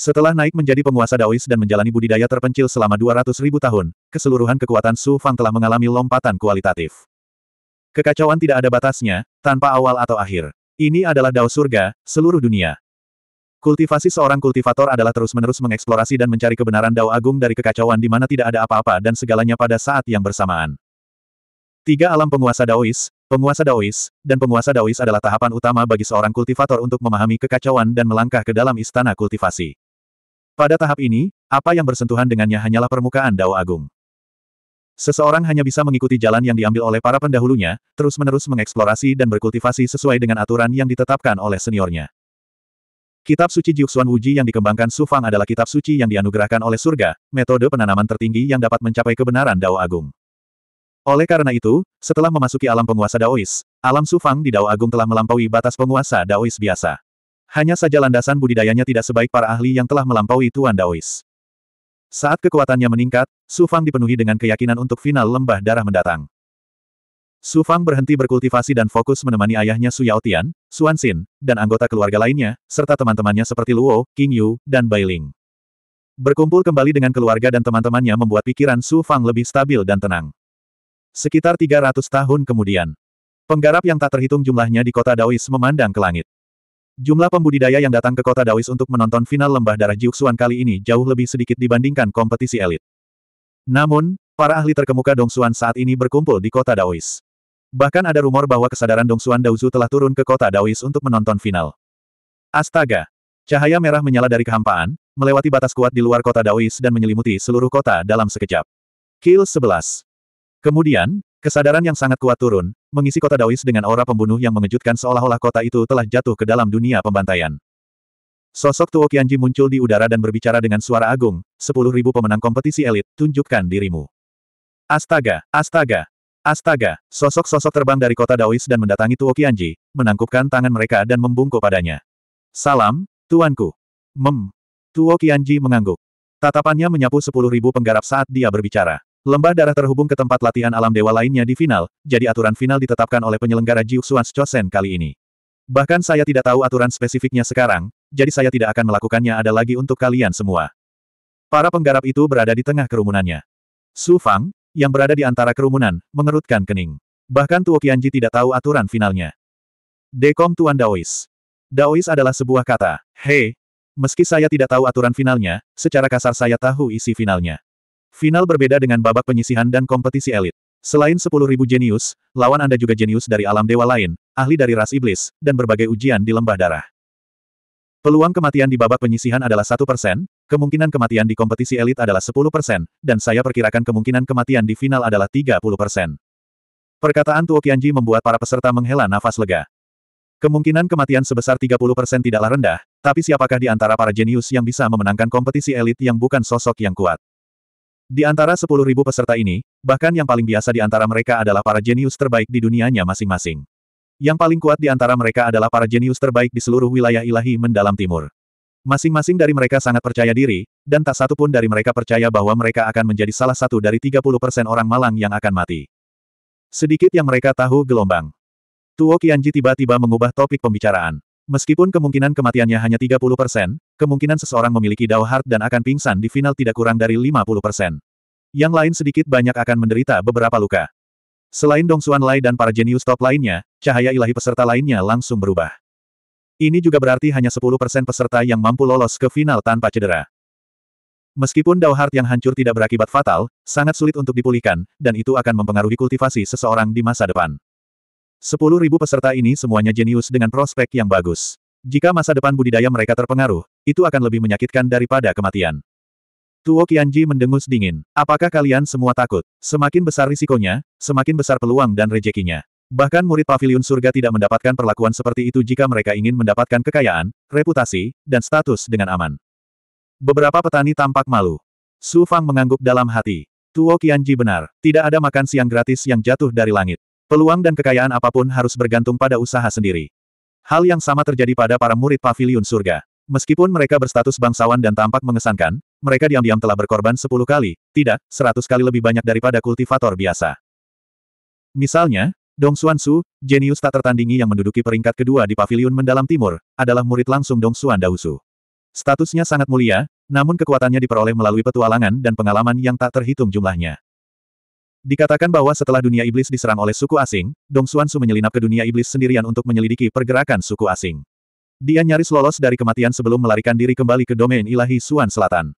Setelah naik menjadi penguasa Daois dan menjalani budidaya terpencil selama 200 ribu tahun, keseluruhan kekuatan Su Fang telah mengalami lompatan kualitatif. Kekacauan tidak ada batasnya, tanpa awal atau akhir. Ini adalah Dao Surga, seluruh dunia. Kultivasi seorang kultivator adalah terus-menerus mengeksplorasi dan mencari kebenaran Dao Agung dari kekacauan di mana tidak ada apa-apa dan segalanya pada saat yang bersamaan. Tiga alam penguasa Daois, penguasa Daois, dan penguasa Daois adalah tahapan utama bagi seorang kultivator untuk memahami kekacauan dan melangkah ke dalam istana kultivasi. Pada tahap ini, apa yang bersentuhan dengannya hanyalah permukaan Dao Agung. Seseorang hanya bisa mengikuti jalan yang diambil oleh para pendahulunya, terus-menerus mengeksplorasi dan berkultivasi sesuai dengan aturan yang ditetapkan oleh seniornya. Kitab suci Jiuxuan Wuji yang dikembangkan Su Fang adalah kitab suci yang dianugerahkan oleh surga, metode penanaman tertinggi yang dapat mencapai kebenaran Dao Agung. Oleh karena itu, setelah memasuki alam penguasa Daois, alam Su Fang di Dao Agung telah melampaui batas penguasa Daois biasa. Hanya saja landasan budidayanya tidak sebaik para ahli yang telah melampaui Tuan Daois. Saat kekuatannya meningkat, Su Fang dipenuhi dengan keyakinan untuk final lembah darah mendatang. Su Fang berhenti berkultivasi dan fokus menemani ayahnya Su Yaotian, Xuan Xin, dan anggota keluarga lainnya, serta teman-temannya seperti Luo, King Yu, dan Bai Ling. Berkumpul kembali dengan keluarga dan teman-temannya membuat pikiran Su Fang lebih stabil dan tenang. Sekitar 300 tahun kemudian, penggarap yang tak terhitung jumlahnya di kota Daois memandang ke langit. Jumlah pembudidaya yang datang ke kota Dawis untuk menonton final lembah darah Jiuxuan kali ini jauh lebih sedikit dibandingkan kompetisi elit. Namun, para ahli terkemuka Dongsuan saat ini berkumpul di kota Dawis. Bahkan ada rumor bahwa kesadaran Dongsuan Daozu telah turun ke kota Dawis untuk menonton final. Astaga! Cahaya merah menyala dari kehampaan, melewati batas kuat di luar kota Dawis dan menyelimuti seluruh kota dalam sekejap. Kill 11. Kemudian, kesadaran yang sangat kuat turun, mengisi kota Daois dengan aura pembunuh yang mengejutkan seolah-olah kota itu telah jatuh ke dalam dunia pembantaian. Sosok Tuo Qianji muncul di udara dan berbicara dengan suara agung, sepuluh ribu pemenang kompetisi elit, tunjukkan dirimu. Astaga, astaga, astaga, sosok-sosok terbang dari kota Daois dan mendatangi Tuo Qianji, menangkupkan tangan mereka dan membungkuk padanya. Salam, tuanku. Mem. Tuo Qianji mengangguk. Tatapannya menyapu sepuluh ribu penggarap saat dia berbicara. Lembah darah terhubung ke tempat latihan alam dewa lainnya di final, jadi aturan final ditetapkan oleh penyelenggara Jiuxuan Chosen kali ini. Bahkan saya tidak tahu aturan spesifiknya sekarang, jadi saya tidak akan melakukannya ada lagi untuk kalian semua. Para penggarap itu berada di tengah kerumunannya. Su Fang, yang berada di antara kerumunan, mengerutkan kening. Bahkan Tuo Qianji tidak tahu aturan finalnya. Dekom Tuan Daois. Daois adalah sebuah kata, hei, meski saya tidak tahu aturan finalnya, secara kasar saya tahu isi finalnya. Final berbeda dengan babak penyisihan dan kompetisi elit. Selain 10.000 jenius, lawan Anda juga jenius dari alam dewa lain, ahli dari ras iblis, dan berbagai ujian di lembah darah. Peluang kematian di babak penyisihan adalah 1%, kemungkinan kematian di kompetisi elit adalah 10%, dan saya perkirakan kemungkinan kematian di final adalah 30%. Perkataan Tuo Qianji membuat para peserta menghela nafas lega. Kemungkinan kematian sebesar 30% tidaklah rendah, tapi siapakah di antara para jenius yang bisa memenangkan kompetisi elit yang bukan sosok yang kuat? Di antara 10.000 peserta ini, bahkan yang paling biasa di antara mereka adalah para jenius terbaik di dunianya masing-masing. Yang paling kuat di antara mereka adalah para jenius terbaik di seluruh wilayah ilahi mendalam timur. Masing-masing dari mereka sangat percaya diri, dan tak satu pun dari mereka percaya bahwa mereka akan menjadi salah satu dari 30% orang malang yang akan mati. Sedikit yang mereka tahu gelombang. Tuo Qianji tiba-tiba mengubah topik pembicaraan. Meskipun kemungkinan kematiannya hanya 30%, kemungkinan seseorang memiliki Dao Heart dan akan pingsan di final tidak kurang dari 50%. Yang lain sedikit banyak akan menderita beberapa luka. Selain Dong Xuan Lai dan para jenius top lainnya, cahaya ilahi peserta lainnya langsung berubah. Ini juga berarti hanya 10% peserta yang mampu lolos ke final tanpa cedera. Meskipun Dao Heart yang hancur tidak berakibat fatal, sangat sulit untuk dipulihkan, dan itu akan mempengaruhi kultivasi seseorang di masa depan. Sepuluh ribu peserta ini semuanya jenius dengan prospek yang bagus. Jika masa depan budidaya mereka terpengaruh, itu akan lebih menyakitkan daripada kematian. Tuo Qianji mendengus dingin. Apakah kalian semua takut? Semakin besar risikonya, semakin besar peluang dan rejekinya. Bahkan murid pavilion surga tidak mendapatkan perlakuan seperti itu jika mereka ingin mendapatkan kekayaan, reputasi, dan status dengan aman. Beberapa petani tampak malu. Su Fang mengangguk dalam hati. Tuo Qianji benar, tidak ada makan siang gratis yang jatuh dari langit. Peluang dan kekayaan apapun harus bergantung pada usaha sendiri. Hal yang sama terjadi pada para murid pavilion surga. Meskipun mereka berstatus bangsawan dan tampak mengesankan, mereka diam-diam telah berkorban 10 kali, tidak, 100 kali lebih banyak daripada kultivator biasa. Misalnya, Dong Xuan Su, jenius tak tertandingi yang menduduki peringkat kedua di pavilion mendalam timur, adalah murid langsung Dong Xuan Dausu. Statusnya sangat mulia, namun kekuatannya diperoleh melalui petualangan dan pengalaman yang tak terhitung jumlahnya. Dikatakan bahwa setelah dunia iblis diserang oleh suku asing, Dong Xuan Su menyelinap ke dunia iblis sendirian untuk menyelidiki pergerakan suku asing. Dia nyaris lolos dari kematian sebelum melarikan diri kembali ke domain ilahi Xuan Selatan.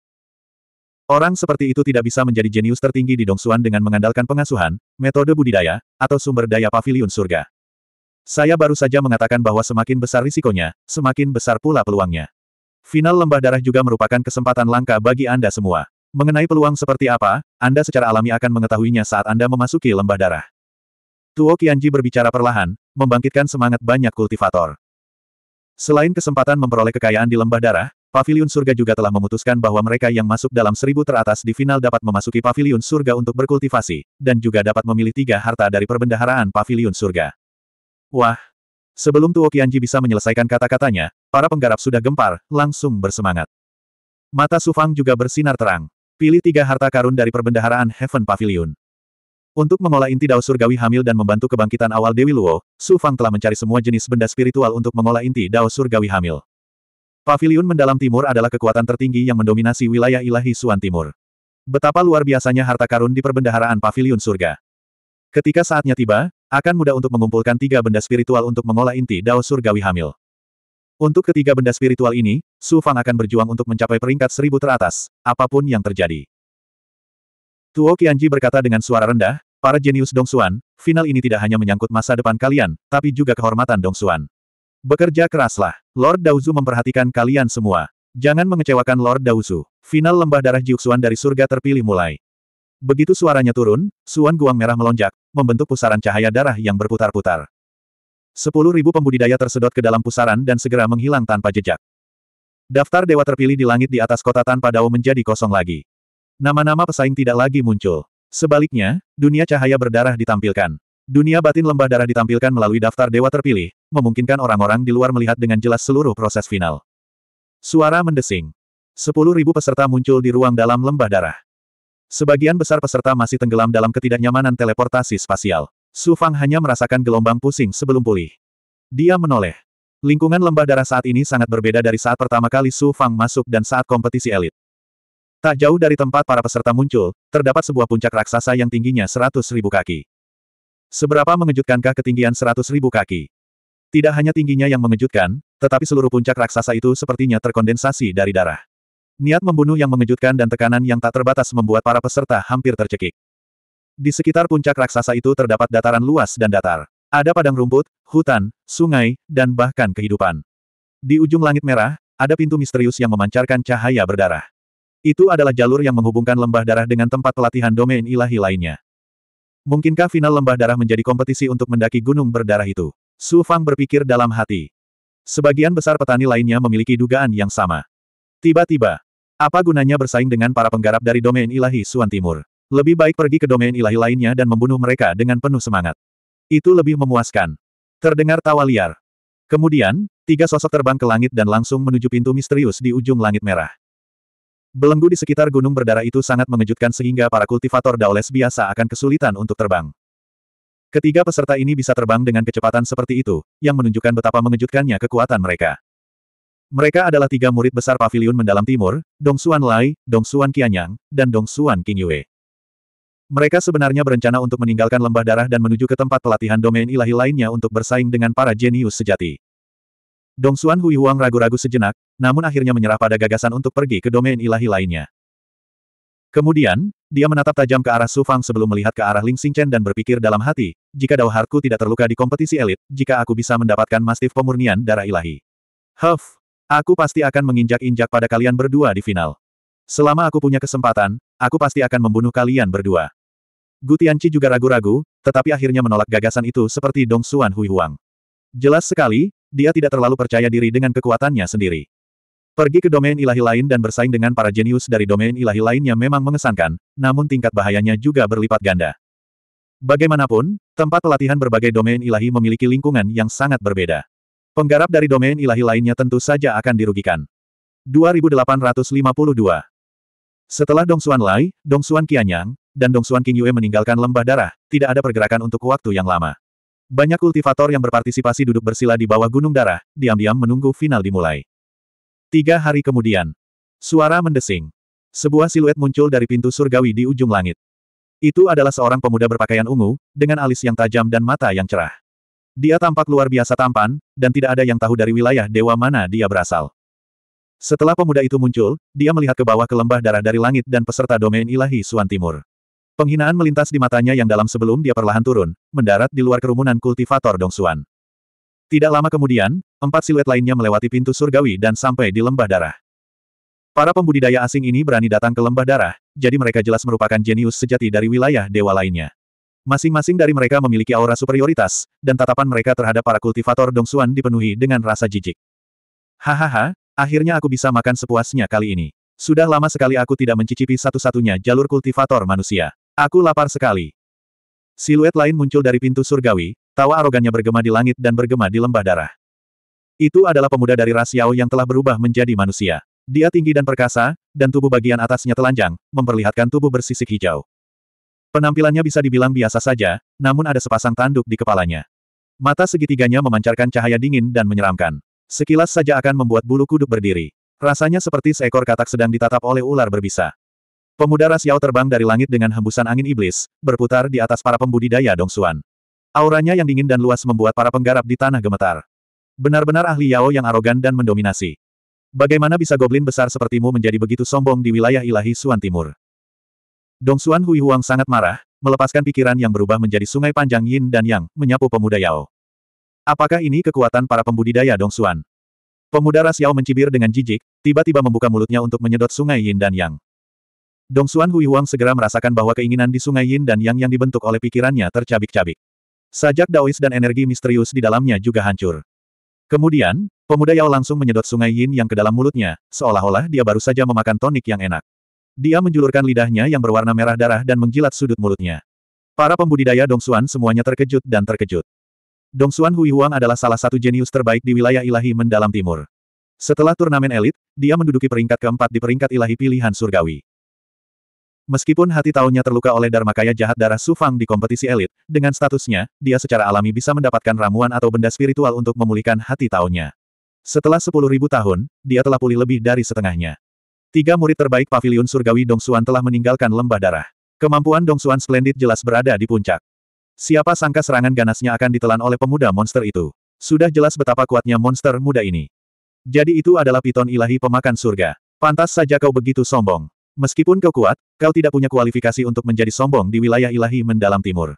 Orang seperti itu tidak bisa menjadi jenius tertinggi di Dong Xuan dengan mengandalkan pengasuhan, metode budidaya, atau sumber daya pavilion surga. Saya baru saja mengatakan bahwa semakin besar risikonya, semakin besar pula peluangnya. Final lembah darah juga merupakan kesempatan langka bagi Anda semua. Mengenai peluang seperti apa, Anda secara alami akan mengetahuinya saat Anda memasuki lembah darah. Tuo Qianji berbicara perlahan, membangkitkan semangat banyak kultivator. Selain kesempatan memperoleh kekayaan di lembah darah, Paviliun Surga juga telah memutuskan bahwa mereka yang masuk dalam seribu teratas di final dapat memasuki Paviliun Surga untuk berkultivasi, dan juga dapat memilih tiga harta dari perbendaharaan Paviliun Surga. Wah! Sebelum Tuo Qianji bisa menyelesaikan kata-katanya, para penggarap sudah gempar, langsung bersemangat. Mata Sufang juga bersinar terang. Pilih tiga harta karun dari perbendaharaan Heaven Pavilion. Untuk mengolah inti dao surgawi hamil dan membantu kebangkitan awal Dewi Luo, Su Fang telah mencari semua jenis benda spiritual untuk mengolah inti dao surgawi hamil. Pavilion mendalam timur adalah kekuatan tertinggi yang mendominasi wilayah ilahi Suan Timur. Betapa luar biasanya harta karun di perbendaharaan pavilion surga. Ketika saatnya tiba, akan mudah untuk mengumpulkan tiga benda spiritual untuk mengolah inti dao surgawi hamil. Untuk ketiga benda spiritual ini, Su Fang akan berjuang untuk mencapai peringkat seribu teratas, apapun yang terjadi. Tuo Qianji berkata dengan suara rendah, para jenius Dong Xuan, final ini tidak hanya menyangkut masa depan kalian, tapi juga kehormatan Dong Xuan. Bekerja keraslah. Lord Daozu memperhatikan kalian semua. Jangan mengecewakan Lord Daozu. Final lembah darah Jiuxuan dari surga terpilih mulai. Begitu suaranya turun, Suan Guang Merah melonjak, membentuk pusaran cahaya darah yang berputar-putar. Sepuluh ribu pembudidaya tersedot ke dalam pusaran dan segera menghilang tanpa jejak. Daftar dewa terpilih di langit di atas kota tanpa dao menjadi kosong lagi. Nama-nama pesaing tidak lagi muncul. Sebaliknya, dunia cahaya berdarah ditampilkan. Dunia batin lembah darah ditampilkan melalui daftar dewa terpilih, memungkinkan orang-orang di luar melihat dengan jelas seluruh proses final. Suara mendesing. Sepuluh ribu peserta muncul di ruang dalam lembah darah. Sebagian besar peserta masih tenggelam dalam ketidaknyamanan teleportasi spasial. Su Fang hanya merasakan gelombang pusing sebelum pulih. Dia menoleh. Lingkungan lembah darah saat ini sangat berbeda dari saat pertama kali Su Fang masuk dan saat kompetisi elit. Tak jauh dari tempat para peserta muncul, terdapat sebuah puncak raksasa yang tingginya seratus ribu kaki. Seberapa mengejutkankah ketinggian seratus ribu kaki? Tidak hanya tingginya yang mengejutkan, tetapi seluruh puncak raksasa itu sepertinya terkondensasi dari darah. Niat membunuh yang mengejutkan dan tekanan yang tak terbatas membuat para peserta hampir tercekik. Di sekitar puncak raksasa itu terdapat dataran luas dan datar. Ada padang rumput, hutan, sungai, dan bahkan kehidupan. Di ujung langit merah, ada pintu misterius yang memancarkan cahaya berdarah. Itu adalah jalur yang menghubungkan lembah darah dengan tempat pelatihan domain ilahi lainnya. Mungkinkah final lembah darah menjadi kompetisi untuk mendaki gunung berdarah itu? Su Fang berpikir dalam hati. Sebagian besar petani lainnya memiliki dugaan yang sama. Tiba-tiba, apa gunanya bersaing dengan para penggarap dari domain ilahi Suan Timur? Lebih baik pergi ke domain ilahi lainnya dan membunuh mereka dengan penuh semangat. Itu lebih memuaskan. Terdengar tawa liar. Kemudian, tiga sosok terbang ke langit dan langsung menuju pintu misterius di ujung langit merah. Belenggu di sekitar gunung berdarah itu sangat mengejutkan sehingga para kultivator Daoles biasa akan kesulitan untuk terbang. Ketiga peserta ini bisa terbang dengan kecepatan seperti itu, yang menunjukkan betapa mengejutkannya kekuatan mereka. Mereka adalah tiga murid besar pavilion mendalam timur, Dong Xuan Lai, Dong Xuan Qianyang, dan Dong Xuan Qingyue. Mereka sebenarnya berencana untuk meninggalkan lembah darah dan menuju ke tempat pelatihan domain ilahi lainnya untuk bersaing dengan para jenius sejati. Dong Xuan Hui Huang ragu-ragu sejenak, namun akhirnya menyerah pada gagasan untuk pergi ke domain ilahi lainnya. Kemudian, dia menatap tajam ke arah Su Fang sebelum melihat ke arah Ling Chen dan berpikir dalam hati, jika Dao Harku tidak terluka di kompetisi elit, jika aku bisa mendapatkan mastif pemurnian darah ilahi. Huff, aku pasti akan menginjak-injak pada kalian berdua di final. Selama aku punya kesempatan, aku pasti akan membunuh kalian berdua. Gu Tianqi juga ragu-ragu, tetapi akhirnya menolak gagasan itu seperti Dong Xuan Hui Huang. Jelas sekali, dia tidak terlalu percaya diri dengan kekuatannya sendiri. Pergi ke domain ilahi lain dan bersaing dengan para jenius dari domain ilahi lainnya memang mengesankan, namun tingkat bahayanya juga berlipat ganda. Bagaimanapun, tempat pelatihan berbagai domain ilahi memiliki lingkungan yang sangat berbeda. Penggarap dari domain ilahi lainnya tentu saja akan dirugikan. 2852 Setelah Dong Xuan Lai, Dong Xuan Qianyang, dan Dongsuan King Yue meninggalkan lembah darah, tidak ada pergerakan untuk waktu yang lama. Banyak kultivator yang berpartisipasi duduk bersila di bawah gunung darah, diam-diam menunggu final dimulai. Tiga hari kemudian, suara mendesing. Sebuah siluet muncul dari pintu surgawi di ujung langit. Itu adalah seorang pemuda berpakaian ungu, dengan alis yang tajam dan mata yang cerah. Dia tampak luar biasa tampan, dan tidak ada yang tahu dari wilayah dewa mana dia berasal. Setelah pemuda itu muncul, dia melihat ke bawah ke lembah darah dari langit dan peserta domain ilahi Suan Timur. Penghinaan melintas di matanya yang dalam sebelum dia perlahan turun, mendarat di luar kerumunan kultivator Dongsuan. Tidak lama kemudian, empat siluet lainnya melewati pintu surgawi dan sampai di lembah darah. Para pembudidaya asing ini berani datang ke lembah darah, jadi mereka jelas merupakan jenius sejati dari wilayah dewa lainnya. Masing-masing dari mereka memiliki aura superioritas, dan tatapan mereka terhadap para kultivator Dongsuan dipenuhi dengan rasa jijik. Hahaha, akhirnya aku bisa makan sepuasnya kali ini. Sudah lama sekali aku tidak mencicipi satu-satunya jalur kultivator manusia. Aku lapar sekali. Siluet lain muncul dari pintu surgawi, tawa arogannya bergema di langit dan bergema di lembah darah. Itu adalah pemuda dari ras Yao yang telah berubah menjadi manusia. Dia tinggi dan perkasa, dan tubuh bagian atasnya telanjang, memperlihatkan tubuh bersisik hijau. Penampilannya bisa dibilang biasa saja, namun ada sepasang tanduk di kepalanya. Mata segitiganya memancarkan cahaya dingin dan menyeramkan. Sekilas saja akan membuat bulu kuduk berdiri. Rasanya seperti seekor katak sedang ditatap oleh ular berbisa. Pemuda Rasiao terbang dari langit dengan hembusan angin iblis, berputar di atas para pembudidaya Dongsuan. Auranya yang dingin dan luas membuat para penggarap di tanah gemetar. Benar-benar ahli Yao yang arogan dan mendominasi. Bagaimana bisa goblin besar sepertimu menjadi begitu sombong di wilayah ilahi Suan Timur? Dongsuan Hui Huang sangat marah, melepaskan pikiran yang berubah menjadi sungai panjang Yin dan Yang, menyapu pemuda Yao. Apakah ini kekuatan para pembudidaya Dong Dongsuan? Pemuda Ras Yao mencibir dengan jijik, tiba-tiba membuka mulutnya untuk menyedot sungai Yin dan Yang. Dong Xuan Hui Huang segera merasakan bahwa keinginan di sungai Yin dan Yang yang dibentuk oleh pikirannya tercabik-cabik. Sajak Daois dan energi misterius di dalamnya juga hancur. Kemudian, pemuda Yao langsung menyedot sungai Yin yang ke dalam mulutnya, seolah-olah dia baru saja memakan tonik yang enak. Dia menjulurkan lidahnya yang berwarna merah darah dan menjilat sudut mulutnya. Para pembudidaya Dong Xuan semuanya terkejut dan terkejut. Dong Xuan Hui Huang adalah salah satu jenius terbaik di wilayah ilahi mendalam timur. Setelah turnamen elit, dia menduduki peringkat keempat di peringkat ilahi pilihan surgawi. Meskipun hati Taunya terluka oleh Kaya jahat darah Sufang di kompetisi elit, dengan statusnya, dia secara alami bisa mendapatkan ramuan atau benda spiritual untuk memulihkan hati Taunya. Setelah sepuluh ribu tahun, dia telah pulih lebih dari setengahnya. Tiga murid terbaik Paviliun Surgawi Dong Dongsuan telah meninggalkan lembah darah. Kemampuan Dong Dongsuan Splendid jelas berada di puncak. Siapa sangka serangan ganasnya akan ditelan oleh pemuda monster itu. Sudah jelas betapa kuatnya monster muda ini. Jadi itu adalah piton ilahi pemakan surga. Pantas saja kau begitu sombong. Meskipun kau kuat, kau tidak punya kualifikasi untuk menjadi sombong di wilayah ilahi mendalam timur.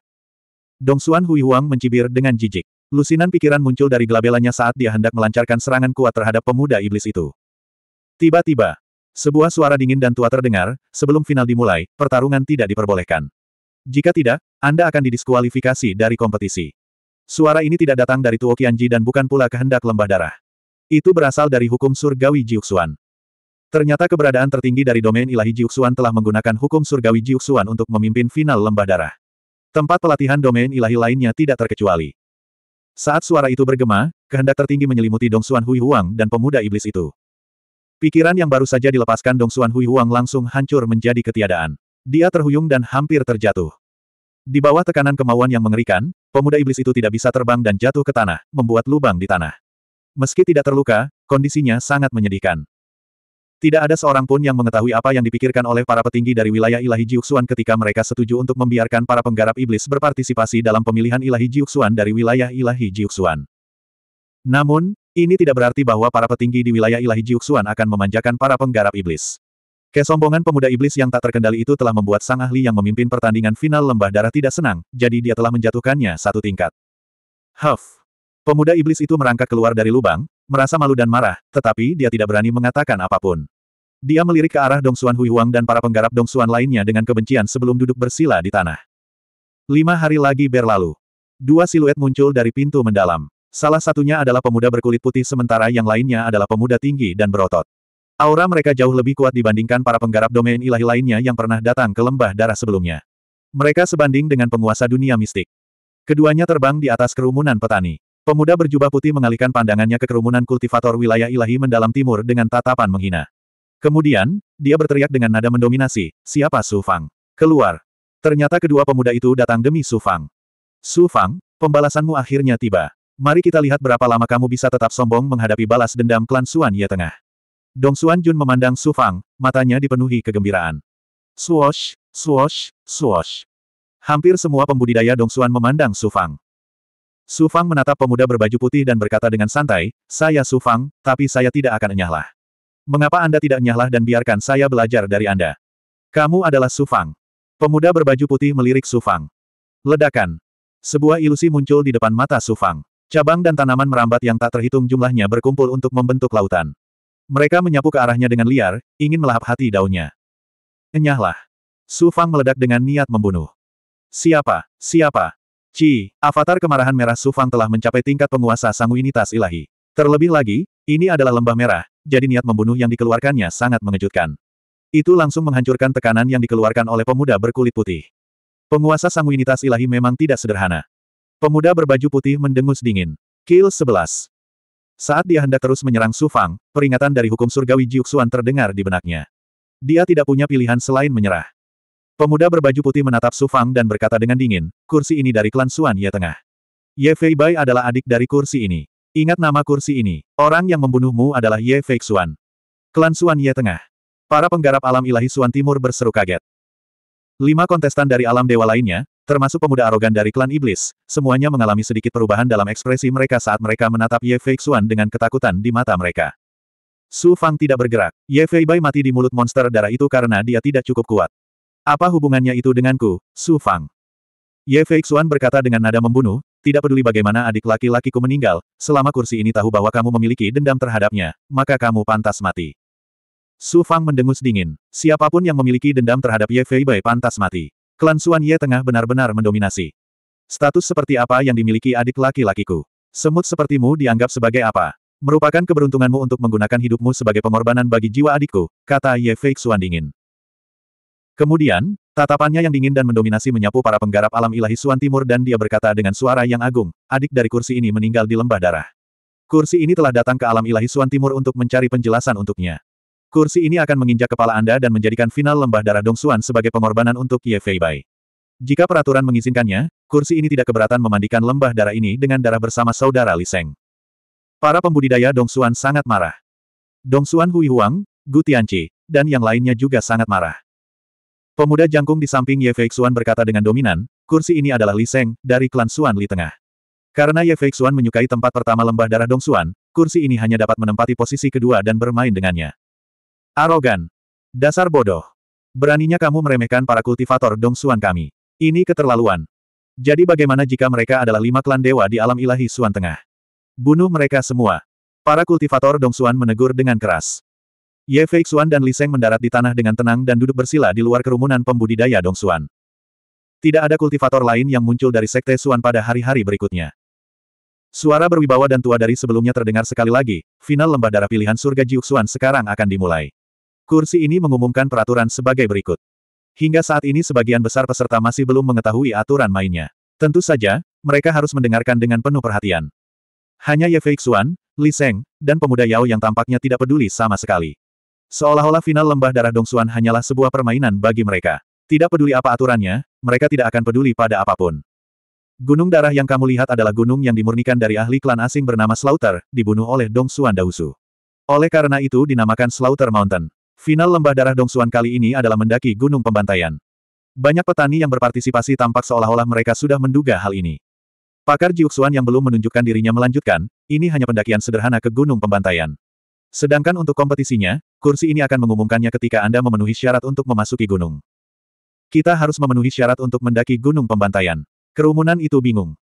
Dong Xuan Hui Huang mencibir dengan jijik. Lusinan pikiran muncul dari gelabelanya saat dia hendak melancarkan serangan kuat terhadap pemuda iblis itu. Tiba-tiba, sebuah suara dingin dan tua terdengar, sebelum final dimulai, pertarungan tidak diperbolehkan. Jika tidak, Anda akan didiskualifikasi dari kompetisi. Suara ini tidak datang dari Tuo Qianji dan bukan pula kehendak lembah darah. Itu berasal dari hukum surgawi Jiuxuan. Ternyata keberadaan tertinggi dari domain ilahi Jiuxuan telah menggunakan hukum surgawi Jiuxuan untuk memimpin final lembah darah. Tempat pelatihan domain ilahi lainnya tidak terkecuali. Saat suara itu bergema, kehendak tertinggi menyelimuti Dong Xuan Hui Huang dan pemuda iblis itu. Pikiran yang baru saja dilepaskan Dong Xuan Hui Huang langsung hancur menjadi ketiadaan. Dia terhuyung dan hampir terjatuh. Di bawah tekanan kemauan yang mengerikan, pemuda iblis itu tidak bisa terbang dan jatuh ke tanah, membuat lubang di tanah. Meski tidak terluka, kondisinya sangat menyedihkan. Tidak ada seorang pun yang mengetahui apa yang dipikirkan oleh para petinggi dari wilayah ilahi Jiuxuan ketika mereka setuju untuk membiarkan para penggarap iblis berpartisipasi dalam pemilihan ilahi Jiuxuan dari wilayah ilahi Jiuxuan. Namun, ini tidak berarti bahwa para petinggi di wilayah ilahi Jiuxuan akan memanjakan para penggarap iblis. Kesombongan pemuda iblis yang tak terkendali itu telah membuat Sang Ahli yang memimpin pertandingan final lembah darah tidak senang, jadi dia telah menjatuhkannya satu tingkat. Huff! Pemuda iblis itu merangkak keluar dari lubang, merasa malu dan marah, tetapi dia tidak berani mengatakan apapun. Dia melirik ke arah Dong Dongsuan Huang dan para penggarap Dong Dongsuan lainnya dengan kebencian sebelum duduk bersila di tanah. Lima hari lagi berlalu. Dua siluet muncul dari pintu mendalam. Salah satunya adalah pemuda berkulit putih sementara yang lainnya adalah pemuda tinggi dan berotot. Aura mereka jauh lebih kuat dibandingkan para penggarap domain ilahi lainnya yang pernah datang ke lembah darah sebelumnya. Mereka sebanding dengan penguasa dunia mistik. Keduanya terbang di atas kerumunan petani. Pemuda berjubah putih mengalihkan pandangannya ke kerumunan kultivator wilayah ilahi mendalam timur dengan tatapan menghina. Kemudian, dia berteriak dengan nada mendominasi, siapa Su Fang? Keluar! Ternyata kedua pemuda itu datang demi Su Fang. Su Fang, pembalasanmu akhirnya tiba. Mari kita lihat berapa lama kamu bisa tetap sombong menghadapi balas dendam klan Suan Ye Tengah. Dong Suan Jun memandang Su Fang, matanya dipenuhi kegembiraan. Swoosh, swoosh, swoosh. Hampir semua pembudidaya Dong Suan memandang Su Fang. Su Fang menatap pemuda berbaju putih dan berkata dengan santai, saya Su Fang, tapi saya tidak akan enyahlah. Mengapa Anda tidak nyahlah dan biarkan saya belajar dari Anda? Kamu adalah Sufang. Pemuda berbaju putih melirik Sufang. Ledakan. Sebuah ilusi muncul di depan mata Sufang. Cabang dan tanaman merambat yang tak terhitung jumlahnya berkumpul untuk membentuk lautan. Mereka menyapu ke arahnya dengan liar, ingin melahap hati daunnya. Enyahlah. Sufang meledak dengan niat membunuh. Siapa? Siapa? Ci, avatar kemarahan merah Sufang telah mencapai tingkat penguasa sanguinitas ilahi. Terlebih lagi, ini adalah lembah merah, jadi niat membunuh yang dikeluarkannya sangat mengejutkan. Itu langsung menghancurkan tekanan yang dikeluarkan oleh pemuda berkulit putih. Penguasa sanguinitas ilahi memang tidak sederhana. Pemuda berbaju putih mendengus dingin. Kill 11. Saat dia hendak terus menyerang Su Fang, peringatan dari hukum surgawi Jiuxuan terdengar di benaknya. Dia tidak punya pilihan selain menyerah. Pemuda berbaju putih menatap Su Fang dan berkata dengan dingin, kursi ini dari klan Suan Ye Tengah. Ye Bai adalah adik dari kursi ini. Ingat nama kursi ini. Orang yang membunuhmu adalah Ye Feixuan. Klan Suan Ye Tengah. Para penggarap alam ilahi Suan Timur berseru kaget. Lima kontestan dari alam dewa lainnya, termasuk pemuda arogan dari klan iblis, semuanya mengalami sedikit perubahan dalam ekspresi mereka saat mereka menatap Ye Feixuan dengan ketakutan di mata mereka. Su Fang tidak bergerak. Ye Feibai mati di mulut monster darah itu karena dia tidak cukup kuat. Apa hubungannya itu denganku, Su Fang? Ye Feixuan berkata dengan nada membunuh, tidak peduli bagaimana adik laki-lakiku meninggal, selama kursi ini tahu bahwa kamu memiliki dendam terhadapnya, maka kamu pantas mati. Su Fang mendengus dingin. Siapapun yang memiliki dendam terhadap Ye Feibai pantas mati. Klan Suan Ye tengah benar-benar mendominasi. Status seperti apa yang dimiliki adik laki-lakiku? Semut sepertimu dianggap sebagai apa? Merupakan keberuntunganmu untuk menggunakan hidupmu sebagai pengorbanan bagi jiwa adikku, kata Ye Fei Xuan dingin. Kemudian, Tatapannya yang dingin dan mendominasi menyapu para penggarap alam ilahi Suan Timur dan dia berkata dengan suara yang agung, adik dari kursi ini meninggal di lembah darah. Kursi ini telah datang ke alam ilahi Suan Timur untuk mencari penjelasan untuknya. Kursi ini akan menginjak kepala Anda dan menjadikan final lembah darah Dong Suan sebagai pengorbanan untuk Ye Fei Bai. Jika peraturan mengizinkannya, kursi ini tidak keberatan memandikan lembah darah ini dengan darah bersama saudara Li Seng. Para pembudidaya Dong Suan sangat marah. Dong Suan Hui Huang, Gu Tianqi, dan yang lainnya juga sangat marah. Pemuda jangkung di samping Ye Feixuan berkata dengan dominan, kursi ini adalah Li Seng, dari klan Suan Li Tengah. Karena Ye Feixuan menyukai tempat pertama lembah darah Dong Suan, kursi ini hanya dapat menempati posisi kedua dan bermain dengannya. Arogan. Dasar bodoh. Beraninya kamu meremehkan para kultivator Dong Suan kami. Ini keterlaluan. Jadi bagaimana jika mereka adalah lima klan dewa di alam ilahi Suan Tengah? Bunuh mereka semua. Para kultivator Dong Suan menegur dengan keras. Ye Fei Xuan dan Li Seng mendarat di tanah dengan tenang dan duduk bersila di luar kerumunan pembudidaya Dong Xuan. Tidak ada kultivator lain yang muncul dari Sekte Xuan pada hari-hari berikutnya. Suara berwibawa dan tua dari sebelumnya terdengar sekali lagi, final lembah darah pilihan surga Jiuxuan sekarang akan dimulai. Kursi ini mengumumkan peraturan sebagai berikut. Hingga saat ini sebagian besar peserta masih belum mengetahui aturan mainnya. Tentu saja, mereka harus mendengarkan dengan penuh perhatian. Hanya Ye Fei Xuan, Li Seng, dan pemuda Yao yang tampaknya tidak peduli sama sekali. Seolah-olah final lembah darah Dong Dongsuan hanyalah sebuah permainan bagi mereka. Tidak peduli apa aturannya, mereka tidak akan peduli pada apapun. Gunung darah yang kamu lihat adalah gunung yang dimurnikan dari ahli klan asing bernama Slaughter, dibunuh oleh Dong Dongsuan Dausu. Oleh karena itu dinamakan Slaughter Mountain. Final lembah darah Dong Dongsuan kali ini adalah mendaki gunung pembantaian. Banyak petani yang berpartisipasi tampak seolah-olah mereka sudah menduga hal ini. Pakar Jiuxuan yang belum menunjukkan dirinya melanjutkan, ini hanya pendakian sederhana ke gunung pembantaian. Sedangkan untuk kompetisinya, kursi ini akan mengumumkannya ketika Anda memenuhi syarat untuk memasuki gunung. Kita harus memenuhi syarat untuk mendaki gunung pembantaian. Kerumunan itu bingung.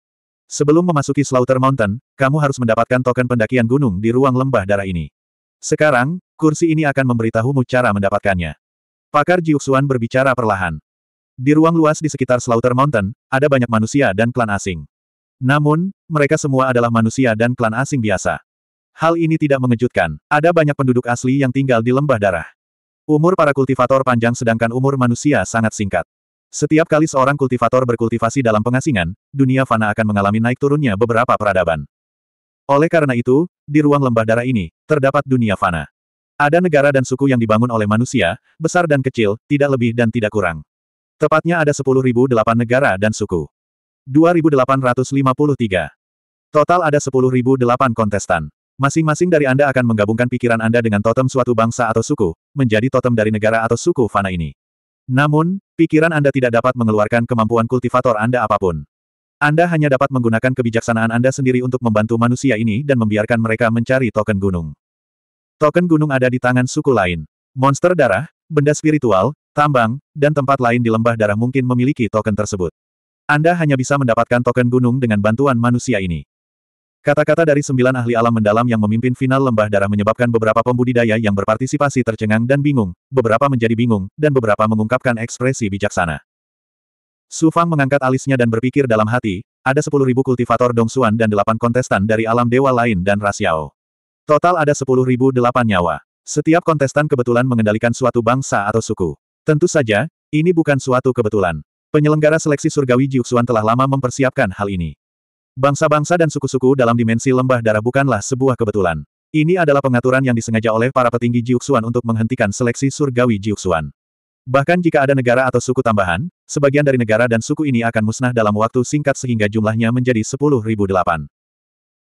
Sebelum memasuki Slaughter Mountain, kamu harus mendapatkan token pendakian gunung di ruang lembah darah ini. Sekarang, kursi ini akan memberitahumu cara mendapatkannya. Pakar Jiuxuan berbicara perlahan. Di ruang luas di sekitar Slaughter Mountain, ada banyak manusia dan klan asing. Namun, mereka semua adalah manusia dan klan asing biasa. Hal ini tidak mengejutkan, ada banyak penduduk asli yang tinggal di lembah darah. Umur para kultivator panjang sedangkan umur manusia sangat singkat. Setiap kali seorang kultivator berkultivasi dalam pengasingan, dunia fana akan mengalami naik turunnya beberapa peradaban. Oleh karena itu, di ruang lembah darah ini, terdapat dunia fana. Ada negara dan suku yang dibangun oleh manusia, besar dan kecil, tidak lebih dan tidak kurang. Tepatnya ada 10.008 negara dan suku. 2853. Total ada 10.008 kontestan. Masing-masing dari Anda akan menggabungkan pikiran Anda dengan totem suatu bangsa atau suku, menjadi totem dari negara atau suku fana ini. Namun, pikiran Anda tidak dapat mengeluarkan kemampuan kultivator Anda apapun. Anda hanya dapat menggunakan kebijaksanaan Anda sendiri untuk membantu manusia ini dan membiarkan mereka mencari token gunung. Token gunung ada di tangan suku lain. Monster darah, benda spiritual, tambang, dan tempat lain di lembah darah mungkin memiliki token tersebut. Anda hanya bisa mendapatkan token gunung dengan bantuan manusia ini. Kata-kata dari sembilan ahli alam mendalam yang memimpin final lembah darah menyebabkan beberapa pembudidaya yang berpartisipasi tercengang dan bingung, beberapa menjadi bingung, dan beberapa mengungkapkan ekspresi bijaksana. Su Fang mengangkat alisnya dan berpikir dalam hati, ada sepuluh ribu kultivator Dong Xuan dan delapan kontestan dari alam dewa lain dan Rasiao. Total ada sepuluh ribu delapan nyawa. Setiap kontestan kebetulan mengendalikan suatu bangsa atau suku. Tentu saja, ini bukan suatu kebetulan. Penyelenggara seleksi surgawi Jiuxuan telah lama mempersiapkan hal ini. Bangsa-bangsa dan suku-suku dalam dimensi lembah darah bukanlah sebuah kebetulan. Ini adalah pengaturan yang disengaja oleh para petinggi Jiuxuan untuk menghentikan seleksi surgawi Jiuxuan. Bahkan jika ada negara atau suku tambahan, sebagian dari negara dan suku ini akan musnah dalam waktu singkat sehingga jumlahnya menjadi 10.008.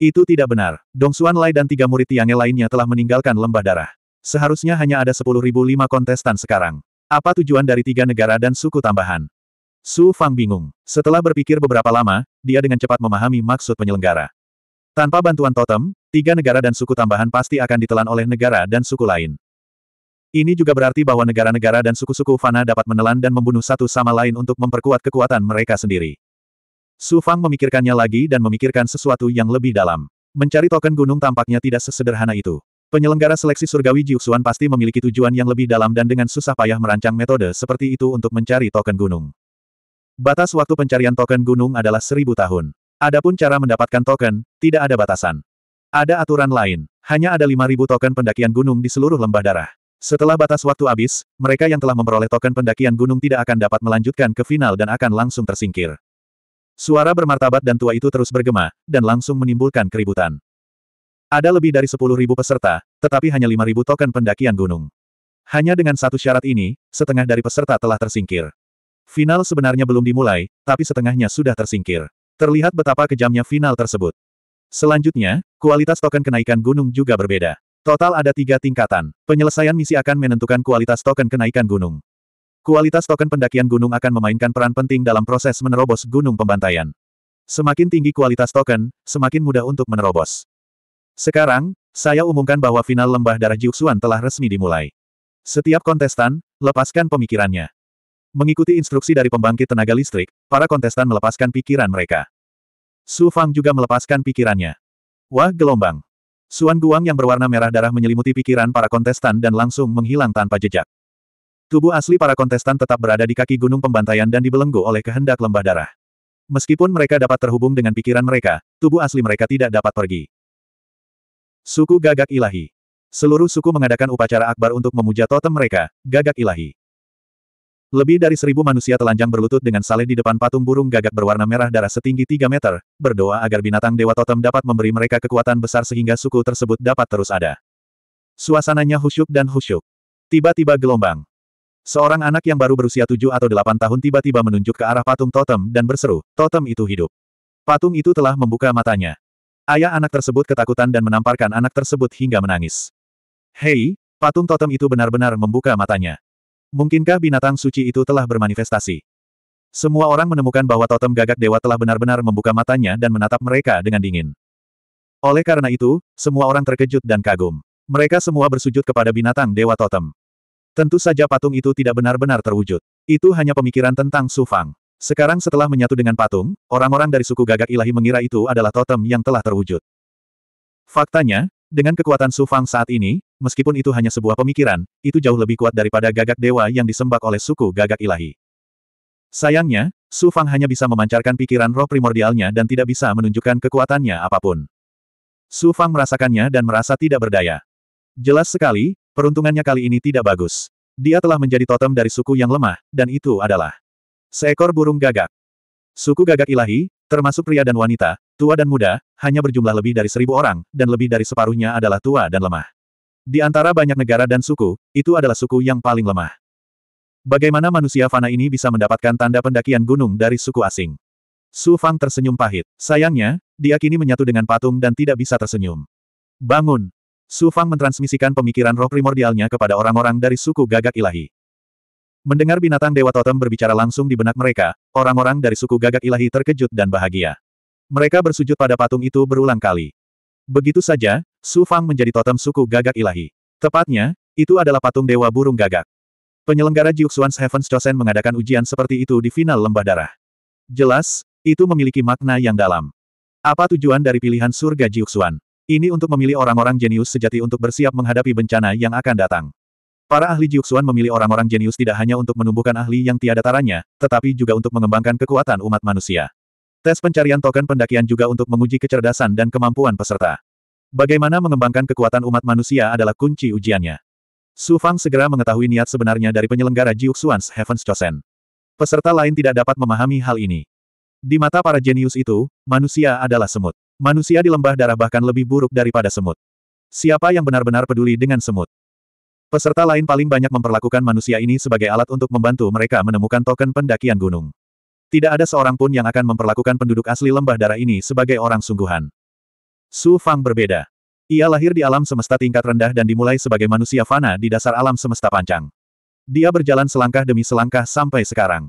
Itu tidak benar. Dong Xuan Lai dan tiga murid Tiange lainnya telah meninggalkan lembah darah. Seharusnya hanya ada 10.005 kontestan sekarang. Apa tujuan dari tiga negara dan suku tambahan? Su Fang bingung. Setelah berpikir beberapa lama, dia dengan cepat memahami maksud penyelenggara. Tanpa bantuan totem, tiga negara dan suku tambahan pasti akan ditelan oleh negara dan suku lain. Ini juga berarti bahwa negara-negara dan suku-suku Fana dapat menelan dan membunuh satu sama lain untuk memperkuat kekuatan mereka sendiri. Su Fang memikirkannya lagi dan memikirkan sesuatu yang lebih dalam. Mencari token gunung tampaknya tidak sesederhana itu. Penyelenggara seleksi surgawi Jiuxuan pasti memiliki tujuan yang lebih dalam dan dengan susah payah merancang metode seperti itu untuk mencari token gunung. Batas waktu pencarian token gunung adalah seribu tahun. Adapun cara mendapatkan token, tidak ada batasan. Ada aturan lain. Hanya ada lima ribu token pendakian gunung di seluruh lembah darah. Setelah batas waktu habis, mereka yang telah memperoleh token pendakian gunung tidak akan dapat melanjutkan ke final dan akan langsung tersingkir. Suara bermartabat dan tua itu terus bergema, dan langsung menimbulkan keributan. Ada lebih dari sepuluh ribu peserta, tetapi hanya lima ribu token pendakian gunung. Hanya dengan satu syarat ini, setengah dari peserta telah tersingkir. Final sebenarnya belum dimulai, tapi setengahnya sudah tersingkir. Terlihat betapa kejamnya final tersebut. Selanjutnya, kualitas token kenaikan gunung juga berbeda. Total ada tiga tingkatan. Penyelesaian misi akan menentukan kualitas token kenaikan gunung. Kualitas token pendakian gunung akan memainkan peran penting dalam proses menerobos gunung pembantaian. Semakin tinggi kualitas token, semakin mudah untuk menerobos. Sekarang, saya umumkan bahwa final lembah darah Jiuxuan telah resmi dimulai. Setiap kontestan, lepaskan pemikirannya. Mengikuti instruksi dari pembangkit tenaga listrik, para kontestan melepaskan pikiran mereka. Su Fang juga melepaskan pikirannya. Wah gelombang. Suan Guang yang berwarna merah darah menyelimuti pikiran para kontestan dan langsung menghilang tanpa jejak. Tubuh asli para kontestan tetap berada di kaki gunung pembantaian dan dibelenggu oleh kehendak lembah darah. Meskipun mereka dapat terhubung dengan pikiran mereka, tubuh asli mereka tidak dapat pergi. Suku Gagak Ilahi Seluruh suku mengadakan upacara akbar untuk memuja totem mereka, Gagak Ilahi. Lebih dari seribu manusia telanjang berlutut dengan saleh di depan patung burung gagak berwarna merah darah setinggi 3 meter, berdoa agar binatang dewa totem dapat memberi mereka kekuatan besar sehingga suku tersebut dapat terus ada. Suasananya husyuk dan husyuk. Tiba-tiba gelombang. Seorang anak yang baru berusia tujuh atau delapan tahun tiba-tiba menunjuk ke arah patung totem dan berseru, totem itu hidup. Patung itu telah membuka matanya. Ayah anak tersebut ketakutan dan menamparkan anak tersebut hingga menangis. Hei, patung totem itu benar-benar membuka matanya. Mungkinkah binatang suci itu telah bermanifestasi? Semua orang menemukan bahwa totem gagak dewa telah benar-benar membuka matanya dan menatap mereka dengan dingin. Oleh karena itu, semua orang terkejut dan kagum. Mereka semua bersujud kepada binatang dewa totem. Tentu saja patung itu tidak benar-benar terwujud. Itu hanya pemikiran tentang Sufang. Sekarang setelah menyatu dengan patung, orang-orang dari suku gagak ilahi mengira itu adalah totem yang telah terwujud. Faktanya, dengan kekuatan Su Fang saat ini, meskipun itu hanya sebuah pemikiran, itu jauh lebih kuat daripada gagak dewa yang disembak oleh suku gagak ilahi. Sayangnya, Su Fang hanya bisa memancarkan pikiran roh primordialnya dan tidak bisa menunjukkan kekuatannya apapun. Su Fang merasakannya dan merasa tidak berdaya. Jelas sekali, peruntungannya kali ini tidak bagus. Dia telah menjadi totem dari suku yang lemah, dan itu adalah seekor burung gagak. Suku gagak ilahi, Termasuk pria dan wanita, tua dan muda, hanya berjumlah lebih dari seribu orang, dan lebih dari separuhnya adalah tua dan lemah. Di antara banyak negara dan suku, itu adalah suku yang paling lemah. Bagaimana manusia fana ini bisa mendapatkan tanda pendakian gunung dari suku asing? Su Fang tersenyum pahit. Sayangnya, dia kini menyatu dengan patung dan tidak bisa tersenyum. Bangun! Su Fang mentransmisikan pemikiran roh primordialnya kepada orang-orang dari suku gagak ilahi. Mendengar binatang Dewa Totem berbicara langsung di benak mereka, orang-orang dari suku gagak ilahi terkejut dan bahagia. Mereka bersujud pada patung itu berulang kali. Begitu saja, Su Fang menjadi totem suku gagak ilahi. Tepatnya, itu adalah patung Dewa Burung Gagak. Penyelenggara Jiuxuan's Heaven's Chosen mengadakan ujian seperti itu di final lembah darah. Jelas, itu memiliki makna yang dalam. Apa tujuan dari pilihan surga Jiuxuan? Ini untuk memilih orang-orang jenius sejati untuk bersiap menghadapi bencana yang akan datang. Para ahli Jiuxuan memilih orang-orang jenius tidak hanya untuk menumbuhkan ahli yang tiada taranya, tetapi juga untuk mengembangkan kekuatan umat manusia. Tes pencarian token pendakian juga untuk menguji kecerdasan dan kemampuan peserta. Bagaimana mengembangkan kekuatan umat manusia adalah kunci ujiannya. Su Fang segera mengetahui niat sebenarnya dari penyelenggara Jiuxuan's Heaven's Chosen. Peserta lain tidak dapat memahami hal ini. Di mata para jenius itu, manusia adalah semut. Manusia di lembah darah bahkan lebih buruk daripada semut. Siapa yang benar-benar peduli dengan semut? Peserta lain paling banyak memperlakukan manusia ini sebagai alat untuk membantu mereka menemukan token pendakian gunung. Tidak ada seorang pun yang akan memperlakukan penduduk asli lembah darah ini sebagai orang sungguhan. Su Fang berbeda. Ia lahir di alam semesta tingkat rendah dan dimulai sebagai manusia fana di dasar alam semesta panjang. Dia berjalan selangkah demi selangkah sampai sekarang.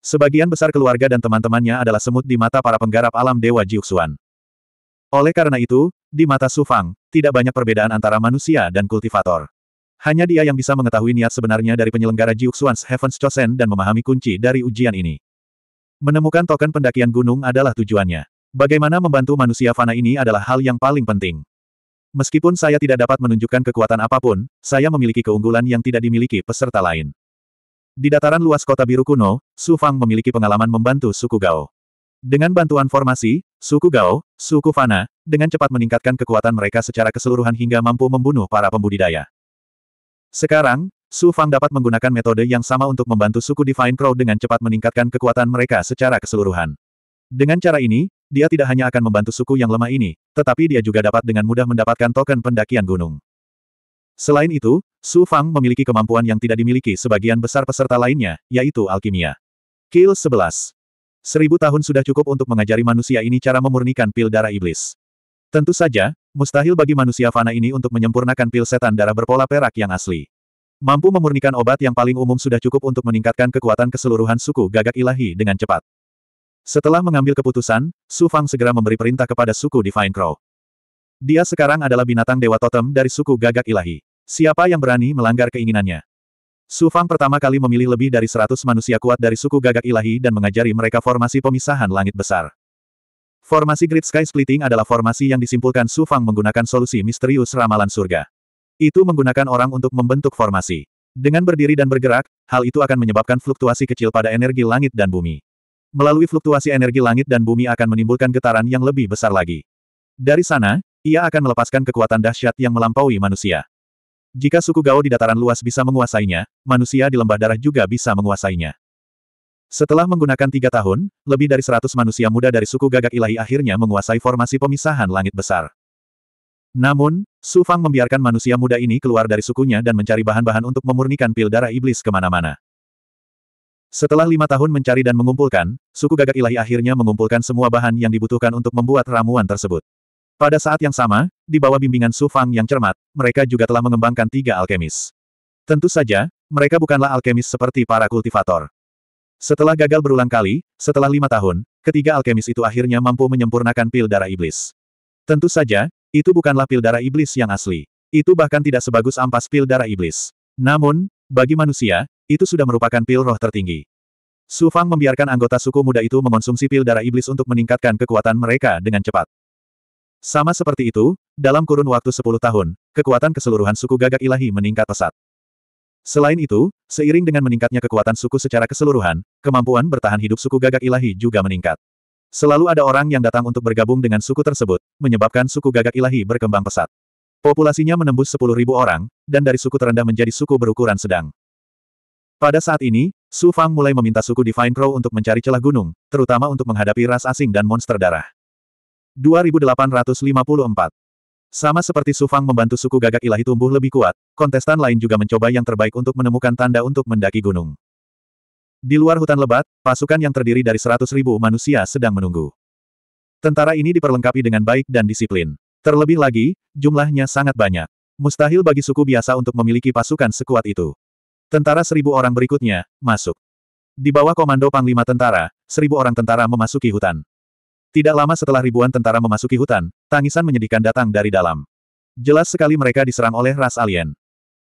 Sebagian besar keluarga dan teman-temannya adalah semut di mata para penggarap alam Dewa Jiuxuan. Oleh karena itu, di mata Su Fang, tidak banyak perbedaan antara manusia dan kultivator. Hanya dia yang bisa mengetahui niat sebenarnya dari penyelenggara Jiuxuan's Heaven's Chosen dan memahami kunci dari ujian ini. Menemukan token pendakian gunung adalah tujuannya. Bagaimana membantu manusia fana ini adalah hal yang paling penting. Meskipun saya tidak dapat menunjukkan kekuatan apapun, saya memiliki keunggulan yang tidak dimiliki peserta lain. Di dataran luas kota biru kuno, Su Fang memiliki pengalaman membantu suku Gao. Dengan bantuan formasi, suku Gao, suku Fana, dengan cepat meningkatkan kekuatan mereka secara keseluruhan hingga mampu membunuh para pembudidaya. Sekarang, Su Fang dapat menggunakan metode yang sama untuk membantu suku Divine Crow dengan cepat meningkatkan kekuatan mereka secara keseluruhan. Dengan cara ini, dia tidak hanya akan membantu suku yang lemah ini, tetapi dia juga dapat dengan mudah mendapatkan token pendakian gunung. Selain itu, Su Fang memiliki kemampuan yang tidak dimiliki sebagian besar peserta lainnya, yaitu alkimia. Kill 11. Seribu tahun sudah cukup untuk mengajari manusia ini cara memurnikan pil darah iblis. Tentu saja, Mustahil bagi manusia fana ini untuk menyempurnakan pil setan darah berpola perak yang asli. Mampu memurnikan obat yang paling umum sudah cukup untuk meningkatkan kekuatan keseluruhan suku gagak ilahi dengan cepat. Setelah mengambil keputusan, Su Fang segera memberi perintah kepada suku Divine Crow. Dia sekarang adalah binatang dewa totem dari suku gagak ilahi. Siapa yang berani melanggar keinginannya? Su Fang pertama kali memilih lebih dari 100 manusia kuat dari suku gagak ilahi dan mengajari mereka formasi pemisahan langit besar. Formasi Great Sky Splitting adalah formasi yang disimpulkan Su Fang menggunakan solusi misterius ramalan surga. Itu menggunakan orang untuk membentuk formasi. Dengan berdiri dan bergerak, hal itu akan menyebabkan fluktuasi kecil pada energi langit dan bumi. Melalui fluktuasi energi langit dan bumi akan menimbulkan getaran yang lebih besar lagi. Dari sana, ia akan melepaskan kekuatan dahsyat yang melampaui manusia. Jika suku Gao di dataran luas bisa menguasainya, manusia di lembah darah juga bisa menguasainya. Setelah menggunakan tiga tahun, lebih dari seratus manusia muda dari suku gagak ilahi akhirnya menguasai formasi pemisahan langit besar. Namun, Su Fang membiarkan manusia muda ini keluar dari sukunya dan mencari bahan-bahan untuk memurnikan pil darah iblis kemana-mana. Setelah lima tahun mencari dan mengumpulkan, suku gagak ilahi akhirnya mengumpulkan semua bahan yang dibutuhkan untuk membuat ramuan tersebut. Pada saat yang sama, di bawah bimbingan Su Fang yang cermat, mereka juga telah mengembangkan tiga alkemis. Tentu saja, mereka bukanlah alkemis seperti para kultivator. Setelah gagal berulang kali, setelah lima tahun, ketiga alkemis itu akhirnya mampu menyempurnakan pil darah iblis. Tentu saja, itu bukanlah pil darah iblis yang asli. Itu bahkan tidak sebagus ampas pil darah iblis. Namun, bagi manusia, itu sudah merupakan pil roh tertinggi. Su Fang membiarkan anggota suku muda itu mengonsumsi pil darah iblis untuk meningkatkan kekuatan mereka dengan cepat. Sama seperti itu, dalam kurun waktu 10 tahun, kekuatan keseluruhan suku gagak ilahi meningkat pesat. Selain itu, seiring dengan meningkatnya kekuatan suku secara keseluruhan, kemampuan bertahan hidup suku gagak ilahi juga meningkat. Selalu ada orang yang datang untuk bergabung dengan suku tersebut, menyebabkan suku gagak ilahi berkembang pesat. Populasinya menembus 10.000 orang, dan dari suku terendah menjadi suku berukuran sedang. Pada saat ini, Su Fang mulai meminta suku Divine Crow untuk mencari celah gunung, terutama untuk menghadapi ras asing dan monster darah. 2854 sama seperti Sufang membantu suku gagak ilahi tumbuh lebih kuat, kontestan lain juga mencoba yang terbaik untuk menemukan tanda untuk mendaki gunung. Di luar hutan lebat, pasukan yang terdiri dari seratus ribu manusia sedang menunggu. Tentara ini diperlengkapi dengan baik dan disiplin. Terlebih lagi, jumlahnya sangat banyak. Mustahil bagi suku biasa untuk memiliki pasukan sekuat itu. Tentara seribu orang berikutnya, masuk. Di bawah komando Panglima Tentara, seribu orang tentara memasuki hutan. Tidak lama setelah ribuan tentara memasuki hutan, tangisan menyedihkan datang dari dalam. Jelas sekali mereka diserang oleh ras alien.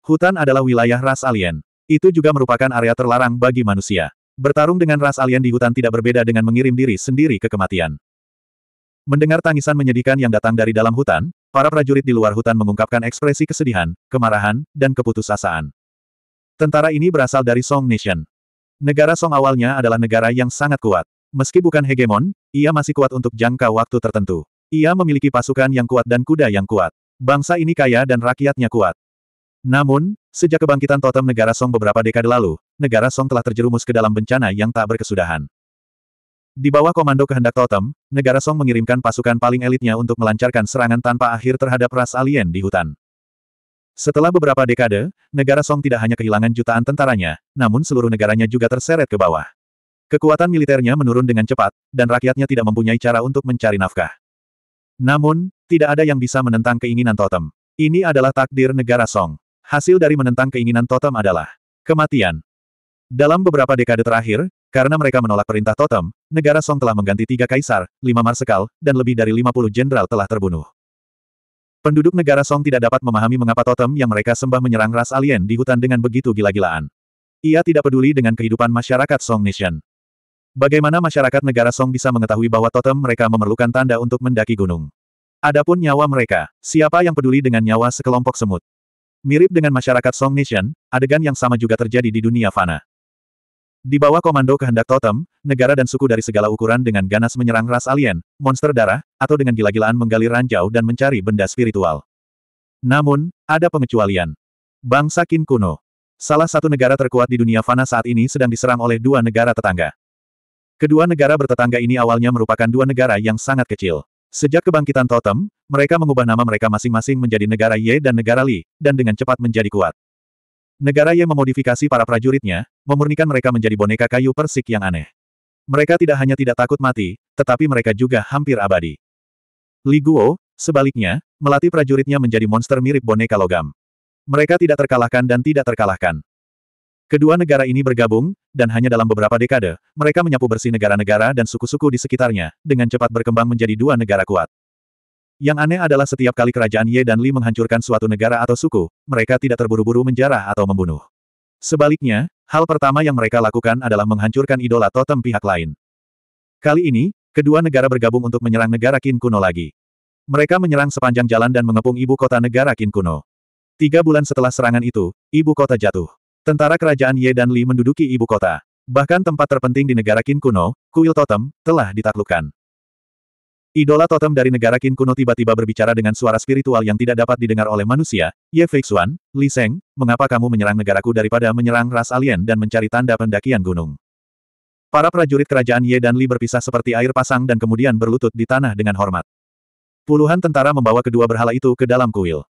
Hutan adalah wilayah ras alien. Itu juga merupakan area terlarang bagi manusia. Bertarung dengan ras alien di hutan tidak berbeda dengan mengirim diri sendiri ke kematian. Mendengar tangisan menyedihkan yang datang dari dalam hutan, para prajurit di luar hutan mengungkapkan ekspresi kesedihan, kemarahan, dan keputusasaan. Tentara ini berasal dari Song Nation. Negara Song awalnya adalah negara yang sangat kuat. Meski bukan hegemon, ia masih kuat untuk jangka waktu tertentu. Ia memiliki pasukan yang kuat dan kuda yang kuat. Bangsa ini kaya dan rakyatnya kuat. Namun, sejak kebangkitan totem negara Song beberapa dekade lalu, negara Song telah terjerumus ke dalam bencana yang tak berkesudahan. Di bawah komando kehendak totem, negara Song mengirimkan pasukan paling elitnya untuk melancarkan serangan tanpa akhir terhadap ras alien di hutan. Setelah beberapa dekade, negara Song tidak hanya kehilangan jutaan tentaranya, namun seluruh negaranya juga terseret ke bawah. Kekuatan militernya menurun dengan cepat, dan rakyatnya tidak mempunyai cara untuk mencari nafkah. Namun, tidak ada yang bisa menentang keinginan totem. Ini adalah takdir negara Song. Hasil dari menentang keinginan totem adalah kematian. Dalam beberapa dekade terakhir, karena mereka menolak perintah totem, negara Song telah mengganti tiga kaisar, lima marsekal, dan lebih dari 50 jenderal telah terbunuh. Penduduk negara Song tidak dapat memahami mengapa totem yang mereka sembah menyerang ras alien di hutan dengan begitu gila-gilaan. Ia tidak peduli dengan kehidupan masyarakat Song Nation. Bagaimana masyarakat negara Song bisa mengetahui bahwa totem mereka memerlukan tanda untuk mendaki gunung? Adapun nyawa mereka, siapa yang peduli dengan nyawa sekelompok semut? Mirip dengan masyarakat Song Nation, adegan yang sama juga terjadi di dunia fana. Di bawah komando kehendak totem, negara dan suku dari segala ukuran dengan ganas menyerang ras alien, monster darah, atau dengan gila-gilaan menggali ranjau dan mencari benda spiritual. Namun, ada pengecualian. Bangsa Kin kuno. Salah satu negara terkuat di dunia fana saat ini sedang diserang oleh dua negara tetangga. Kedua negara bertetangga ini awalnya merupakan dua negara yang sangat kecil. Sejak kebangkitan totem, mereka mengubah nama mereka masing-masing menjadi negara Ye dan negara Li, dan dengan cepat menjadi kuat. Negara Ye memodifikasi para prajuritnya, memurnikan mereka menjadi boneka kayu persik yang aneh. Mereka tidak hanya tidak takut mati, tetapi mereka juga hampir abadi. Li Guo, sebaliknya, melatih prajuritnya menjadi monster mirip boneka logam. Mereka tidak terkalahkan dan tidak terkalahkan. Kedua negara ini bergabung, dan hanya dalam beberapa dekade, mereka menyapu bersih negara-negara dan suku-suku di sekitarnya, dengan cepat berkembang menjadi dua negara kuat. Yang aneh adalah setiap kali kerajaan Ye dan Li menghancurkan suatu negara atau suku, mereka tidak terburu-buru menjarah atau membunuh. Sebaliknya, hal pertama yang mereka lakukan adalah menghancurkan idola totem pihak lain. Kali ini, kedua negara bergabung untuk menyerang negara Qin kuno lagi. Mereka menyerang sepanjang jalan dan mengepung ibu kota negara Qin kuno. Tiga bulan setelah serangan itu, ibu kota jatuh. Tentara kerajaan Ye dan Li menduduki ibu kota. Bahkan tempat terpenting di negara Qin kuno, kuil totem, telah ditaklukkan. Idola totem dari negara Qin kuno tiba-tiba berbicara dengan suara spiritual yang tidak dapat didengar oleh manusia, Ye Feixuan, Li Seng, mengapa kamu menyerang negaraku daripada menyerang ras alien dan mencari tanda pendakian gunung? Para prajurit kerajaan Ye dan Li berpisah seperti air pasang dan kemudian berlutut di tanah dengan hormat. Puluhan tentara membawa kedua berhala itu ke dalam kuil.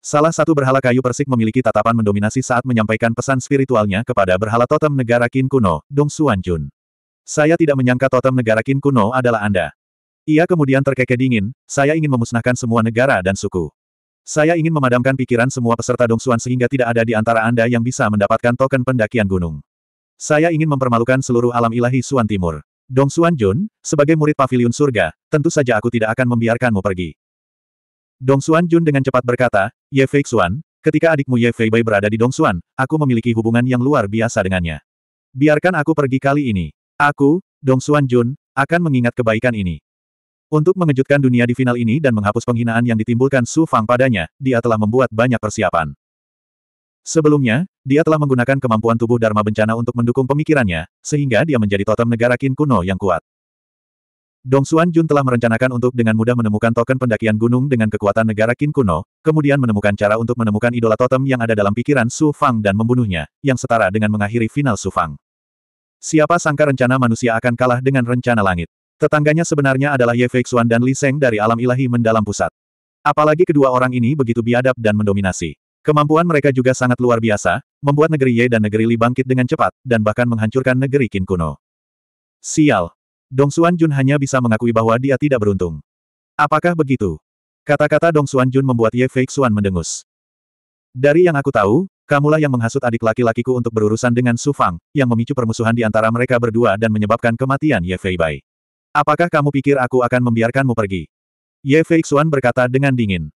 Salah satu berhala kayu persik memiliki tatapan mendominasi saat menyampaikan pesan spiritualnya kepada berhala totem negara Qin kuno, Dong Xuanjun. Saya tidak menyangka totem negara Qin kuno adalah Anda. Ia kemudian terkekeh dingin, saya ingin memusnahkan semua negara dan suku. Saya ingin memadamkan pikiran semua peserta Dong Xuan sehingga tidak ada di antara Anda yang bisa mendapatkan token pendakian gunung. Saya ingin mempermalukan seluruh alam ilahi Xuan Timur. Dong Xuan Jun, sebagai murid pavilion surga, tentu saja aku tidak akan membiarkanmu pergi. Dong Xuan Jun dengan cepat berkata, Ye Fei Xuan, ketika adikmu Ye Fei Bai berada di Dong Xuan, aku memiliki hubungan yang luar biasa dengannya. Biarkan aku pergi kali ini. Aku, Dong Xuan Jun, akan mengingat kebaikan ini. Untuk mengejutkan dunia di final ini dan menghapus penghinaan yang ditimbulkan Su Fang padanya, dia telah membuat banyak persiapan. Sebelumnya, dia telah menggunakan kemampuan tubuh Dharma Bencana untuk mendukung pemikirannya, sehingga dia menjadi totem negara Kin kuno yang kuat. Dong Xuan Jun telah merencanakan untuk dengan mudah menemukan token pendakian gunung dengan kekuatan negara Qin kuno, kemudian menemukan cara untuk menemukan idola totem yang ada dalam pikiran Su Fang dan membunuhnya, yang setara dengan mengakhiri final Su Fang. Siapa sangka rencana manusia akan kalah dengan rencana langit. Tetangganya sebenarnya adalah Ye Feixuan dan Li Seng dari alam ilahi mendalam pusat. Apalagi kedua orang ini begitu biadab dan mendominasi. Kemampuan mereka juga sangat luar biasa, membuat negeri Ye dan negeri Li bangkit dengan cepat, dan bahkan menghancurkan negeri Qin kuno. Sial, Dong Xuan Jun hanya bisa mengakui bahwa dia tidak beruntung. Apakah begitu? Kata-kata Dong Xuan Jun membuat Ye Fei Xuan mendengus. Dari yang aku tahu, kamulah yang menghasut adik laki-lakiku untuk berurusan dengan Su Fang, yang memicu permusuhan di antara mereka berdua dan menyebabkan kematian Ye Fei Bai. Apakah kamu pikir aku akan membiarkanmu pergi? Ye Fei Xuan berkata dengan dingin.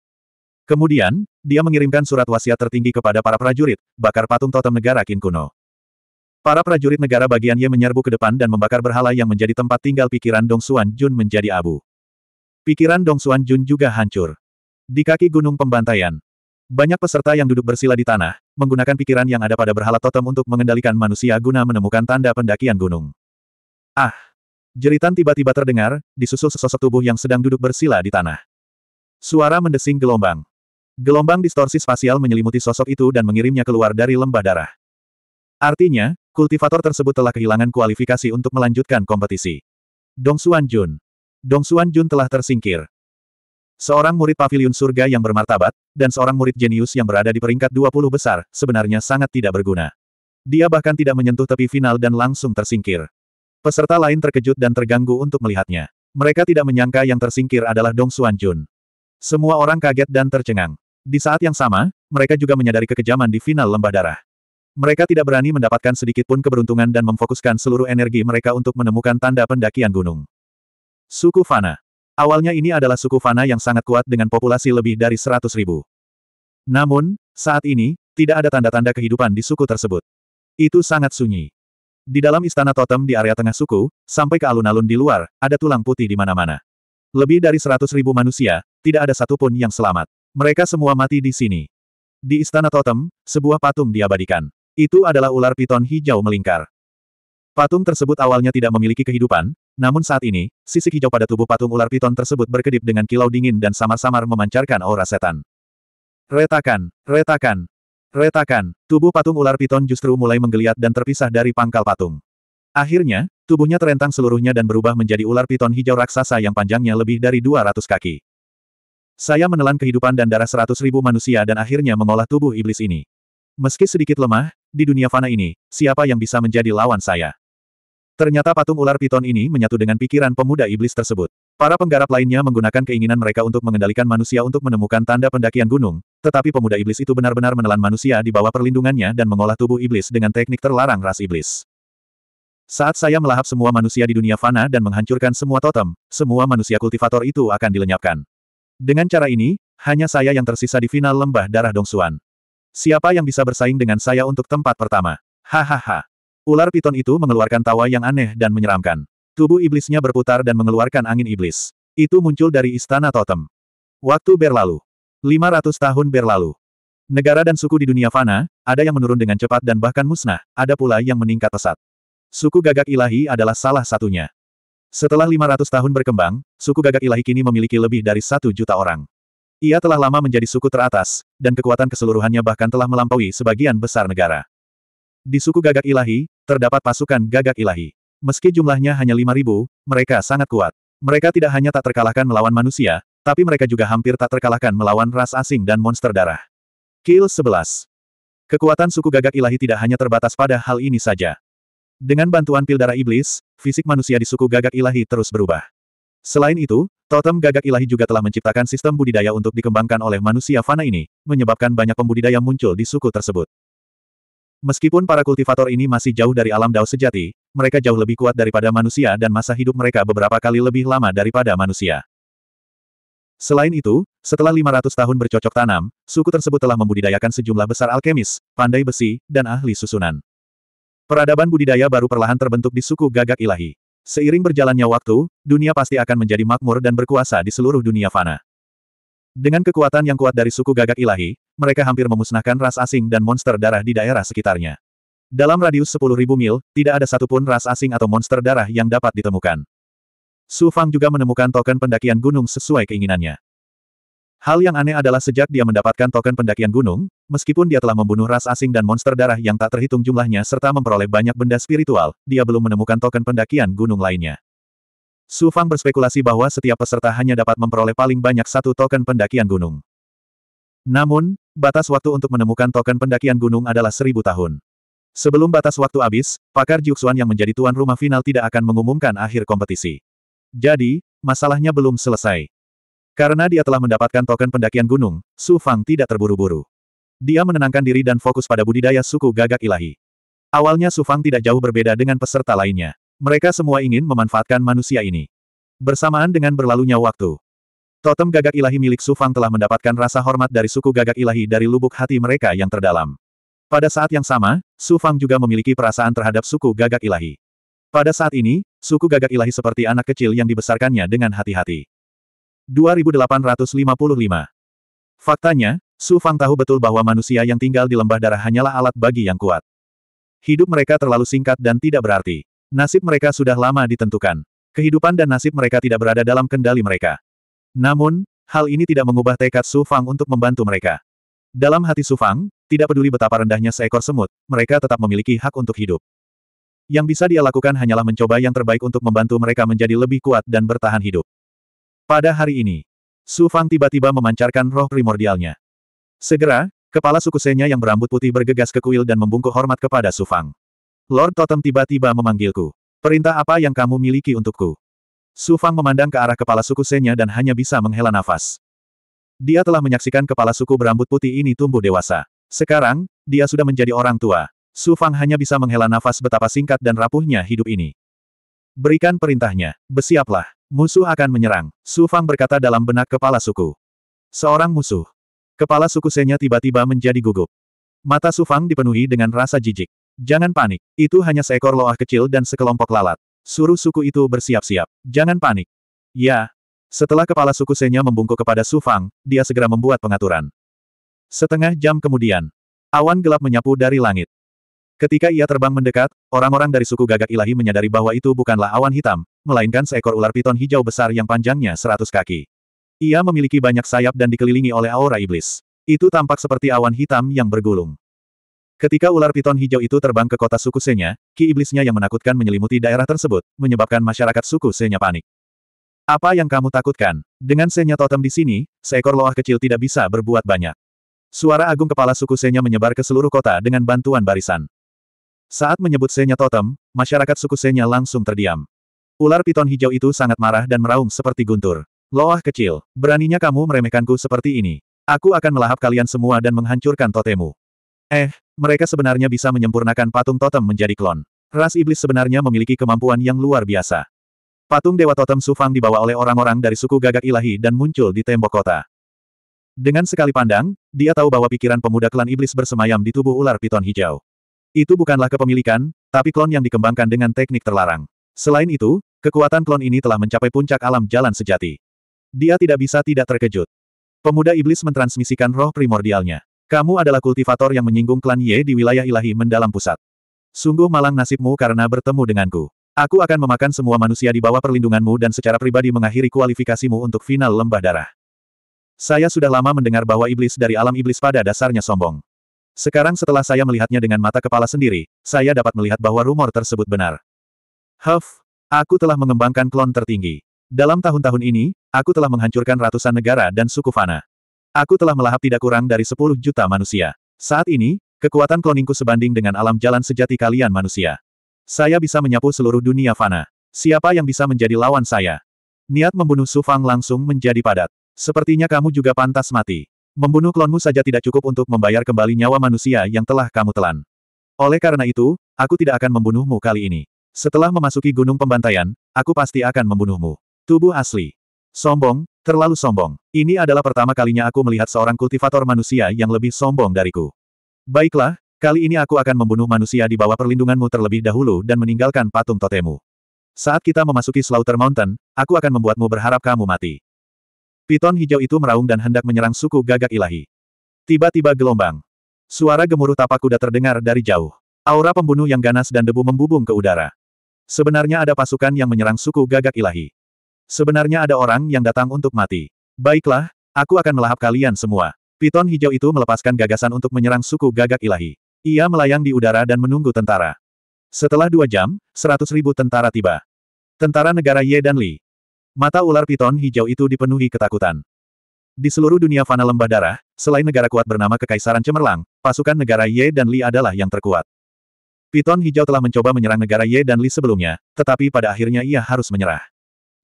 Kemudian, dia mengirimkan surat wasiat tertinggi kepada para prajurit, bakar patung totem negara Kin kuno. Para prajurit negara bagian Ye menyerbu ke depan dan membakar berhala yang menjadi tempat tinggal pikiran Dong Xuan Jun menjadi abu. Pikiran Dong Xuan Jun juga hancur. Di kaki gunung pembantaian, banyak peserta yang duduk bersila di tanah, menggunakan pikiran yang ada pada berhala totem untuk mengendalikan manusia guna menemukan tanda pendakian gunung. Ah! Jeritan tiba-tiba terdengar, disusul sesosok tubuh yang sedang duduk bersila di tanah. Suara mendesing gelombang. Gelombang distorsi spasial menyelimuti sosok itu dan mengirimnya keluar dari lembah darah. Artinya, kultivator tersebut telah kehilangan kualifikasi untuk melanjutkan kompetisi. Dong Xuan Jun. Dong Xuan Jun telah tersingkir. Seorang murid pavilion surga yang bermartabat, dan seorang murid jenius yang berada di peringkat 20 besar, sebenarnya sangat tidak berguna. Dia bahkan tidak menyentuh tepi final dan langsung tersingkir. Peserta lain terkejut dan terganggu untuk melihatnya. Mereka tidak menyangka yang tersingkir adalah Dong Xuan Jun. Semua orang kaget dan tercengang. Di saat yang sama, mereka juga menyadari kekejaman di final lembah darah. Mereka tidak berani mendapatkan sedikit pun keberuntungan dan memfokuskan seluruh energi mereka untuk menemukan tanda pendakian gunung. Suku Fana. Awalnya ini adalah suku Fana yang sangat kuat dengan populasi lebih dari 100 ribu. Namun, saat ini, tidak ada tanda-tanda kehidupan di suku tersebut. Itu sangat sunyi. Di dalam istana totem di area tengah suku, sampai ke alun-alun di luar, ada tulang putih di mana-mana. Lebih dari 100 ribu manusia, tidak ada satupun yang selamat. Mereka semua mati di sini. Di istana totem, sebuah patung diabadikan. Itu adalah ular piton hijau melingkar. Patung tersebut awalnya tidak memiliki kehidupan, namun saat ini, sisik hijau pada tubuh patung ular piton tersebut berkedip dengan kilau dingin dan samar-samar memancarkan aura setan. Retakan, retakan, retakan, tubuh patung ular piton justru mulai menggeliat dan terpisah dari pangkal patung. Akhirnya, tubuhnya terentang seluruhnya dan berubah menjadi ular piton hijau raksasa yang panjangnya lebih dari 200 kaki. Saya menelan kehidupan dan darah seratus ribu manusia dan akhirnya mengolah tubuh iblis ini. Meski sedikit lemah, di dunia fana ini, siapa yang bisa menjadi lawan saya? Ternyata patung ular piton ini menyatu dengan pikiran pemuda iblis tersebut. Para penggarap lainnya menggunakan keinginan mereka untuk mengendalikan manusia untuk menemukan tanda pendakian gunung, tetapi pemuda iblis itu benar-benar menelan manusia di bawah perlindungannya dan mengolah tubuh iblis dengan teknik terlarang ras iblis. Saat saya melahap semua manusia di dunia fana dan menghancurkan semua totem, semua manusia kultivator itu akan dilenyapkan. Dengan cara ini, hanya saya yang tersisa di final lembah darah Dongsuan. Siapa yang bisa bersaing dengan saya untuk tempat pertama? Hahaha. Ular piton itu mengeluarkan tawa yang aneh dan menyeramkan. Tubuh iblisnya berputar dan mengeluarkan angin iblis. Itu muncul dari istana totem. Waktu berlalu. 500 tahun berlalu. Negara dan suku di dunia fana, ada yang menurun dengan cepat dan bahkan musnah, ada pula yang meningkat pesat. Suku gagak ilahi adalah salah satunya. Setelah 500 tahun berkembang, suku gagak ilahi kini memiliki lebih dari satu juta orang. Ia telah lama menjadi suku teratas, dan kekuatan keseluruhannya bahkan telah melampaui sebagian besar negara. Di suku gagak ilahi, terdapat pasukan gagak ilahi. Meski jumlahnya hanya 5.000, mereka sangat kuat. Mereka tidak hanya tak terkalahkan melawan manusia, tapi mereka juga hampir tak terkalahkan melawan ras asing dan monster darah. Kill 11. Kekuatan suku gagak ilahi tidak hanya terbatas pada hal ini saja. Dengan bantuan pil darah iblis, fisik manusia di suku gagak ilahi terus berubah. Selain itu, totem gagak ilahi juga telah menciptakan sistem budidaya untuk dikembangkan oleh manusia fana ini, menyebabkan banyak pembudidaya muncul di suku tersebut. Meskipun para kultivator ini masih jauh dari alam dao sejati, mereka jauh lebih kuat daripada manusia dan masa hidup mereka beberapa kali lebih lama daripada manusia. Selain itu, setelah 500 tahun bercocok tanam, suku tersebut telah membudidayakan sejumlah besar alkemis, pandai besi, dan ahli susunan. Peradaban budidaya baru perlahan terbentuk di suku gagak ilahi. Seiring berjalannya waktu, dunia pasti akan menjadi makmur dan berkuasa di seluruh dunia fana. Dengan kekuatan yang kuat dari suku gagak ilahi, mereka hampir memusnahkan ras asing dan monster darah di daerah sekitarnya. Dalam radius 10.000 mil, tidak ada satupun ras asing atau monster darah yang dapat ditemukan. Su Fang juga menemukan token pendakian gunung sesuai keinginannya. Hal yang aneh adalah sejak dia mendapatkan token pendakian gunung, meskipun dia telah membunuh ras asing dan monster darah yang tak terhitung jumlahnya serta memperoleh banyak benda spiritual, dia belum menemukan token pendakian gunung lainnya. Su Fang berspekulasi bahwa setiap peserta hanya dapat memperoleh paling banyak satu token pendakian gunung. Namun, batas waktu untuk menemukan token pendakian gunung adalah seribu tahun. Sebelum batas waktu habis, pakar Jiuxuan yang menjadi tuan rumah final tidak akan mengumumkan akhir kompetisi. Jadi, masalahnya belum selesai. Karena dia telah mendapatkan token pendakian gunung, Su Fang tidak terburu-buru. Dia menenangkan diri dan fokus pada budidaya suku gagak ilahi. Awalnya Su Fang tidak jauh berbeda dengan peserta lainnya. Mereka semua ingin memanfaatkan manusia ini. Bersamaan dengan berlalunya waktu, totem gagak ilahi milik Su Fang telah mendapatkan rasa hormat dari suku gagak ilahi dari lubuk hati mereka yang terdalam. Pada saat yang sama, Su Fang juga memiliki perasaan terhadap suku gagak ilahi. Pada saat ini, suku gagak ilahi seperti anak kecil yang dibesarkannya dengan hati-hati. 2855. Faktanya, Su Fang tahu betul bahwa manusia yang tinggal di lembah darah hanyalah alat bagi yang kuat. Hidup mereka terlalu singkat dan tidak berarti. Nasib mereka sudah lama ditentukan. Kehidupan dan nasib mereka tidak berada dalam kendali mereka. Namun, hal ini tidak mengubah tekad Su Fang untuk membantu mereka. Dalam hati Su Fang, tidak peduli betapa rendahnya seekor semut, mereka tetap memiliki hak untuk hidup. Yang bisa dia lakukan hanyalah mencoba yang terbaik untuk membantu mereka menjadi lebih kuat dan bertahan hidup. Pada hari ini, Su Fang tiba-tiba memancarkan roh primordialnya. Segera, kepala suku Senya yang berambut putih bergegas ke kuil dan membungkuk hormat kepada Su Fang. Lord Totem tiba-tiba memanggilku. Perintah apa yang kamu miliki untukku? Su Fang memandang ke arah kepala suku Senya dan hanya bisa menghela nafas. Dia telah menyaksikan kepala suku berambut putih ini tumbuh dewasa. Sekarang, dia sudah menjadi orang tua. Su Fang hanya bisa menghela nafas betapa singkat dan rapuhnya hidup ini. Berikan perintahnya, bersiaplah. Musuh akan menyerang, Su Fang berkata dalam benak kepala suku. Seorang musuh. Kepala suku Senya tiba-tiba menjadi gugup. Mata Su Fang dipenuhi dengan rasa jijik. Jangan panik, itu hanya seekor loah kecil dan sekelompok lalat. Suruh suku itu bersiap-siap. Jangan panik. Ya. Setelah kepala suku Senya membungkuk kepada Su Fang, dia segera membuat pengaturan. Setengah jam kemudian, awan gelap menyapu dari langit. Ketika ia terbang mendekat, orang-orang dari suku gagak ilahi menyadari bahwa itu bukanlah awan hitam, melainkan seekor ular piton hijau besar yang panjangnya seratus kaki. Ia memiliki banyak sayap dan dikelilingi oleh aura iblis. Itu tampak seperti awan hitam yang bergulung. Ketika ular piton hijau itu terbang ke kota suku Senya, ki iblisnya yang menakutkan menyelimuti daerah tersebut, menyebabkan masyarakat suku Senya panik. Apa yang kamu takutkan? Dengan Senya totem di sini, seekor loah kecil tidak bisa berbuat banyak. Suara agung kepala suku Senya menyebar ke seluruh kota dengan bantuan barisan. Saat menyebut Senya totem, masyarakat suku Senya langsung terdiam. Ular piton hijau itu sangat marah dan meraung seperti guntur. Loah kecil, beraninya kamu meremehkanku seperti ini. Aku akan melahap kalian semua dan menghancurkan totemu. Eh, mereka sebenarnya bisa menyempurnakan patung totem menjadi klon. Ras iblis sebenarnya memiliki kemampuan yang luar biasa. Patung Dewa Totem Sufang dibawa oleh orang-orang dari suku gagak ilahi dan muncul di tembok kota. Dengan sekali pandang, dia tahu bahwa pikiran pemuda klan iblis bersemayam di tubuh ular piton hijau. Itu bukanlah kepemilikan, tapi klon yang dikembangkan dengan teknik terlarang. Selain itu, kekuatan klon ini telah mencapai puncak alam jalan sejati. Dia tidak bisa tidak terkejut. Pemuda iblis mentransmisikan roh primordialnya. Kamu adalah kultivator yang menyinggung klan Ye di wilayah ilahi mendalam pusat. Sungguh malang nasibmu karena bertemu denganku. Aku akan memakan semua manusia di bawah perlindunganmu dan secara pribadi mengakhiri kualifikasimu untuk final lembah darah. Saya sudah lama mendengar bahwa iblis dari alam iblis pada dasarnya sombong. Sekarang setelah saya melihatnya dengan mata kepala sendiri, saya dapat melihat bahwa rumor tersebut benar. Huff, aku telah mengembangkan klon tertinggi. Dalam tahun-tahun ini, aku telah menghancurkan ratusan negara dan suku Fana. Aku telah melahap tidak kurang dari 10 juta manusia. Saat ini, kekuatan kloningku sebanding dengan alam jalan sejati kalian manusia. Saya bisa menyapu seluruh dunia Fana. Siapa yang bisa menjadi lawan saya? Niat membunuh Sufang langsung menjadi padat. Sepertinya kamu juga pantas mati. Membunuh klonmu saja tidak cukup untuk membayar kembali nyawa manusia yang telah kamu telan. Oleh karena itu, aku tidak akan membunuhmu kali ini. Setelah memasuki gunung pembantaian, aku pasti akan membunuhmu. Tubuh asli. Sombong, terlalu sombong. Ini adalah pertama kalinya aku melihat seorang kultivator manusia yang lebih sombong dariku. Baiklah, kali ini aku akan membunuh manusia di bawah perlindunganmu terlebih dahulu dan meninggalkan patung totemu. Saat kita memasuki Slaughter Mountain, aku akan membuatmu berharap kamu mati. Piton hijau itu meraung dan hendak menyerang suku gagak ilahi. Tiba-tiba gelombang. Suara gemuruh tapak kuda terdengar dari jauh. Aura pembunuh yang ganas dan debu membubung ke udara. Sebenarnya ada pasukan yang menyerang suku gagak ilahi. Sebenarnya ada orang yang datang untuk mati. Baiklah, aku akan melahap kalian semua. Piton hijau itu melepaskan gagasan untuk menyerang suku gagak ilahi. Ia melayang di udara dan menunggu tentara. Setelah dua jam, seratus ribu tentara tiba. Tentara negara Ye dan Li. Mata ular piton hijau itu dipenuhi ketakutan. Di seluruh dunia fana lembah darah, selain negara kuat bernama Kekaisaran Cemerlang, pasukan negara Ye dan Li adalah yang terkuat. Piton hijau telah mencoba menyerang negara Ye dan Li sebelumnya, tetapi pada akhirnya ia harus menyerah.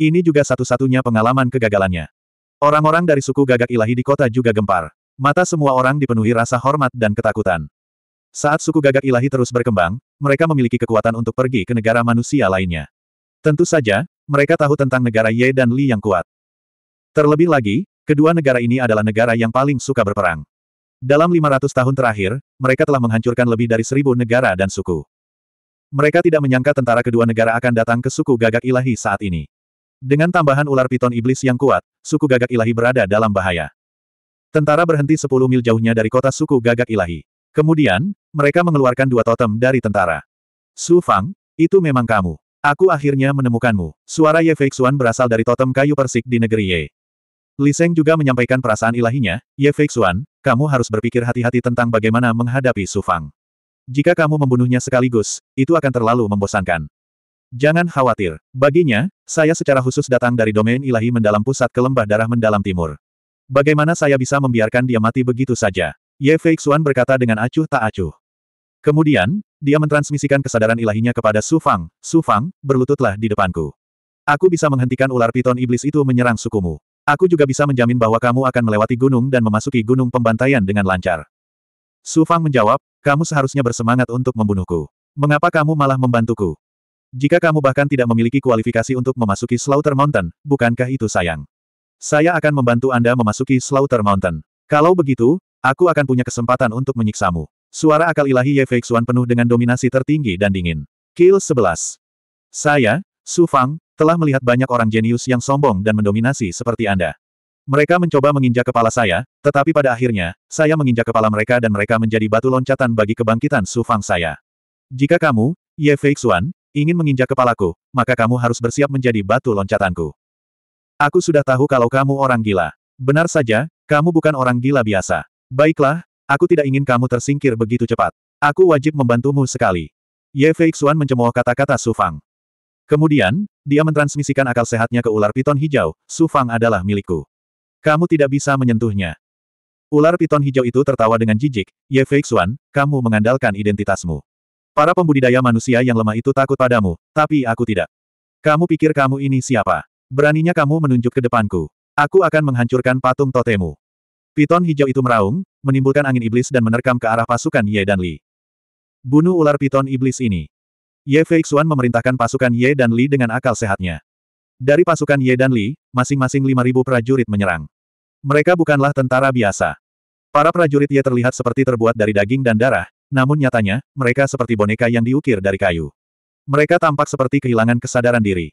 Ini juga satu-satunya pengalaman kegagalannya. Orang-orang dari suku gagak ilahi di kota juga gempar. Mata semua orang dipenuhi rasa hormat dan ketakutan. Saat suku gagak ilahi terus berkembang, mereka memiliki kekuatan untuk pergi ke negara manusia lainnya. Tentu saja, mereka tahu tentang negara Ye dan Li yang kuat. Terlebih lagi, kedua negara ini adalah negara yang paling suka berperang. Dalam 500 tahun terakhir, mereka telah menghancurkan lebih dari seribu negara dan suku. Mereka tidak menyangka tentara kedua negara akan datang ke suku gagak ilahi saat ini. Dengan tambahan ular piton iblis yang kuat, suku gagak ilahi berada dalam bahaya. Tentara berhenti 10 mil jauhnya dari kota suku gagak ilahi. Kemudian, mereka mengeluarkan dua totem dari tentara. Su Fang, itu memang kamu. Aku akhirnya menemukanmu. Suara Ye Feixuan berasal dari totem kayu persik di negeri Ye. Li Seng juga menyampaikan perasaan ilahinya, Ye Feixuan, kamu harus berpikir hati-hati tentang bagaimana menghadapi Su Fang. Jika kamu membunuhnya sekaligus, itu akan terlalu membosankan. Jangan khawatir. Baginya, saya secara khusus datang dari domain ilahi mendalam pusat ke lembah darah mendalam timur. Bagaimana saya bisa membiarkan dia mati begitu saja? Ye Feixuan berkata dengan acuh tak acuh. Kemudian, dia mentransmisikan kesadaran ilahinya kepada Su Fang, Su Fang, berlututlah di depanku. Aku bisa menghentikan ular piton iblis itu menyerang sukumu. Aku juga bisa menjamin bahwa kamu akan melewati gunung dan memasuki gunung pembantaian dengan lancar. Su Fang menjawab, kamu seharusnya bersemangat untuk membunuhku. Mengapa kamu malah membantuku? Jika kamu bahkan tidak memiliki kualifikasi untuk memasuki Slaughter Mountain, bukankah itu sayang? Saya akan membantu Anda memasuki Slaughter Mountain. Kalau begitu, aku akan punya kesempatan untuk menyiksamu. Suara akal ilahi Ye Feixuan penuh dengan dominasi tertinggi dan dingin. Kill 11. Saya, Su Fang, telah melihat banyak orang jenius yang sombong dan mendominasi seperti Anda. Mereka mencoba menginjak kepala saya, tetapi pada akhirnya, saya menginjak kepala mereka dan mereka menjadi batu loncatan bagi kebangkitan Su Fang saya. Jika kamu, Ye Feixuan, ingin menginjak kepalaku, maka kamu harus bersiap menjadi batu loncatanku. Aku sudah tahu kalau kamu orang gila. Benar saja, kamu bukan orang gila biasa. Baiklah, Aku tidak ingin kamu tersingkir begitu cepat. Aku wajib membantumu sekali. Ye Fei Xuan mencemooh kata-kata Su Fang. Kemudian, dia mentransmisikan akal sehatnya ke ular piton hijau, Su Fang adalah milikku. Kamu tidak bisa menyentuhnya. Ular piton hijau itu tertawa dengan jijik, Ye Fei Xuan, kamu mengandalkan identitasmu. Para pembudidaya manusia yang lemah itu takut padamu, tapi aku tidak. Kamu pikir kamu ini siapa? Beraninya kamu menunjuk ke depanku. Aku akan menghancurkan patung totemu. Piton hijau itu meraung, menimbulkan angin iblis dan menerkam ke arah pasukan Ye dan Li. Bunuh ular piton iblis ini. Ye Feixuan memerintahkan pasukan Ye dan Li dengan akal sehatnya. Dari pasukan Ye dan Li, masing-masing 5.000 prajurit menyerang. Mereka bukanlah tentara biasa. Para prajurit Ye terlihat seperti terbuat dari daging dan darah, namun nyatanya, mereka seperti boneka yang diukir dari kayu. Mereka tampak seperti kehilangan kesadaran diri.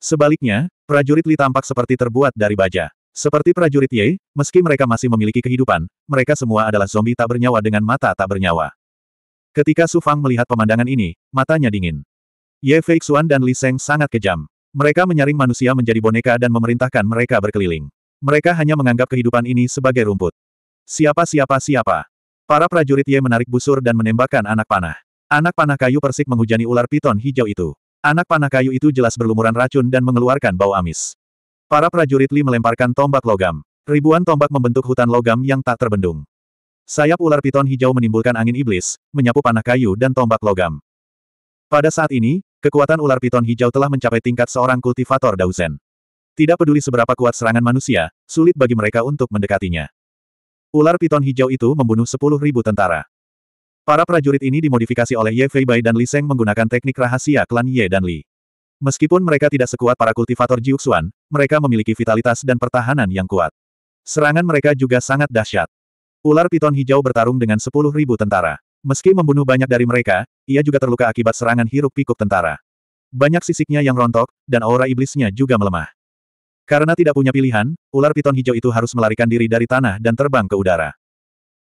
Sebaliknya, prajurit Li tampak seperti terbuat dari baja. Seperti prajurit Ye, meski mereka masih memiliki kehidupan, mereka semua adalah zombie tak bernyawa dengan mata tak bernyawa. Ketika Su Fang melihat pemandangan ini, matanya dingin. Ye Feixuan dan Li Seng sangat kejam. Mereka menyaring manusia menjadi boneka dan memerintahkan mereka berkeliling. Mereka hanya menganggap kehidupan ini sebagai rumput. Siapa siapa siapa. Para prajurit Ye menarik busur dan menembakkan anak panah. Anak panah kayu persik menghujani ular piton hijau itu. Anak panah kayu itu jelas berlumuran racun dan mengeluarkan bau amis. Para prajurit Li melemparkan tombak logam. Ribuan tombak membentuk hutan logam yang tak terbendung. Sayap ular piton hijau menimbulkan angin iblis, menyapu panah kayu dan tombak logam. Pada saat ini, kekuatan ular piton hijau telah mencapai tingkat seorang kultivator Dausen. Tidak peduli seberapa kuat serangan manusia, sulit bagi mereka untuk mendekatinya. Ular piton hijau itu membunuh sepuluh ribu tentara. Para prajurit ini dimodifikasi oleh Ye Feibai dan Li Seng menggunakan teknik rahasia klan Ye dan Li. Meskipun mereka tidak sekuat para kultivator Jiuxuan, mereka memiliki vitalitas dan pertahanan yang kuat. Serangan mereka juga sangat dahsyat. Ular piton hijau bertarung dengan 10.000 tentara. Meski membunuh banyak dari mereka, ia juga terluka akibat serangan hiruk-pikuk tentara. Banyak sisiknya yang rontok, dan aura iblisnya juga melemah. Karena tidak punya pilihan, ular piton hijau itu harus melarikan diri dari tanah dan terbang ke udara.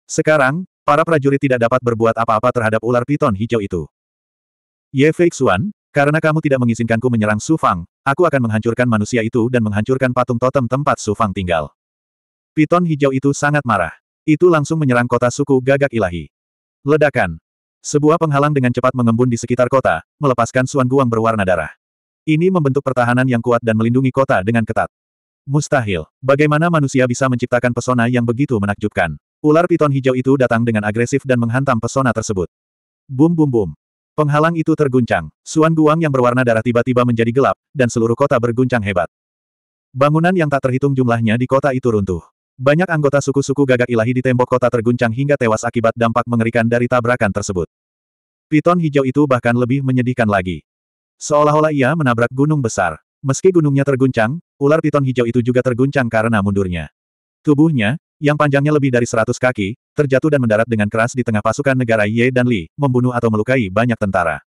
Sekarang, para prajurit tidak dapat berbuat apa-apa terhadap ular piton hijau itu. Ye Feixuan, karena kamu tidak mengizinkanku menyerang Su Fang, aku akan menghancurkan manusia itu dan menghancurkan patung totem tempat Su Fang tinggal. Piton hijau itu sangat marah. Itu langsung menyerang kota suku gagak ilahi. Ledakan. Sebuah penghalang dengan cepat mengembun di sekitar kota, melepaskan Suan Guang berwarna darah. Ini membentuk pertahanan yang kuat dan melindungi kota dengan ketat. Mustahil, bagaimana manusia bisa menciptakan pesona yang begitu menakjubkan. Ular piton hijau itu datang dengan agresif dan menghantam pesona tersebut. Bum bum bum. Penghalang itu terguncang, Suan Guang yang berwarna darah tiba-tiba menjadi gelap, dan seluruh kota berguncang hebat. Bangunan yang tak terhitung jumlahnya di kota itu runtuh. Banyak anggota suku-suku gagak ilahi di tembok kota terguncang hingga tewas akibat dampak mengerikan dari tabrakan tersebut. Piton hijau itu bahkan lebih menyedihkan lagi. Seolah-olah ia menabrak gunung besar. Meski gunungnya terguncang, ular piton hijau itu juga terguncang karena mundurnya. Tubuhnya, yang panjangnya lebih dari seratus kaki, terjatuh dan mendarat dengan keras di tengah pasukan negara Ye dan Li, membunuh atau melukai banyak tentara.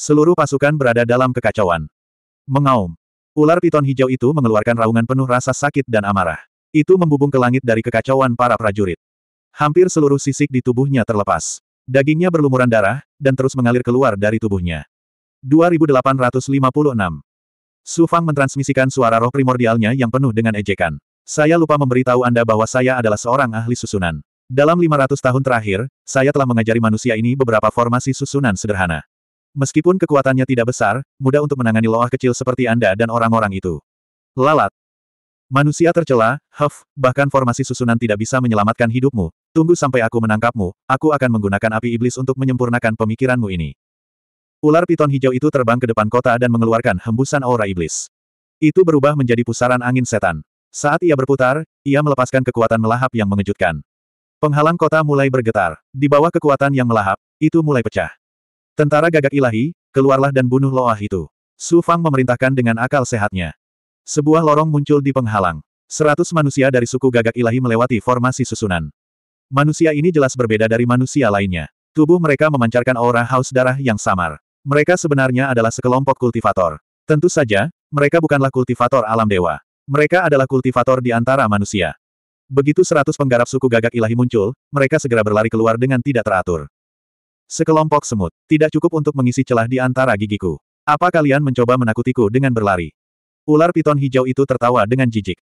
Seluruh pasukan berada dalam kekacauan. Mengaum. Ular piton hijau itu mengeluarkan raungan penuh rasa sakit dan amarah. Itu membubung ke langit dari kekacauan para prajurit. Hampir seluruh sisik di tubuhnya terlepas. Dagingnya berlumuran darah, dan terus mengalir keluar dari tubuhnya. 2856 Su Fang mentransmisikan suara roh primordialnya yang penuh dengan ejekan. Saya lupa memberitahu Anda bahwa saya adalah seorang ahli susunan. Dalam 500 tahun terakhir, saya telah mengajari manusia ini beberapa formasi susunan sederhana. Meskipun kekuatannya tidak besar, mudah untuk menangani loah kecil seperti Anda dan orang-orang itu. Lalat. Manusia tercela, huff, bahkan formasi susunan tidak bisa menyelamatkan hidupmu. Tunggu sampai aku menangkapmu, aku akan menggunakan api iblis untuk menyempurnakan pemikiranmu ini. Ular piton hijau itu terbang ke depan kota dan mengeluarkan hembusan aura iblis. Itu berubah menjadi pusaran angin setan. Saat ia berputar, ia melepaskan kekuatan melahap yang mengejutkan. Penghalang kota mulai bergetar. Di bawah kekuatan yang melahap, itu mulai pecah. Tentara gagak ilahi, keluarlah dan bunuh loah itu. Su Fang memerintahkan dengan akal sehatnya. Sebuah lorong muncul di penghalang. Seratus manusia dari suku gagak ilahi melewati formasi susunan. Manusia ini jelas berbeda dari manusia lainnya. Tubuh mereka memancarkan aura haus darah yang samar. Mereka sebenarnya adalah sekelompok kultivator. Tentu saja, mereka bukanlah kultivator alam dewa. Mereka adalah kultivator di antara manusia. Begitu seratus penggarap suku gagak ilahi muncul, mereka segera berlari keluar dengan tidak teratur. Sekelompok semut, tidak cukup untuk mengisi celah di antara gigiku. Apa kalian mencoba menakutiku dengan berlari? Ular piton hijau itu tertawa dengan jijik.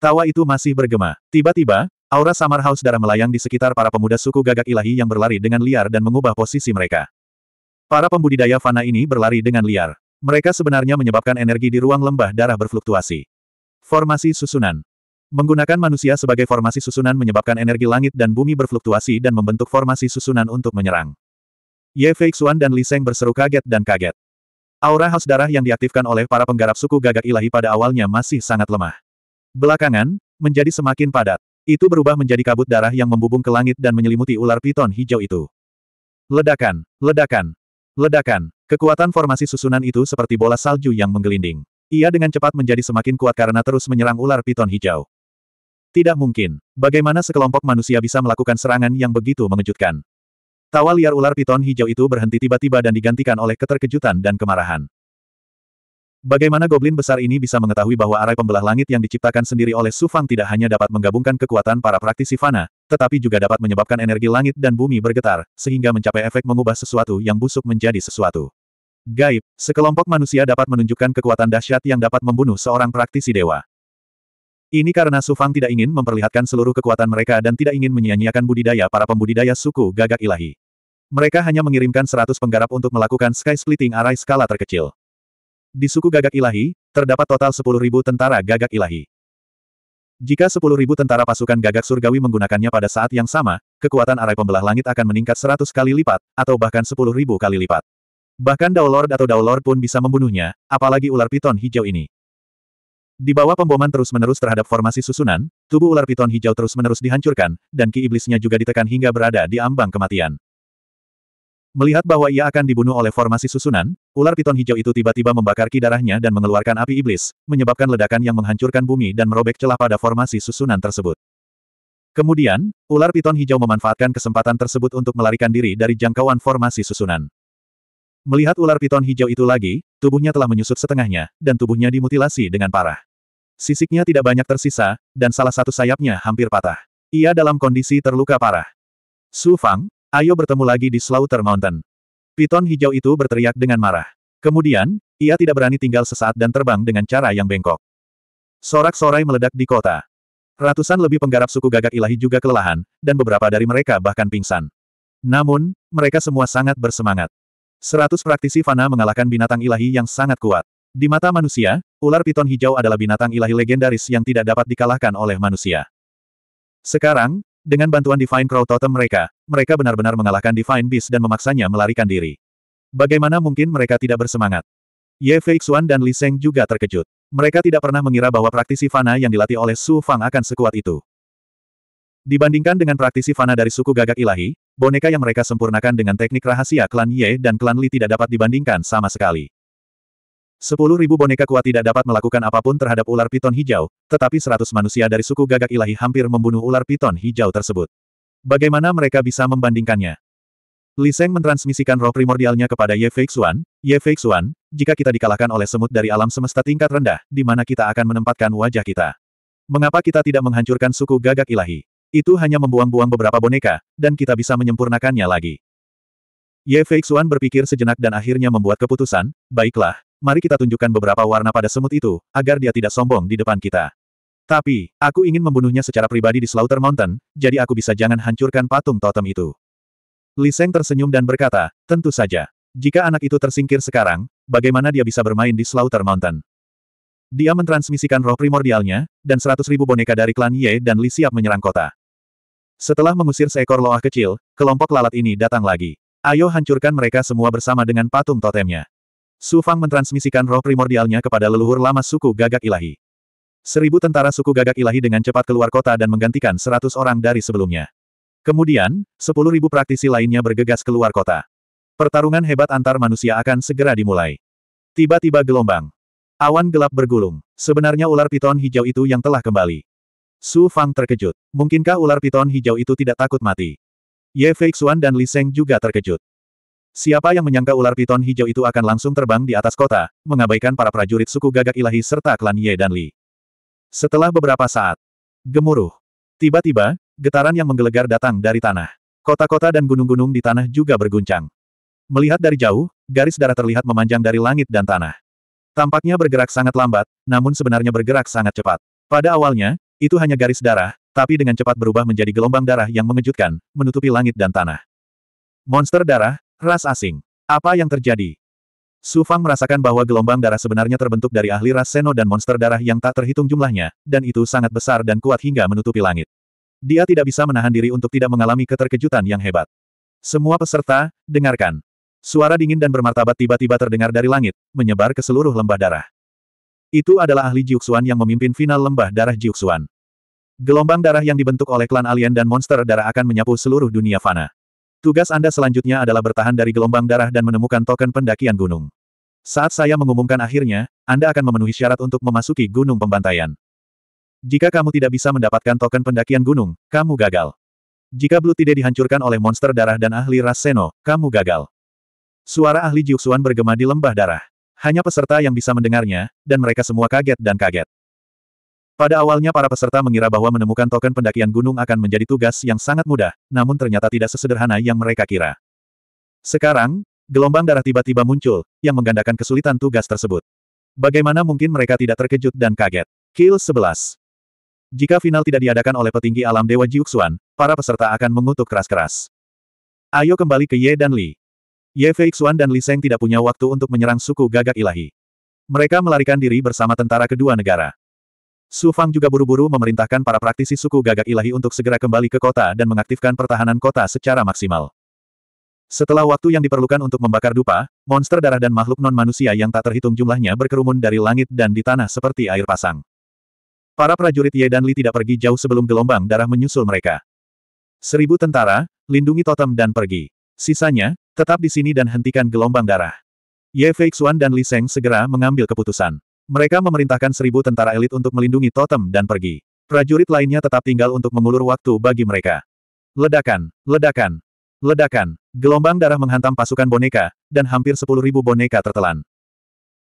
Tawa itu masih bergema. Tiba-tiba, aura samar haus darah melayang di sekitar para pemuda suku gagak ilahi yang berlari dengan liar dan mengubah posisi mereka. Para pembudidaya fana ini berlari dengan liar. Mereka sebenarnya menyebabkan energi di ruang lembah darah berfluktuasi. Formasi susunan. Menggunakan manusia sebagai formasi susunan menyebabkan energi langit dan bumi berfluktuasi dan membentuk formasi susunan untuk menyerang. Ye Feixuan dan Li Seng berseru kaget dan kaget. Aura haus darah yang diaktifkan oleh para penggarap suku gagak ilahi pada awalnya masih sangat lemah. Belakangan, menjadi semakin padat. Itu berubah menjadi kabut darah yang membubung ke langit dan menyelimuti ular piton hijau itu. Ledakan, ledakan, ledakan. Kekuatan formasi susunan itu seperti bola salju yang menggelinding. Ia dengan cepat menjadi semakin kuat karena terus menyerang ular piton hijau. Tidak mungkin. Bagaimana sekelompok manusia bisa melakukan serangan yang begitu mengejutkan? Tawa liar ular piton hijau itu berhenti tiba-tiba dan digantikan oleh keterkejutan dan kemarahan. Bagaimana goblin besar ini bisa mengetahui bahwa arai pembelah langit yang diciptakan sendiri oleh Sufang tidak hanya dapat menggabungkan kekuatan para praktisi fana, tetapi juga dapat menyebabkan energi langit dan bumi bergetar, sehingga mencapai efek mengubah sesuatu yang busuk menjadi sesuatu. Gaib, sekelompok manusia dapat menunjukkan kekuatan dahsyat yang dapat membunuh seorang praktisi dewa. Ini karena Sufang tidak ingin memperlihatkan seluruh kekuatan mereka dan tidak ingin menyia-nyiakan budidaya para pembudidaya suku gagak ilahi. Mereka hanya mengirimkan 100 penggarap untuk melakukan sky splitting arai skala terkecil. Di suku gagak ilahi, terdapat total 10.000 tentara gagak ilahi. Jika 10.000 tentara pasukan gagak surgawi menggunakannya pada saat yang sama, kekuatan arai pembelah langit akan meningkat 100 kali lipat, atau bahkan 10.000 kali lipat. Bahkan Daulord atau Daulor pun bisa membunuhnya, apalagi ular piton hijau ini. Di bawah pemboman terus-menerus terhadap formasi susunan, tubuh ular piton hijau terus-menerus dihancurkan, dan ki iblisnya juga ditekan hingga berada di ambang kematian. Melihat bahwa ia akan dibunuh oleh formasi susunan, ular piton hijau itu tiba-tiba membakar ki darahnya dan mengeluarkan api iblis, menyebabkan ledakan yang menghancurkan bumi dan merobek celah pada formasi susunan tersebut. Kemudian, ular piton hijau memanfaatkan kesempatan tersebut untuk melarikan diri dari jangkauan formasi susunan. Melihat ular piton hijau itu lagi, tubuhnya telah menyusut setengahnya, dan tubuhnya dimutilasi dengan parah. Sisiknya tidak banyak tersisa, dan salah satu sayapnya hampir patah. Ia dalam kondisi terluka parah. Su Fang, ayo bertemu lagi di Slaughter Mountain. Piton hijau itu berteriak dengan marah. Kemudian, ia tidak berani tinggal sesaat dan terbang dengan cara yang bengkok. Sorak-sorai meledak di kota. Ratusan lebih penggarap suku gagak ilahi juga kelelahan, dan beberapa dari mereka bahkan pingsan. Namun, mereka semua sangat bersemangat. Seratus praktisi fana mengalahkan binatang ilahi yang sangat kuat. Di mata manusia, ular piton hijau adalah binatang ilahi legendaris yang tidak dapat dikalahkan oleh manusia. Sekarang, dengan bantuan Divine Crow Totem mereka, mereka benar-benar mengalahkan Divine Beast dan memaksanya melarikan diri. Bagaimana mungkin mereka tidak bersemangat? Ye Feixuan dan Li Seng juga terkejut. Mereka tidak pernah mengira bahwa praktisi fana yang dilatih oleh Su Fang akan sekuat itu. Dibandingkan dengan praktisi fana dari suku gagak ilahi, boneka yang mereka sempurnakan dengan teknik rahasia klan Ye dan klan Li tidak dapat dibandingkan sama sekali. 10.000 boneka kuat tidak dapat melakukan apapun terhadap ular piton hijau, tetapi 100 manusia dari suku gagak ilahi hampir membunuh ular piton hijau tersebut. Bagaimana mereka bisa membandingkannya? Li Seng mentransmisikan roh primordialnya kepada Ye Feixuan, Ye Feixuan, jika kita dikalahkan oleh semut dari alam semesta tingkat rendah, di mana kita akan menempatkan wajah kita. Mengapa kita tidak menghancurkan suku gagak ilahi? Itu hanya membuang-buang beberapa boneka, dan kita bisa menyempurnakannya lagi. Ye Feixuan berpikir sejenak dan akhirnya membuat keputusan, baiklah, mari kita tunjukkan beberapa warna pada semut itu, agar dia tidak sombong di depan kita. Tapi, aku ingin membunuhnya secara pribadi di Slaughter Mountain, jadi aku bisa jangan hancurkan patung totem itu. Li Seng tersenyum dan berkata, tentu saja. Jika anak itu tersingkir sekarang, bagaimana dia bisa bermain di Slaughter Mountain? Dia mentransmisikan roh primordialnya, dan seratus ribu boneka dari klan Ye dan Li siap menyerang kota. Setelah mengusir seekor loa kecil, kelompok lalat ini datang lagi. Ayo hancurkan mereka semua bersama dengan patung totemnya. Su Fang mentransmisikan roh primordialnya kepada leluhur lama suku gagak ilahi. Seribu tentara suku gagak ilahi dengan cepat keluar kota dan menggantikan seratus orang dari sebelumnya. Kemudian, sepuluh ribu praktisi lainnya bergegas keluar kota. Pertarungan hebat antar manusia akan segera dimulai. Tiba-tiba gelombang. Awan gelap bergulung. Sebenarnya ular piton hijau itu yang telah kembali. Su Fang terkejut. Mungkinkah ular piton hijau itu tidak takut mati? Ye Feixuan dan Li Seng juga terkejut. Siapa yang menyangka ular piton hijau itu akan langsung terbang di atas kota, mengabaikan para prajurit suku gagak ilahi serta klan Ye dan Li. Setelah beberapa saat, gemuruh. Tiba-tiba, getaran yang menggelegar datang dari tanah. Kota-kota dan gunung-gunung di tanah juga berguncang. Melihat dari jauh, garis darah terlihat memanjang dari langit dan tanah. Tampaknya bergerak sangat lambat, namun sebenarnya bergerak sangat cepat. Pada awalnya, itu hanya garis darah, tapi dengan cepat berubah menjadi gelombang darah yang mengejutkan, menutupi langit dan tanah. Monster darah, ras asing. Apa yang terjadi? Su Fang merasakan bahwa gelombang darah sebenarnya terbentuk dari ahli ras Seno dan monster darah yang tak terhitung jumlahnya, dan itu sangat besar dan kuat hingga menutupi langit. Dia tidak bisa menahan diri untuk tidak mengalami keterkejutan yang hebat. Semua peserta, dengarkan. Suara dingin dan bermartabat tiba-tiba terdengar dari langit, menyebar ke seluruh lembah darah. Itu adalah ahli Jiuxuan yang memimpin final lembah darah Jiuxuan. Gelombang darah yang dibentuk oleh klan alien dan monster darah akan menyapu seluruh dunia fana. Tugas Anda selanjutnya adalah bertahan dari gelombang darah dan menemukan token pendakian gunung. Saat saya mengumumkan akhirnya, Anda akan memenuhi syarat untuk memasuki gunung pembantaian. Jika kamu tidak bisa mendapatkan token pendakian gunung, kamu gagal. Jika Blue tidak dihancurkan oleh monster darah dan ahli ras Seno, kamu gagal. Suara ahli Jiuxuan bergema di lembah darah. Hanya peserta yang bisa mendengarnya, dan mereka semua kaget dan kaget. Pada awalnya para peserta mengira bahwa menemukan token pendakian gunung akan menjadi tugas yang sangat mudah, namun ternyata tidak sesederhana yang mereka kira. Sekarang, gelombang darah tiba-tiba muncul, yang menggandakan kesulitan tugas tersebut. Bagaimana mungkin mereka tidak terkejut dan kaget? Kill 11 Jika final tidak diadakan oleh petinggi alam Dewa Jiuxuan, para peserta akan mengutuk keras-keras. Ayo kembali ke Ye dan Li. Ye Feixuan dan Li Seng tidak punya waktu untuk menyerang suku gagak ilahi. Mereka melarikan diri bersama tentara kedua negara. Su Fang juga buru-buru memerintahkan para praktisi suku gagak ilahi untuk segera kembali ke kota dan mengaktifkan pertahanan kota secara maksimal. Setelah waktu yang diperlukan untuk membakar dupa, monster darah dan makhluk non-manusia yang tak terhitung jumlahnya berkerumun dari langit dan di tanah seperti air pasang. Para prajurit Ye dan Li tidak pergi jauh sebelum gelombang darah menyusul mereka. Seribu tentara, lindungi totem dan pergi. Sisanya, tetap di sini dan hentikan gelombang darah. Ye Feixuan dan Li Seng segera mengambil keputusan. Mereka memerintahkan seribu tentara elit untuk melindungi totem dan pergi. Prajurit lainnya tetap tinggal untuk mengulur waktu bagi mereka. Ledakan, ledakan, ledakan. Gelombang darah menghantam pasukan boneka, dan hampir sepuluh ribu boneka tertelan.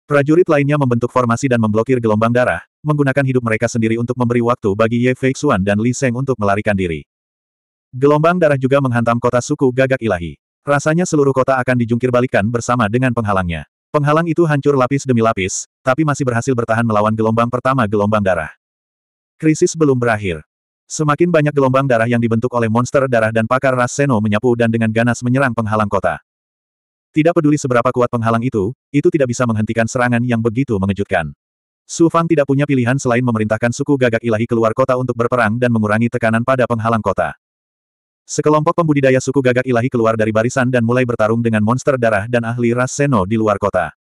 Prajurit lainnya membentuk formasi dan memblokir gelombang darah, menggunakan hidup mereka sendiri untuk memberi waktu bagi Ye Feixuan dan Li Seng untuk melarikan diri. Gelombang darah juga menghantam kota suku gagak ilahi. Rasanya seluruh kota akan dijungkir balikan bersama dengan penghalangnya. Penghalang itu hancur lapis demi lapis, tapi masih berhasil bertahan melawan gelombang pertama gelombang darah. Krisis belum berakhir. Semakin banyak gelombang darah yang dibentuk oleh monster darah dan pakar ras Seno menyapu dan dengan ganas menyerang penghalang kota. Tidak peduli seberapa kuat penghalang itu, itu tidak bisa menghentikan serangan yang begitu mengejutkan. Su Fang tidak punya pilihan selain memerintahkan suku gagak ilahi keluar kota untuk berperang dan mengurangi tekanan pada penghalang kota. Sekelompok pembudidaya suku gagak ilahi keluar dari barisan dan mulai bertarung dengan monster darah dan ahli ras Seno di luar kota.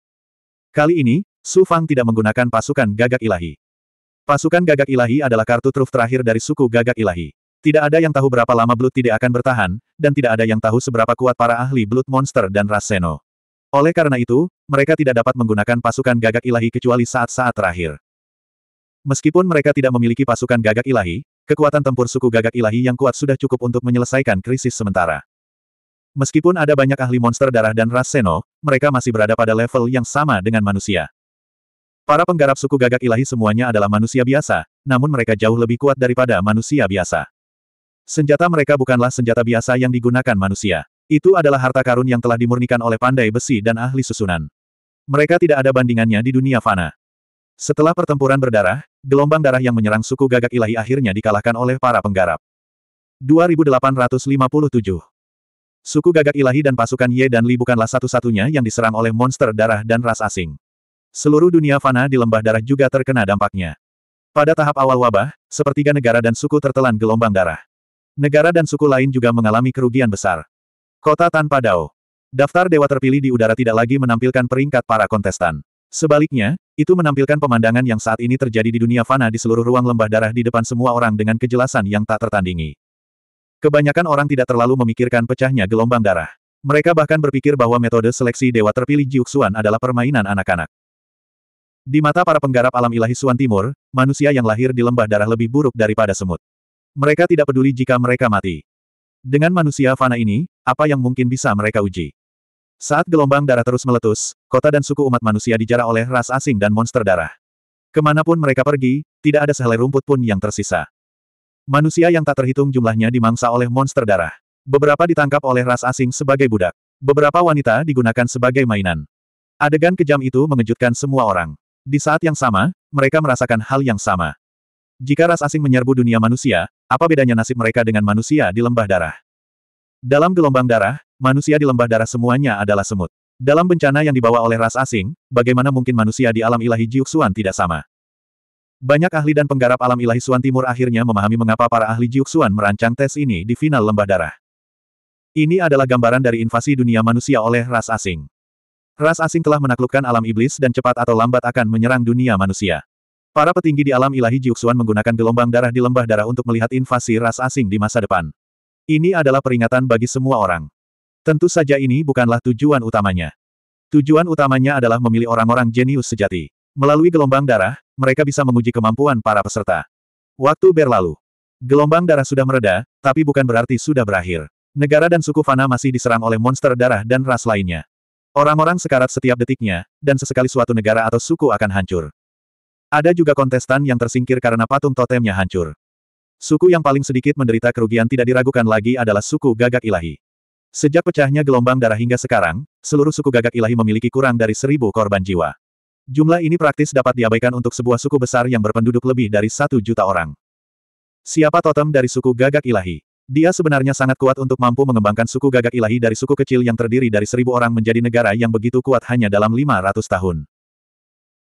Kali ini, Su Fang tidak menggunakan pasukan gagak ilahi. Pasukan gagak ilahi adalah kartu truf terakhir dari suku gagak ilahi. Tidak ada yang tahu berapa lama Blood tidak akan bertahan, dan tidak ada yang tahu seberapa kuat para ahli Blood Monster dan ras Seno. Oleh karena itu, mereka tidak dapat menggunakan pasukan gagak ilahi kecuali saat-saat terakhir. Meskipun mereka tidak memiliki pasukan gagak ilahi, Kekuatan tempur suku gagak ilahi yang kuat sudah cukup untuk menyelesaikan krisis sementara. Meskipun ada banyak ahli monster darah dan ras Seno, mereka masih berada pada level yang sama dengan manusia. Para penggarap suku gagak ilahi semuanya adalah manusia biasa, namun mereka jauh lebih kuat daripada manusia biasa. Senjata mereka bukanlah senjata biasa yang digunakan manusia. Itu adalah harta karun yang telah dimurnikan oleh pandai besi dan ahli susunan. Mereka tidak ada bandingannya di dunia fana. Setelah pertempuran berdarah, gelombang darah yang menyerang suku gagak ilahi akhirnya dikalahkan oleh para penggarap. 2857 Suku gagak ilahi dan pasukan Ye dan Li bukanlah satu-satunya yang diserang oleh monster darah dan ras asing. Seluruh dunia fana di lembah darah juga terkena dampaknya. Pada tahap awal wabah, sepertiga negara dan suku tertelan gelombang darah. Negara dan suku lain juga mengalami kerugian besar. Kota tanpa Dao. Daftar dewa terpilih di udara tidak lagi menampilkan peringkat para kontestan. Sebaliknya, itu menampilkan pemandangan yang saat ini terjadi di dunia fana di seluruh ruang lembah darah di depan semua orang dengan kejelasan yang tak tertandingi. Kebanyakan orang tidak terlalu memikirkan pecahnya gelombang darah. Mereka bahkan berpikir bahwa metode seleksi dewa terpilih Jiuxuan adalah permainan anak-anak. Di mata para penggarap alam ilahi Suan Timur, manusia yang lahir di lembah darah lebih buruk daripada semut. Mereka tidak peduli jika mereka mati. Dengan manusia fana ini, apa yang mungkin bisa mereka uji? Saat gelombang darah terus meletus, kota dan suku umat manusia dijarah oleh ras asing dan monster darah. Kemanapun mereka pergi, tidak ada sehelai rumput pun yang tersisa. Manusia yang tak terhitung jumlahnya dimangsa oleh monster darah. Beberapa ditangkap oleh ras asing sebagai budak. Beberapa wanita digunakan sebagai mainan. Adegan kejam itu mengejutkan semua orang. Di saat yang sama, mereka merasakan hal yang sama. Jika ras asing menyerbu dunia manusia, apa bedanya nasib mereka dengan manusia di lembah darah? Dalam gelombang darah, manusia di lembah darah semuanya adalah semut. Dalam bencana yang dibawa oleh ras asing, bagaimana mungkin manusia di alam ilahi Jiuxuan tidak sama? Banyak ahli dan penggarap alam ilahi Suan Timur akhirnya memahami mengapa para ahli Jiuxuan merancang tes ini di final lembah darah. Ini adalah gambaran dari invasi dunia manusia oleh ras asing. Ras asing telah menaklukkan alam iblis dan cepat atau lambat akan menyerang dunia manusia. Para petinggi di alam ilahi Jiuxuan menggunakan gelombang darah di lembah darah untuk melihat invasi ras asing di masa depan. Ini adalah peringatan bagi semua orang. Tentu saja ini bukanlah tujuan utamanya. Tujuan utamanya adalah memilih orang-orang jenius sejati. Melalui gelombang darah, mereka bisa menguji kemampuan para peserta. Waktu berlalu. Gelombang darah sudah mereda, tapi bukan berarti sudah berakhir. Negara dan suku Fana masih diserang oleh monster darah dan ras lainnya. Orang-orang sekarat setiap detiknya, dan sesekali suatu negara atau suku akan hancur. Ada juga kontestan yang tersingkir karena patung totemnya hancur. Suku yang paling sedikit menderita kerugian tidak diragukan lagi adalah suku gagak ilahi. Sejak pecahnya gelombang darah hingga sekarang, seluruh suku gagak ilahi memiliki kurang dari seribu korban jiwa. Jumlah ini praktis dapat diabaikan untuk sebuah suku besar yang berpenduduk lebih dari satu juta orang. Siapa totem dari suku gagak ilahi? Dia sebenarnya sangat kuat untuk mampu mengembangkan suku gagak ilahi dari suku kecil yang terdiri dari seribu orang menjadi negara yang begitu kuat hanya dalam 500 tahun.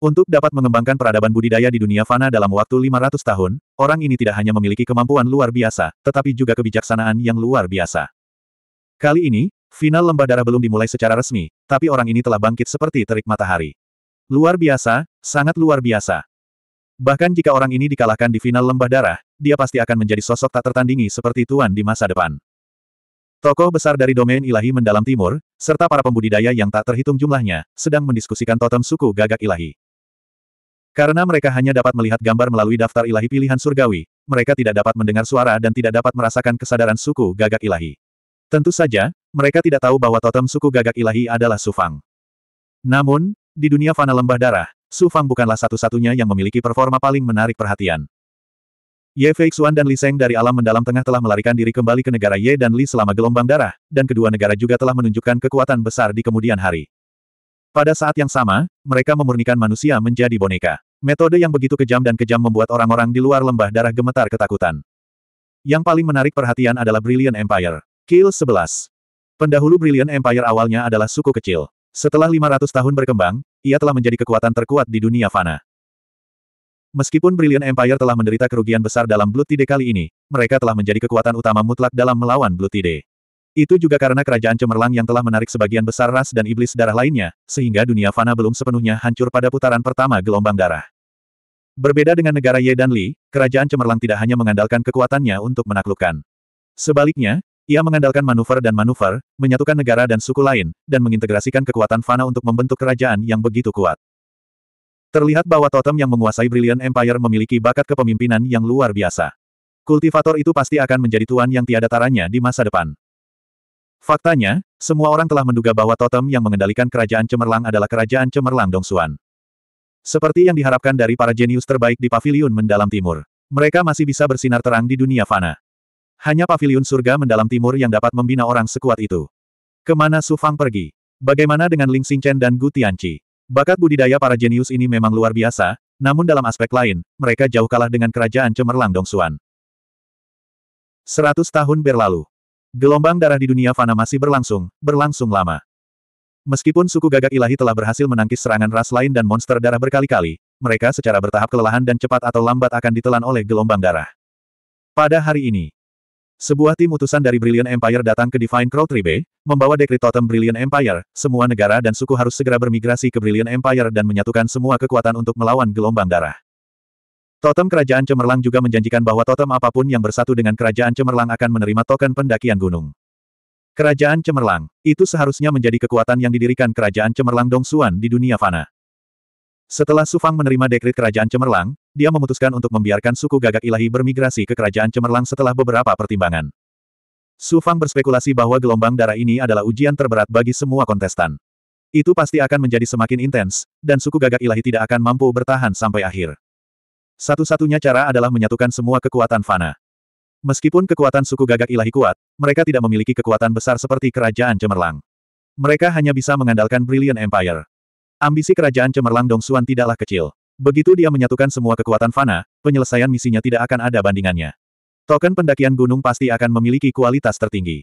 Untuk dapat mengembangkan peradaban budidaya di dunia fana dalam waktu 500 tahun, orang ini tidak hanya memiliki kemampuan luar biasa, tetapi juga kebijaksanaan yang luar biasa. Kali ini, final lembah darah belum dimulai secara resmi, tapi orang ini telah bangkit seperti terik matahari. Luar biasa, sangat luar biasa. Bahkan jika orang ini dikalahkan di final lembah darah, dia pasti akan menjadi sosok tak tertandingi seperti Tuan di masa depan. Tokoh besar dari domain ilahi mendalam timur, serta para pembudidaya yang tak terhitung jumlahnya, sedang mendiskusikan totem suku gagak ilahi. Karena mereka hanya dapat melihat gambar melalui daftar ilahi pilihan surgawi, mereka tidak dapat mendengar suara dan tidak dapat merasakan kesadaran suku gagak ilahi. Tentu saja, mereka tidak tahu bahwa totem suku gagak ilahi adalah Sufang. Namun, di dunia fana lembah darah, Sufang bukanlah satu-satunya yang memiliki performa paling menarik perhatian. Ye Feixuan dan Li Seng dari alam mendalam tengah telah melarikan diri kembali ke negara Ye dan Li selama gelombang darah, dan kedua negara juga telah menunjukkan kekuatan besar di kemudian hari. Pada saat yang sama, mereka memurnikan manusia menjadi boneka. Metode yang begitu kejam dan kejam membuat orang-orang di luar lembah darah gemetar ketakutan. Yang paling menarik perhatian adalah Brilliant Empire. Kill 11. Pendahulu Brilliant Empire awalnya adalah suku kecil. Setelah 500 tahun berkembang, ia telah menjadi kekuatan terkuat di dunia fana. Meskipun Brilliant Empire telah menderita kerugian besar dalam Blood Tide kali ini, mereka telah menjadi kekuatan utama mutlak dalam melawan Blood Tide. Itu juga karena kerajaan cemerlang yang telah menarik sebagian besar ras dan iblis darah lainnya, sehingga dunia fana belum sepenuhnya hancur pada putaran pertama gelombang darah. Berbeda dengan negara Ye dan Li, kerajaan cemerlang tidak hanya mengandalkan kekuatannya untuk menaklukkan. Sebaliknya, ia mengandalkan manuver dan manuver, menyatukan negara dan suku lain, dan mengintegrasikan kekuatan Fana untuk membentuk kerajaan yang begitu kuat. Terlihat bahwa totem yang menguasai Brilliant Empire memiliki bakat kepemimpinan yang luar biasa. Kultivator itu pasti akan menjadi tuan yang tiada taranya di masa depan. Faktanya, semua orang telah menduga bahwa totem yang mengendalikan kerajaan cemerlang adalah kerajaan cemerlang Dongsuan. Seperti yang diharapkan dari para jenius terbaik di paviliun mendalam timur. Mereka masih bisa bersinar terang di dunia fana. Hanya pavilion surga mendalam timur yang dapat membina orang sekuat itu. Kemana Su Fang pergi? Bagaimana dengan Ling Xingchen dan Gu Tianqi? Bakat budidaya para jenius ini memang luar biasa, namun dalam aspek lain, mereka jauh kalah dengan kerajaan cemerlang Dongsuan. Seratus tahun berlalu. Gelombang darah di dunia fana masih berlangsung, berlangsung lama. Meskipun suku gagak ilahi telah berhasil menangkis serangan ras lain dan monster darah berkali-kali, mereka secara bertahap kelelahan dan cepat atau lambat akan ditelan oleh gelombang darah. Pada hari ini, sebuah tim utusan dari Brilliant Empire datang ke Divine Crow Tribe, membawa dekrit totem Brilliant Empire, semua negara dan suku harus segera bermigrasi ke Brilliant Empire dan menyatukan semua kekuatan untuk melawan gelombang darah. Totem Kerajaan Cemerlang juga menjanjikan bahwa totem apapun yang bersatu dengan Kerajaan Cemerlang akan menerima token pendakian gunung. Kerajaan Cemerlang, itu seharusnya menjadi kekuatan yang didirikan Kerajaan Cemerlang Dong Xuan di dunia fana. Setelah Sufang menerima dekrit Kerajaan Cemerlang, dia memutuskan untuk membiarkan suku gagak ilahi bermigrasi ke Kerajaan Cemerlang setelah beberapa pertimbangan. Sufang berspekulasi bahwa gelombang darah ini adalah ujian terberat bagi semua kontestan. Itu pasti akan menjadi semakin intens, dan suku gagak ilahi tidak akan mampu bertahan sampai akhir. Satu-satunya cara adalah menyatukan semua kekuatan Fana. Meskipun kekuatan suku gagak ilahi kuat, mereka tidak memiliki kekuatan besar seperti Kerajaan Cemerlang. Mereka hanya bisa mengandalkan Brilliant Empire. Ambisi kerajaan cemerlang Dong Xuan tidaklah kecil. Begitu dia menyatukan semua kekuatan Fana, penyelesaian misinya tidak akan ada bandingannya. Token pendakian gunung pasti akan memiliki kualitas tertinggi.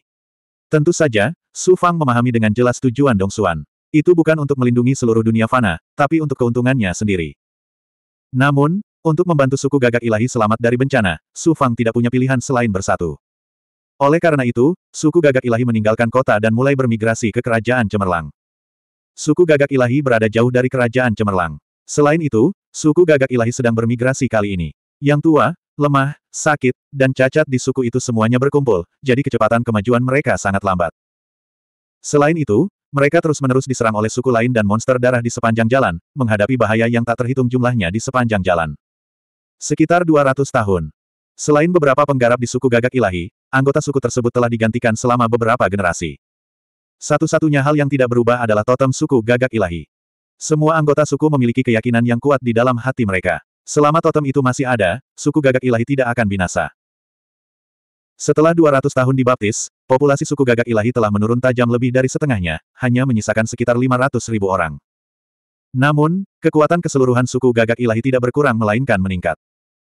Tentu saja, Su Fang memahami dengan jelas tujuan Dong Xuan. Itu bukan untuk melindungi seluruh dunia Fana, tapi untuk keuntungannya sendiri. Namun, untuk membantu suku gagak ilahi selamat dari bencana, Su Fang tidak punya pilihan selain bersatu. Oleh karena itu, suku gagak ilahi meninggalkan kota dan mulai bermigrasi ke kerajaan cemerlang. Suku gagak ilahi berada jauh dari kerajaan cemerlang. Selain itu, suku gagak ilahi sedang bermigrasi kali ini. Yang tua, lemah, sakit, dan cacat di suku itu semuanya berkumpul, jadi kecepatan kemajuan mereka sangat lambat. Selain itu, mereka terus-menerus diserang oleh suku lain dan monster darah di sepanjang jalan, menghadapi bahaya yang tak terhitung jumlahnya di sepanjang jalan. Sekitar 200 tahun. Selain beberapa penggarap di suku gagak ilahi, anggota suku tersebut telah digantikan selama beberapa generasi. Satu-satunya hal yang tidak berubah adalah totem suku gagak ilahi. Semua anggota suku memiliki keyakinan yang kuat di dalam hati mereka. Selama totem itu masih ada, suku gagak ilahi tidak akan binasa. Setelah 200 tahun dibaptis, populasi suku gagak ilahi telah menurun tajam lebih dari setengahnya, hanya menyisakan sekitar 500 ribu orang. Namun, kekuatan keseluruhan suku gagak ilahi tidak berkurang melainkan meningkat.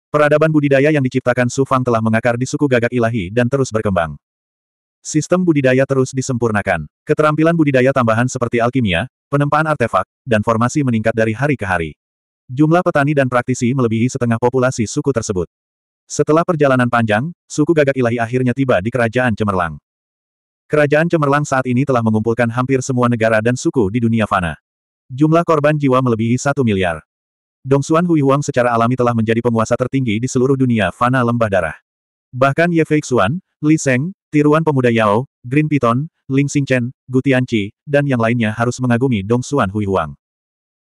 Peradaban budidaya yang diciptakan Sufang telah mengakar di suku gagak ilahi dan terus berkembang. Sistem budidaya terus disempurnakan. Keterampilan budidaya tambahan seperti alkimia, penempaan artefak, dan formasi meningkat dari hari ke hari. Jumlah petani dan praktisi melebihi setengah populasi suku tersebut. Setelah perjalanan panjang, suku gagak ilahi akhirnya tiba di Kerajaan Cemerlang. Kerajaan Cemerlang saat ini telah mengumpulkan hampir semua negara dan suku di dunia fana. Jumlah korban jiwa melebihi satu miliar. Dong Hui Huang secara alami telah menjadi penguasa tertinggi di seluruh dunia fana lembah darah. Bahkan Ye Feixuan, Li Seng, Tiruan pemuda Yao, Green Piton, Ling Xingchen, Gu Tianqi, dan yang lainnya harus mengagumi Dong Xuan Hui Huang.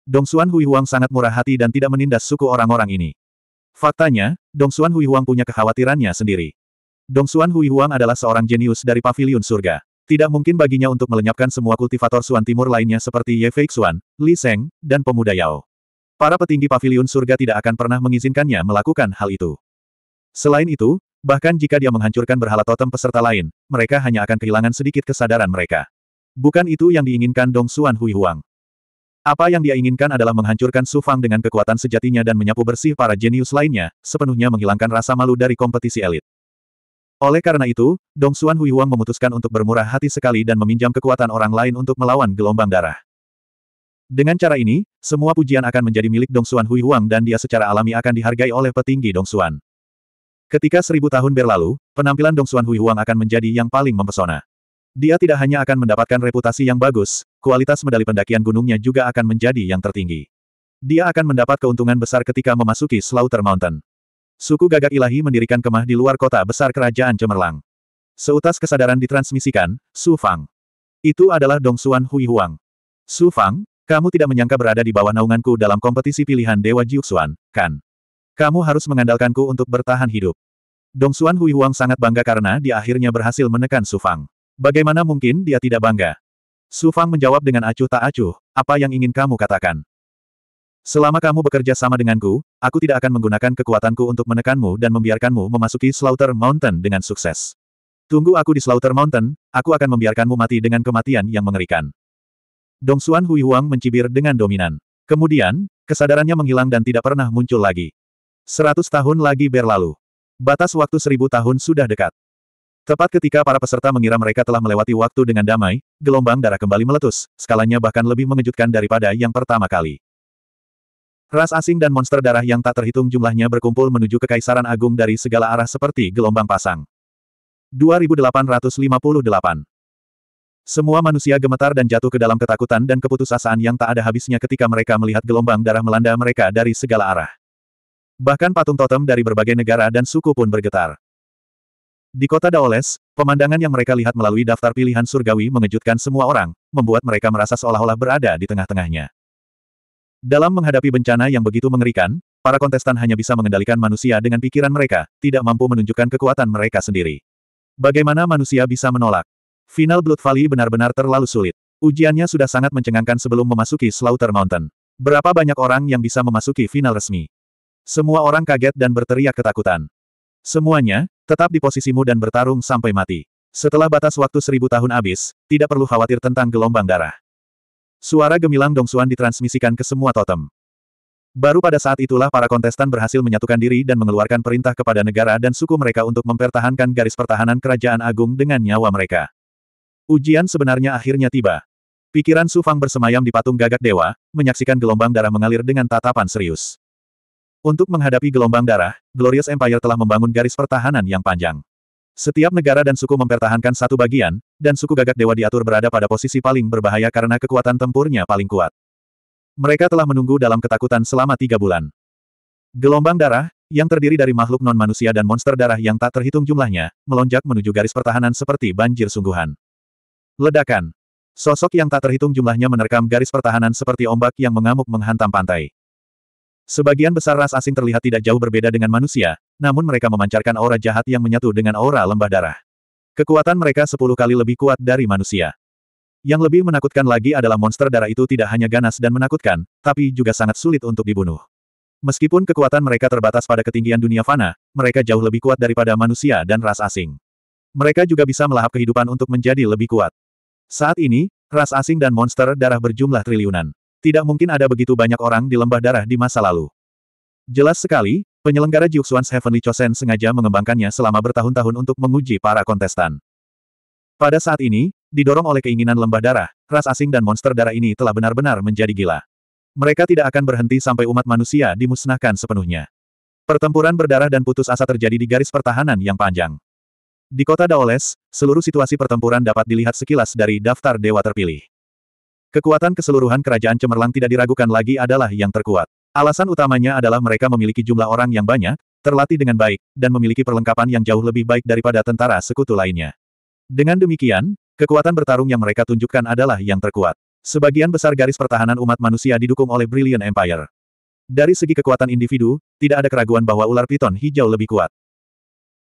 Dong Xuan Hui Huang sangat murah hati dan tidak menindas suku orang-orang ini. Faktanya, Dong Xuan Hui Huang punya kekhawatirannya sendiri. Dong Xuan Hui Huang adalah seorang jenius dari pavilion surga. Tidak mungkin baginya untuk melenyapkan semua kultivator Xuan Timur lainnya seperti Ye Fei Xuan, Li Seng, dan pemuda Yao. Para petinggi pavilion surga tidak akan pernah mengizinkannya melakukan hal itu. Selain itu, Bahkan jika dia menghancurkan berhala totem peserta lain, mereka hanya akan kehilangan sedikit kesadaran mereka. Bukan itu yang diinginkan Dong Xuan Hui Huang. Apa yang dia inginkan adalah menghancurkan Su Fang dengan kekuatan sejatinya dan menyapu bersih para jenius lainnya, sepenuhnya menghilangkan rasa malu dari kompetisi elit. Oleh karena itu, Dong Xuan Hui Huang memutuskan untuk bermurah hati sekali dan meminjam kekuatan orang lain untuk melawan gelombang darah. Dengan cara ini, semua pujian akan menjadi milik Dong Xuan Hui Huang dan dia secara alami akan dihargai oleh petinggi Dong Xuan. Ketika seribu tahun berlalu, penampilan Dong Xuan Hui Huang akan menjadi yang paling mempesona. Dia tidak hanya akan mendapatkan reputasi yang bagus, kualitas medali pendakian gunungnya juga akan menjadi yang tertinggi. Dia akan mendapat keuntungan besar ketika memasuki Slaughter Mountain. Suku gagak ilahi mendirikan kemah di luar kota besar kerajaan cemerlang. Seutas kesadaran ditransmisikan, Su Fang. Itu adalah Dong Xuan Hui Huang. Su Fang, kamu tidak menyangka berada di bawah naunganku dalam kompetisi pilihan Dewa Jiuxuan, kan? Kamu harus mengandalkanku untuk bertahan hidup. Dong Xuan Hui Huang sangat bangga karena dia akhirnya berhasil menekan Su Fang. Bagaimana mungkin dia tidak bangga? Su Fang menjawab dengan acuh tak acuh, apa yang ingin kamu katakan? Selama kamu bekerja sama denganku, aku tidak akan menggunakan kekuatanku untuk menekanmu dan membiarkanmu memasuki Slaughter Mountain dengan sukses. Tunggu aku di Slaughter Mountain, aku akan membiarkanmu mati dengan kematian yang mengerikan. Dong Xuan Hui Huang mencibir dengan dominan. Kemudian, kesadarannya menghilang dan tidak pernah muncul lagi. Seratus tahun lagi berlalu. Batas waktu seribu tahun sudah dekat. Tepat ketika para peserta mengira mereka telah melewati waktu dengan damai, gelombang darah kembali meletus, skalanya bahkan lebih mengejutkan daripada yang pertama kali. Ras asing dan monster darah yang tak terhitung jumlahnya berkumpul menuju kekaisaran agung dari segala arah seperti gelombang pasang. 2858 semua manusia gemetar dan jatuh ke dalam ketakutan dan keputusasaan yang tak ada habisnya ketika mereka melihat gelombang darah melanda mereka dari segala arah. Bahkan patung totem dari berbagai negara dan suku pun bergetar. Di kota Daoles, pemandangan yang mereka lihat melalui daftar pilihan surgawi mengejutkan semua orang, membuat mereka merasa seolah-olah berada di tengah-tengahnya. Dalam menghadapi bencana yang begitu mengerikan, para kontestan hanya bisa mengendalikan manusia dengan pikiran mereka, tidak mampu menunjukkan kekuatan mereka sendiri. Bagaimana manusia bisa menolak? Final Blood Valley benar-benar terlalu sulit. Ujiannya sudah sangat mencengangkan sebelum memasuki Slaughter Mountain. Berapa banyak orang yang bisa memasuki final resmi? Semua orang kaget dan berteriak ketakutan. Semuanya, tetap di posisimu dan bertarung sampai mati. Setelah batas waktu seribu tahun habis, tidak perlu khawatir tentang gelombang darah. Suara gemilang Dong Dongsuan ditransmisikan ke semua totem. Baru pada saat itulah para kontestan berhasil menyatukan diri dan mengeluarkan perintah kepada negara dan suku mereka untuk mempertahankan garis pertahanan kerajaan agung dengan nyawa mereka. Ujian sebenarnya akhirnya tiba. Pikiran Su Fang bersemayam di patung gagak dewa, menyaksikan gelombang darah mengalir dengan tatapan serius. Untuk menghadapi gelombang darah, Glorious Empire telah membangun garis pertahanan yang panjang. Setiap negara dan suku mempertahankan satu bagian, dan suku gagak dewa diatur berada pada posisi paling berbahaya karena kekuatan tempurnya paling kuat. Mereka telah menunggu dalam ketakutan selama tiga bulan. Gelombang darah, yang terdiri dari makhluk non-manusia dan monster darah yang tak terhitung jumlahnya, melonjak menuju garis pertahanan seperti banjir sungguhan. Ledakan. Sosok yang tak terhitung jumlahnya menerkam garis pertahanan seperti ombak yang mengamuk menghantam pantai. Sebagian besar ras asing terlihat tidak jauh berbeda dengan manusia, namun mereka memancarkan aura jahat yang menyatu dengan aura lembah darah. Kekuatan mereka sepuluh kali lebih kuat dari manusia. Yang lebih menakutkan lagi adalah monster darah itu tidak hanya ganas dan menakutkan, tapi juga sangat sulit untuk dibunuh. Meskipun kekuatan mereka terbatas pada ketinggian dunia fana, mereka jauh lebih kuat daripada manusia dan ras asing. Mereka juga bisa melahap kehidupan untuk menjadi lebih kuat. Saat ini, ras asing dan monster darah berjumlah triliunan. Tidak mungkin ada begitu banyak orang di lembah darah di masa lalu. Jelas sekali, penyelenggara Jiuxuan's Heavenly Chosen sengaja mengembangkannya selama bertahun-tahun untuk menguji para kontestan. Pada saat ini, didorong oleh keinginan lembah darah, ras asing dan monster darah ini telah benar-benar menjadi gila. Mereka tidak akan berhenti sampai umat manusia dimusnahkan sepenuhnya. Pertempuran berdarah dan putus asa terjadi di garis pertahanan yang panjang. Di kota Daoles, seluruh situasi pertempuran dapat dilihat sekilas dari daftar dewa terpilih. Kekuatan keseluruhan kerajaan cemerlang tidak diragukan lagi adalah yang terkuat. Alasan utamanya adalah mereka memiliki jumlah orang yang banyak, terlatih dengan baik, dan memiliki perlengkapan yang jauh lebih baik daripada tentara sekutu lainnya. Dengan demikian, kekuatan bertarung yang mereka tunjukkan adalah yang terkuat. Sebagian besar garis pertahanan umat manusia didukung oleh Brilliant Empire. Dari segi kekuatan individu, tidak ada keraguan bahwa ular piton hijau lebih kuat.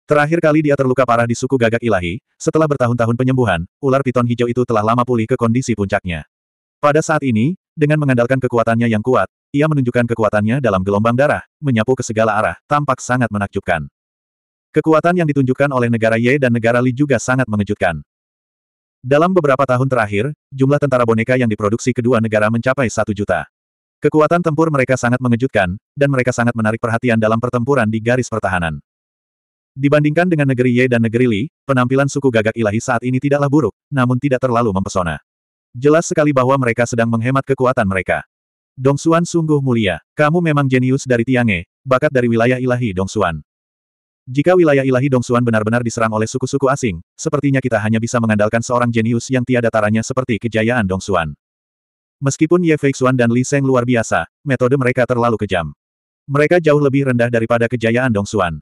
Terakhir kali dia terluka parah di suku gagak ilahi, setelah bertahun-tahun penyembuhan, ular piton hijau itu telah lama pulih ke kondisi puncaknya. Pada saat ini, dengan mengandalkan kekuatannya yang kuat, ia menunjukkan kekuatannya dalam gelombang darah, menyapu ke segala arah, tampak sangat menakjubkan. Kekuatan yang ditunjukkan oleh negara Ye dan negara Li juga sangat mengejutkan. Dalam beberapa tahun terakhir, jumlah tentara boneka yang diproduksi kedua negara mencapai satu juta. Kekuatan tempur mereka sangat mengejutkan, dan mereka sangat menarik perhatian dalam pertempuran di garis pertahanan. Dibandingkan dengan negeri Ye dan negeri Li, penampilan suku gagak ilahi saat ini tidaklah buruk, namun tidak terlalu mempesona. Jelas sekali bahwa mereka sedang menghemat kekuatan mereka. Dong Xuan sungguh mulia. Kamu memang jenius dari Tiange, bakat dari wilayah ilahi Dong Xuan. Jika wilayah ilahi Dong Xuan benar-benar diserang oleh suku-suku asing, sepertinya kita hanya bisa mengandalkan seorang jenius yang tiada taranya seperti kejayaan Dong Xuan. Meskipun Ye Fei Xuan dan Li Seng luar biasa, metode mereka terlalu kejam. Mereka jauh lebih rendah daripada kejayaan Dong Xuan.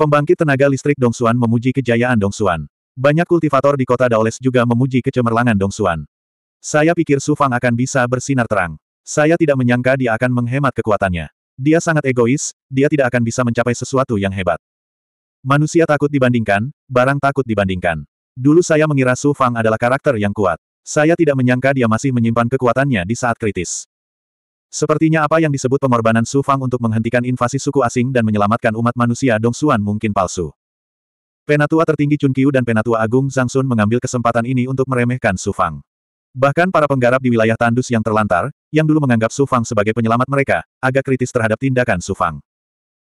Pembangkit tenaga listrik Dong Xuan memuji kejayaan Dong Xuan. Banyak kultivator di kota Daoles juga memuji kecemerlangan Dong Xuan. Saya pikir Su Fang akan bisa bersinar terang. Saya tidak menyangka dia akan menghemat kekuatannya. Dia sangat egois, dia tidak akan bisa mencapai sesuatu yang hebat. Manusia takut dibandingkan, barang takut dibandingkan. Dulu saya mengira Su Fang adalah karakter yang kuat. Saya tidak menyangka dia masih menyimpan kekuatannya di saat kritis. Sepertinya apa yang disebut pengorbanan Su Fang untuk menghentikan invasi suku asing dan menyelamatkan umat manusia Dong Xuan mungkin palsu. Penatua tertinggi Chun Qiu dan Penatua Agung Zhang Sun mengambil kesempatan ini untuk meremehkan Su Fang. Bahkan para penggarap di wilayah tandus yang terlantar, yang dulu menganggap Sufang sebagai penyelamat mereka, agak kritis terhadap tindakan Sufang.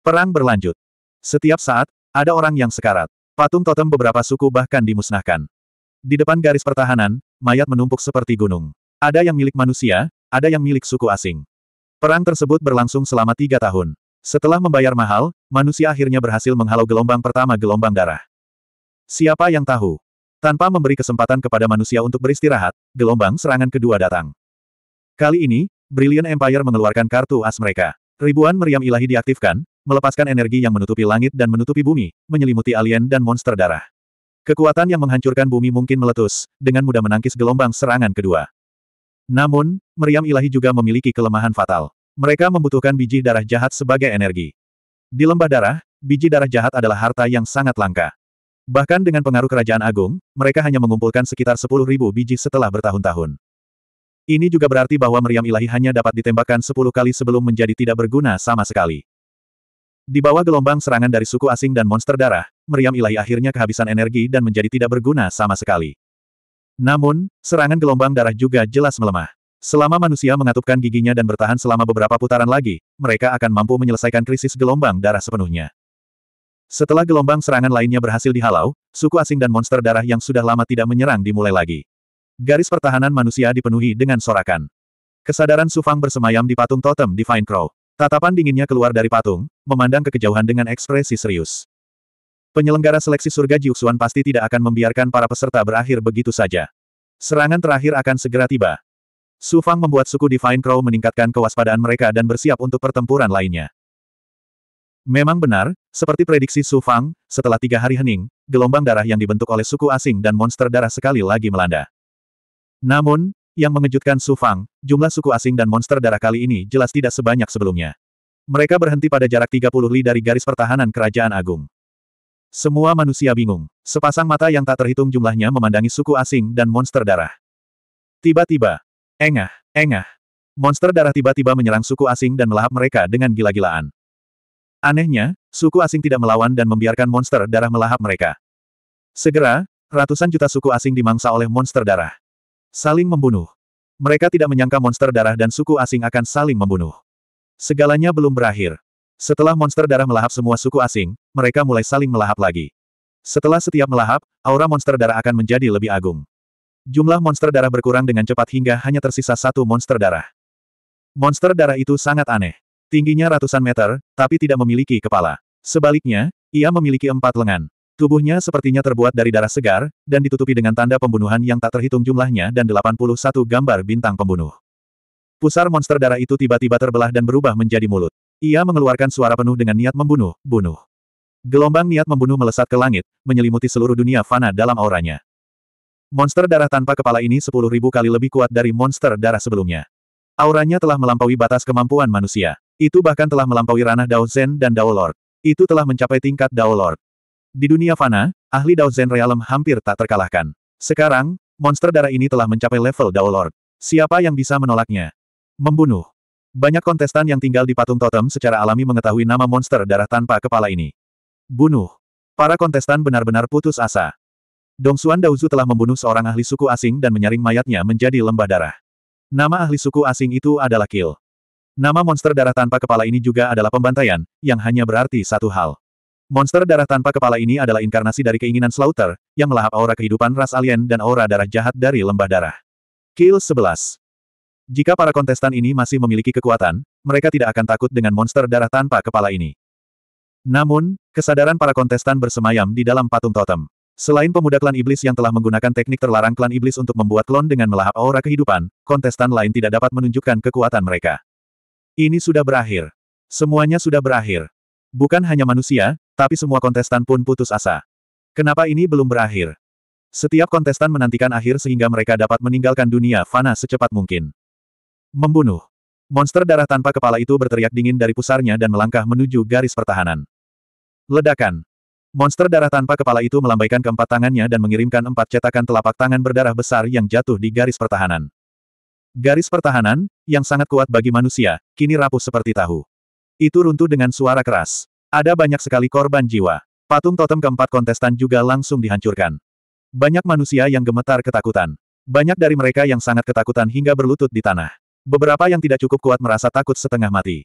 Perang berlanjut. Setiap saat, ada orang yang sekarat. Patung totem beberapa suku bahkan dimusnahkan. Di depan garis pertahanan, mayat menumpuk seperti gunung. Ada yang milik manusia, ada yang milik suku asing. Perang tersebut berlangsung selama tiga tahun. Setelah membayar mahal, manusia akhirnya berhasil menghalau gelombang pertama gelombang darah. Siapa yang tahu? Tanpa memberi kesempatan kepada manusia untuk beristirahat, gelombang serangan kedua datang. Kali ini, Brilliant Empire mengeluarkan kartu as mereka. Ribuan meriam ilahi diaktifkan, melepaskan energi yang menutupi langit dan menutupi bumi, menyelimuti alien dan monster darah. Kekuatan yang menghancurkan bumi mungkin meletus, dengan mudah menangkis gelombang serangan kedua. Namun, meriam ilahi juga memiliki kelemahan fatal. Mereka membutuhkan biji darah jahat sebagai energi. Di lembah darah, biji darah jahat adalah harta yang sangat langka. Bahkan dengan pengaruh kerajaan agung, mereka hanya mengumpulkan sekitar 10.000 biji setelah bertahun-tahun. Ini juga berarti bahwa meriam ilahi hanya dapat ditembakkan 10 kali sebelum menjadi tidak berguna sama sekali. Di bawah gelombang serangan dari suku asing dan monster darah, meriam ilahi akhirnya kehabisan energi dan menjadi tidak berguna sama sekali. Namun, serangan gelombang darah juga jelas melemah. Selama manusia mengatupkan giginya dan bertahan selama beberapa putaran lagi, mereka akan mampu menyelesaikan krisis gelombang darah sepenuhnya. Setelah gelombang serangan lainnya berhasil dihalau, suku asing dan monster darah yang sudah lama tidak menyerang dimulai lagi. Garis pertahanan manusia dipenuhi dengan sorakan. Kesadaran Sufang bersemayam di patung totem Divine Crow. Tatapan dinginnya keluar dari patung, memandang ke kejauhan dengan ekspresi serius. Penyelenggara seleksi surga Jiuxuan pasti tidak akan membiarkan para peserta berakhir begitu saja. Serangan terakhir akan segera tiba. Sufang membuat suku Divine Crow meningkatkan kewaspadaan mereka dan bersiap untuk pertempuran lainnya. Memang benar, seperti prediksi Su Fang, setelah tiga hari hening, gelombang darah yang dibentuk oleh suku asing dan monster darah sekali lagi melanda. Namun, yang mengejutkan Su Fang, jumlah suku asing dan monster darah kali ini jelas tidak sebanyak sebelumnya. Mereka berhenti pada jarak 30 li dari garis pertahanan Kerajaan Agung. Semua manusia bingung. Sepasang mata yang tak terhitung jumlahnya memandangi suku asing dan monster darah. Tiba-tiba, engah, engah. Monster darah tiba-tiba menyerang suku asing dan melahap mereka dengan gila-gilaan. Anehnya, suku asing tidak melawan dan membiarkan monster darah melahap mereka. Segera, ratusan juta suku asing dimangsa oleh monster darah. Saling membunuh. Mereka tidak menyangka monster darah dan suku asing akan saling membunuh. Segalanya belum berakhir. Setelah monster darah melahap semua suku asing, mereka mulai saling melahap lagi. Setelah setiap melahap, aura monster darah akan menjadi lebih agung. Jumlah monster darah berkurang dengan cepat hingga hanya tersisa satu monster darah. Monster darah itu sangat aneh. Tingginya ratusan meter, tapi tidak memiliki kepala. Sebaliknya, ia memiliki empat lengan. Tubuhnya sepertinya terbuat dari darah segar, dan ditutupi dengan tanda pembunuhan yang tak terhitung jumlahnya dan 81 gambar bintang pembunuh. Pusar monster darah itu tiba-tiba terbelah dan berubah menjadi mulut. Ia mengeluarkan suara penuh dengan niat membunuh, bunuh. Gelombang niat membunuh melesat ke langit, menyelimuti seluruh dunia fana dalam auranya. Monster darah tanpa kepala ini 10.000 kali lebih kuat dari monster darah sebelumnya. Auranya telah melampaui batas kemampuan manusia. Itu bahkan telah melampaui ranah Dao Zen dan Dao Lord. Itu telah mencapai tingkat Dao Lord. Di dunia fana, ahli Dao Zen Realm hampir tak terkalahkan. Sekarang, monster darah ini telah mencapai level Dao Lord. Siapa yang bisa menolaknya? Membunuh. Banyak kontestan yang tinggal di patung totem secara alami mengetahui nama monster darah tanpa kepala ini. Bunuh. Para kontestan benar-benar putus asa. Dong Dongsuan Daozu telah membunuh seorang ahli suku asing dan menyaring mayatnya menjadi lembah darah. Nama ahli suku asing itu adalah Kill. Nama monster darah tanpa kepala ini juga adalah pembantaian, yang hanya berarti satu hal. Monster darah tanpa kepala ini adalah inkarnasi dari keinginan Slaughter, yang melahap aura kehidupan ras alien dan aura darah jahat dari lembah darah. Kill 11 Jika para kontestan ini masih memiliki kekuatan, mereka tidak akan takut dengan monster darah tanpa kepala ini. Namun, kesadaran para kontestan bersemayam di dalam patung totem. Selain pemuda klan iblis yang telah menggunakan teknik terlarang klan iblis untuk membuat klon dengan melahap aura kehidupan, kontestan lain tidak dapat menunjukkan kekuatan mereka. Ini sudah berakhir. Semuanya sudah berakhir. Bukan hanya manusia, tapi semua kontestan pun putus asa. Kenapa ini belum berakhir? Setiap kontestan menantikan akhir sehingga mereka dapat meninggalkan dunia fana secepat mungkin. Membunuh. Monster darah tanpa kepala itu berteriak dingin dari pusarnya dan melangkah menuju garis pertahanan. Ledakan. Monster darah tanpa kepala itu melambaikan keempat tangannya dan mengirimkan empat cetakan telapak tangan berdarah besar yang jatuh di garis pertahanan. Garis pertahanan, yang sangat kuat bagi manusia, kini rapuh seperti tahu. Itu runtuh dengan suara keras. Ada banyak sekali korban jiwa. Patung totem keempat kontestan juga langsung dihancurkan. Banyak manusia yang gemetar ketakutan. Banyak dari mereka yang sangat ketakutan hingga berlutut di tanah. Beberapa yang tidak cukup kuat merasa takut setengah mati.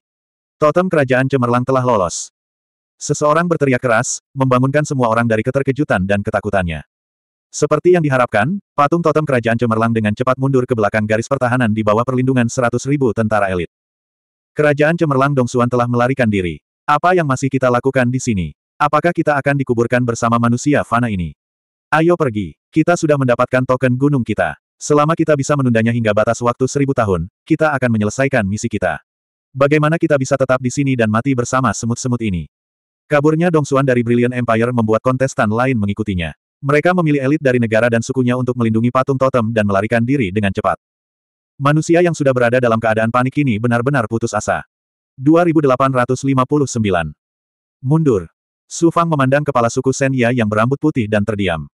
Totem kerajaan cemerlang telah lolos. Seseorang berteriak keras, membangunkan semua orang dari keterkejutan dan ketakutannya. Seperti yang diharapkan, patung totem kerajaan cemerlang dengan cepat mundur ke belakang garis pertahanan di bawah perlindungan seratus ribu tentara elit. Kerajaan cemerlang Dong Dongsuan telah melarikan diri. Apa yang masih kita lakukan di sini? Apakah kita akan dikuburkan bersama manusia fana ini? Ayo pergi. Kita sudah mendapatkan token gunung kita. Selama kita bisa menundanya hingga batas waktu seribu tahun, kita akan menyelesaikan misi kita. Bagaimana kita bisa tetap di sini dan mati bersama semut-semut ini? Kaburnya Dong Dongsuan dari Brilliant Empire membuat kontestan lain mengikutinya. Mereka memilih elit dari negara dan sukunya untuk melindungi patung totem dan melarikan diri dengan cepat. Manusia yang sudah berada dalam keadaan panik ini benar-benar putus asa. 2859. Mundur. Su Fang memandang kepala suku Senya yang berambut putih dan terdiam.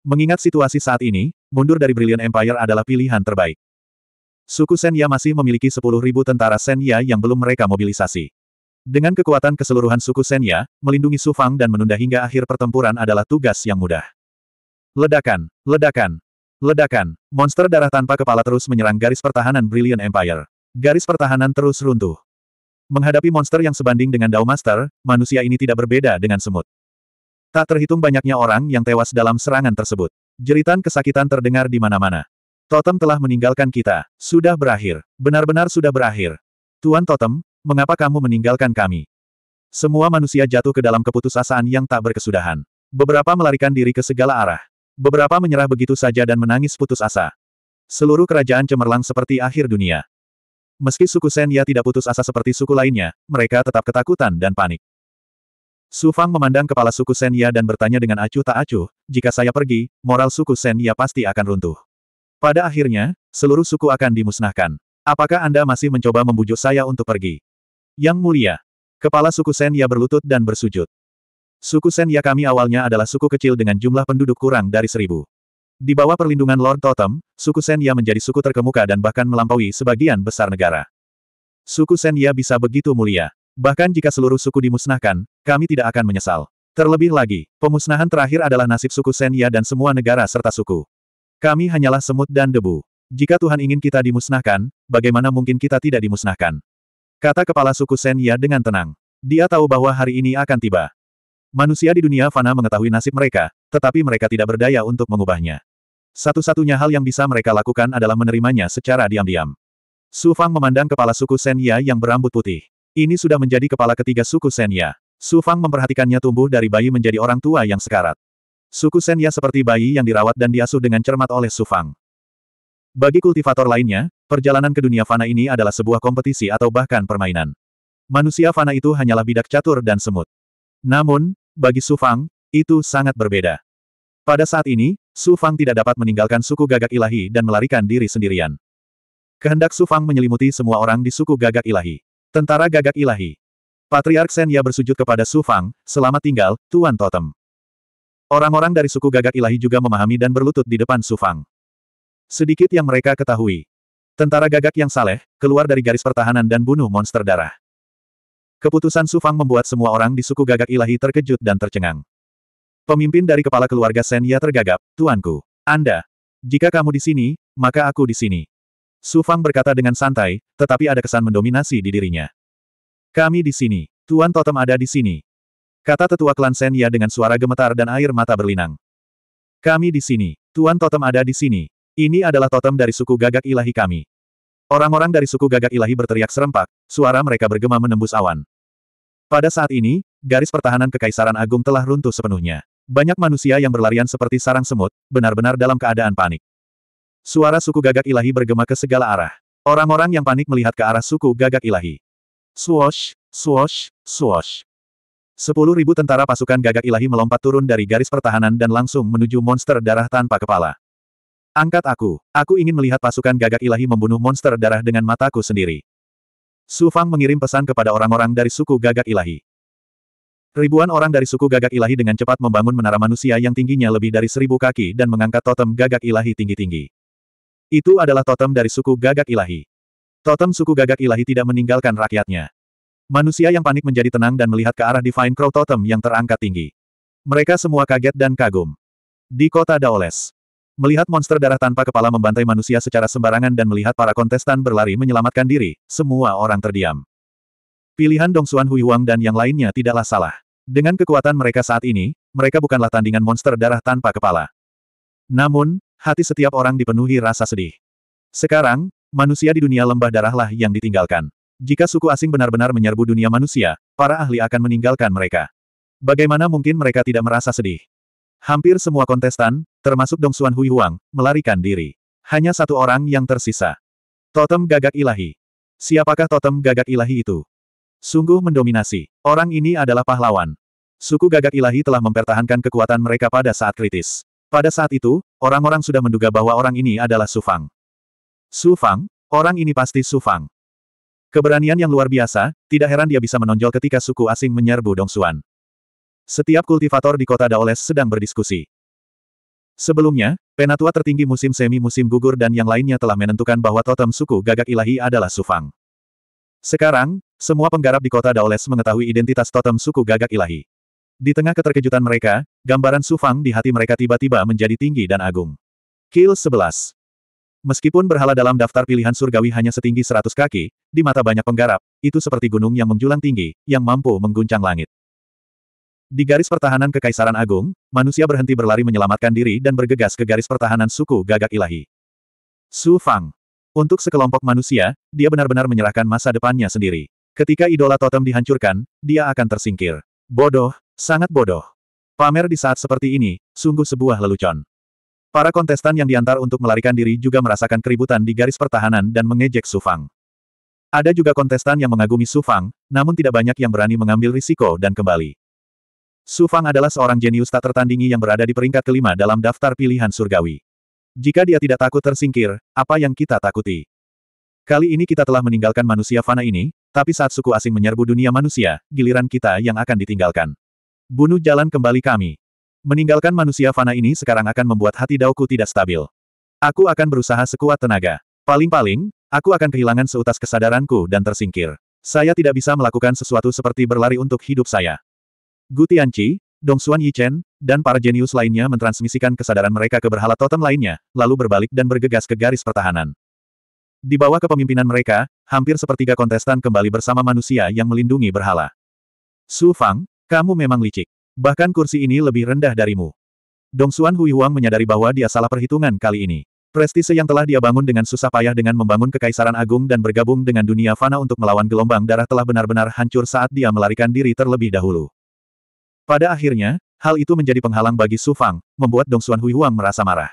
Mengingat situasi saat ini, mundur dari Brilliant Empire adalah pilihan terbaik. Suku Senya masih memiliki 10.000 tentara Senya yang belum mereka mobilisasi. Dengan kekuatan keseluruhan suku Senya, melindungi Sufang dan menunda hingga akhir pertempuran adalah tugas yang mudah. Ledakan, ledakan, ledakan, monster darah tanpa kepala terus menyerang garis pertahanan Brilliant Empire. Garis pertahanan terus runtuh. Menghadapi monster yang sebanding dengan Dao Master, manusia ini tidak berbeda dengan semut. Tak terhitung banyaknya orang yang tewas dalam serangan tersebut. Jeritan kesakitan terdengar di mana-mana. Totem telah meninggalkan kita. Sudah berakhir. Benar-benar sudah berakhir. Tuan Totem, mengapa kamu meninggalkan kami? Semua manusia jatuh ke dalam keputusasaan yang tak berkesudahan. Beberapa melarikan diri ke segala arah. Beberapa menyerah begitu saja dan menangis putus asa. Seluruh kerajaan cemerlang seperti akhir dunia. Meski suku Senya tidak putus asa seperti suku lainnya, mereka tetap ketakutan dan panik. Su Fang memandang kepala suku Senya dan bertanya dengan acuh tak acuh, jika saya pergi, moral suku Senya pasti akan runtuh. Pada akhirnya, seluruh suku akan dimusnahkan. Apakah Anda masih mencoba membujuk saya untuk pergi? Yang mulia. Kepala suku Senya berlutut dan bersujud. Suku Senya kami awalnya adalah suku kecil dengan jumlah penduduk kurang dari seribu. Di bawah perlindungan Lord Totem, suku Senya menjadi suku terkemuka dan bahkan melampaui sebagian besar negara. Suku Senya bisa begitu mulia. Bahkan jika seluruh suku dimusnahkan, kami tidak akan menyesal. Terlebih lagi, pemusnahan terakhir adalah nasib suku Senya dan semua negara serta suku. Kami hanyalah semut dan debu. Jika Tuhan ingin kita dimusnahkan, bagaimana mungkin kita tidak dimusnahkan? Kata kepala suku Senya dengan tenang. Dia tahu bahwa hari ini akan tiba. Manusia di dunia fana mengetahui nasib mereka, tetapi mereka tidak berdaya untuk mengubahnya. Satu-satunya hal yang bisa mereka lakukan adalah menerimanya secara diam-diam. Su Fang memandang kepala suku Senya yang berambut putih. Ini sudah menjadi kepala ketiga suku Senya. Su Fang memperhatikannya tumbuh dari bayi menjadi orang tua yang sekarat. Suku Senya seperti bayi yang dirawat dan diasuh dengan cermat oleh Su Fang. Bagi kultivator lainnya, Perjalanan ke dunia fana ini adalah sebuah kompetisi atau bahkan permainan. Manusia fana itu hanyalah bidak catur dan semut. Namun, bagi Su Fang, itu sangat berbeda. Pada saat ini, Su Fang tidak dapat meninggalkan suku gagak ilahi dan melarikan diri sendirian. Kehendak Su Fang menyelimuti semua orang di suku gagak ilahi. Tentara gagak ilahi. Patriark Senya bersujud kepada Su Fang, selamat tinggal, Tuan Totem. Orang-orang dari suku gagak ilahi juga memahami dan berlutut di depan Su Fang. Sedikit yang mereka ketahui, Tentara gagak yang saleh, keluar dari garis pertahanan dan bunuh monster darah. Keputusan Sufang membuat semua orang di suku gagak ilahi terkejut dan tercengang. Pemimpin dari kepala keluarga Senya tergagap, Tuanku, Anda, jika kamu di sini, maka aku di sini. Sufang berkata dengan santai, tetapi ada kesan mendominasi di dirinya. Kami di sini, Tuan Totem ada di sini. Kata tetua klan Senya dengan suara gemetar dan air mata berlinang. Kami di sini, Tuan Totem ada di sini. Ini adalah totem dari suku gagak ilahi kami. Orang-orang dari suku gagak ilahi berteriak serempak, suara mereka bergema menembus awan. Pada saat ini, garis pertahanan Kekaisaran Agung telah runtuh sepenuhnya. Banyak manusia yang berlarian seperti sarang semut, benar-benar dalam keadaan panik. Suara suku gagak ilahi bergema ke segala arah. Orang-orang yang panik melihat ke arah suku gagak ilahi. Swosh, swosh, swosh. Sepuluh ribu tentara pasukan gagak ilahi melompat turun dari garis pertahanan dan langsung menuju monster darah tanpa kepala. Angkat aku, aku ingin melihat pasukan gagak ilahi membunuh monster darah dengan mataku sendiri. Su Fang mengirim pesan kepada orang-orang dari suku gagak ilahi. Ribuan orang dari suku gagak ilahi dengan cepat membangun menara manusia yang tingginya lebih dari seribu kaki dan mengangkat totem gagak ilahi tinggi-tinggi. Itu adalah totem dari suku gagak ilahi. Totem suku gagak ilahi tidak meninggalkan rakyatnya. Manusia yang panik menjadi tenang dan melihat ke arah Divine Crow Totem yang terangkat tinggi. Mereka semua kaget dan kagum. Di kota Daoles, Melihat monster darah tanpa kepala membantai manusia secara sembarangan dan melihat para kontestan berlari menyelamatkan diri, semua orang terdiam. Pilihan Dong Dongsuan Hui Wang dan yang lainnya tidaklah salah. Dengan kekuatan mereka saat ini, mereka bukanlah tandingan monster darah tanpa kepala. Namun, hati setiap orang dipenuhi rasa sedih. Sekarang, manusia di dunia lembah darahlah yang ditinggalkan. Jika suku asing benar-benar menyerbu dunia manusia, para ahli akan meninggalkan mereka. Bagaimana mungkin mereka tidak merasa sedih? Hampir semua kontestan, termasuk Dong Xuan Hui Huang, melarikan diri. Hanya satu orang yang tersisa. Totem gagak ilahi. Siapakah totem gagak ilahi itu? Sungguh mendominasi. Orang ini adalah pahlawan. Suku gagak ilahi telah mempertahankan kekuatan mereka pada saat kritis. Pada saat itu, orang-orang sudah menduga bahwa orang ini adalah Sufang. Sufang? Orang ini pasti Sufang. Keberanian yang luar biasa, tidak heran dia bisa menonjol ketika suku asing menyerbu Dong Dongsuan. Setiap kultivator di kota Daoles sedang berdiskusi. Sebelumnya, penatua tertinggi musim semi musim gugur dan yang lainnya telah menentukan bahwa totem suku gagak ilahi adalah Sufang. Sekarang, semua penggarap di kota Daoles mengetahui identitas totem suku gagak ilahi. Di tengah keterkejutan mereka, gambaran Sufang di hati mereka tiba-tiba menjadi tinggi dan agung. Kill 11 Meskipun berhala dalam daftar pilihan surgawi hanya setinggi 100 kaki, di mata banyak penggarap, itu seperti gunung yang menjulang tinggi, yang mampu mengguncang langit. Di garis pertahanan Kekaisaran Agung, manusia berhenti berlari menyelamatkan diri dan bergegas ke garis pertahanan suku gagak ilahi. Su Fang. Untuk sekelompok manusia, dia benar-benar menyerahkan masa depannya sendiri. Ketika idola totem dihancurkan, dia akan tersingkir. Bodoh, sangat bodoh. Pamer di saat seperti ini, sungguh sebuah lelucon. Para kontestan yang diantar untuk melarikan diri juga merasakan keributan di garis pertahanan dan mengejek Su Fang. Ada juga kontestan yang mengagumi Su Fang, namun tidak banyak yang berani mengambil risiko dan kembali. Su Fang adalah seorang jenius tak tertandingi yang berada di peringkat kelima dalam daftar pilihan surgawi. Jika dia tidak takut tersingkir, apa yang kita takuti? Kali ini kita telah meninggalkan manusia fana ini, tapi saat suku asing menyerbu dunia manusia, giliran kita yang akan ditinggalkan. Bunuh jalan kembali kami. Meninggalkan manusia fana ini sekarang akan membuat hati Daoku tidak stabil. Aku akan berusaha sekuat tenaga. Paling-paling, aku akan kehilangan seutas kesadaranku dan tersingkir. Saya tidak bisa melakukan sesuatu seperti berlari untuk hidup saya. Gu Tianqi, Xuan Yichen, dan para jenius lainnya mentransmisikan kesadaran mereka ke berhala totem lainnya, lalu berbalik dan bergegas ke garis pertahanan. Di bawah kepemimpinan mereka, hampir sepertiga kontestan kembali bersama manusia yang melindungi berhala. Su Fang, kamu memang licik. Bahkan kursi ini lebih rendah darimu. Dong Hui Huang menyadari bahwa dia salah perhitungan kali ini. Prestise yang telah dia bangun dengan susah payah dengan membangun kekaisaran agung dan bergabung dengan dunia fana untuk melawan gelombang darah telah benar-benar hancur saat dia melarikan diri terlebih dahulu. Pada akhirnya, hal itu menjadi penghalang bagi Su Fang, membuat Dong Xuan Hui Huang merasa marah.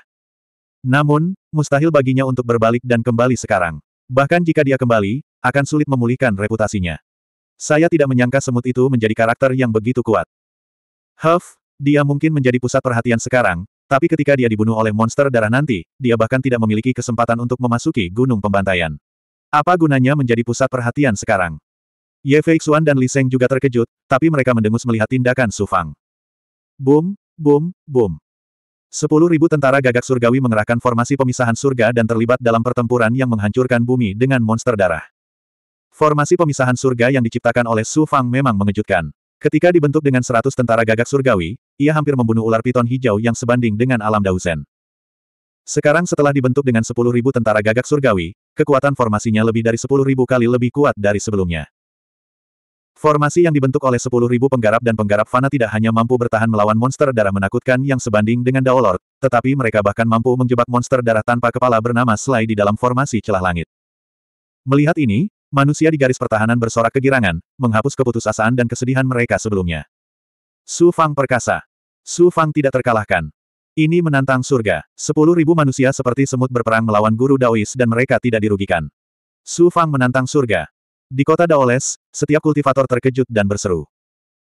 Namun, mustahil baginya untuk berbalik dan kembali sekarang. Bahkan jika dia kembali, akan sulit memulihkan reputasinya. Saya tidak menyangka semut itu menjadi karakter yang begitu kuat. Huff, dia mungkin menjadi pusat perhatian sekarang, tapi ketika dia dibunuh oleh monster darah nanti, dia bahkan tidak memiliki kesempatan untuk memasuki gunung pembantaian. Apa gunanya menjadi pusat perhatian sekarang? Ye Feixuan dan Li Seng juga terkejut, tapi mereka mendengus melihat tindakan Su Fang. Boom, boom, boom. Sepuluh ribu tentara gagak surgawi mengerahkan formasi pemisahan surga dan terlibat dalam pertempuran yang menghancurkan bumi dengan monster darah. Formasi pemisahan surga yang diciptakan oleh Su Fang memang mengejutkan. Ketika dibentuk dengan seratus tentara gagak surgawi, ia hampir membunuh ular piton hijau yang sebanding dengan alam Dausen. Sekarang setelah dibentuk dengan sepuluh ribu tentara gagak surgawi, kekuatan formasinya lebih dari sepuluh ribu kali lebih kuat dari sebelumnya. Formasi yang dibentuk oleh 10.000 penggarap dan penggarap fana tidak hanya mampu bertahan melawan monster darah menakutkan yang sebanding dengan Daolord, tetapi mereka bahkan mampu menjebak monster darah tanpa kepala bernama Sly di dalam formasi celah langit. Melihat ini, manusia di garis pertahanan bersorak kegirangan, menghapus keputusasaan dan kesedihan mereka sebelumnya. Su Fang perkasa. Su Fang tidak terkalahkan. Ini menantang surga. Sepuluh ribu manusia seperti semut berperang melawan guru Daois dan mereka tidak dirugikan. Su Fang menantang surga. Di kota Daoles, setiap kultivator terkejut dan berseru.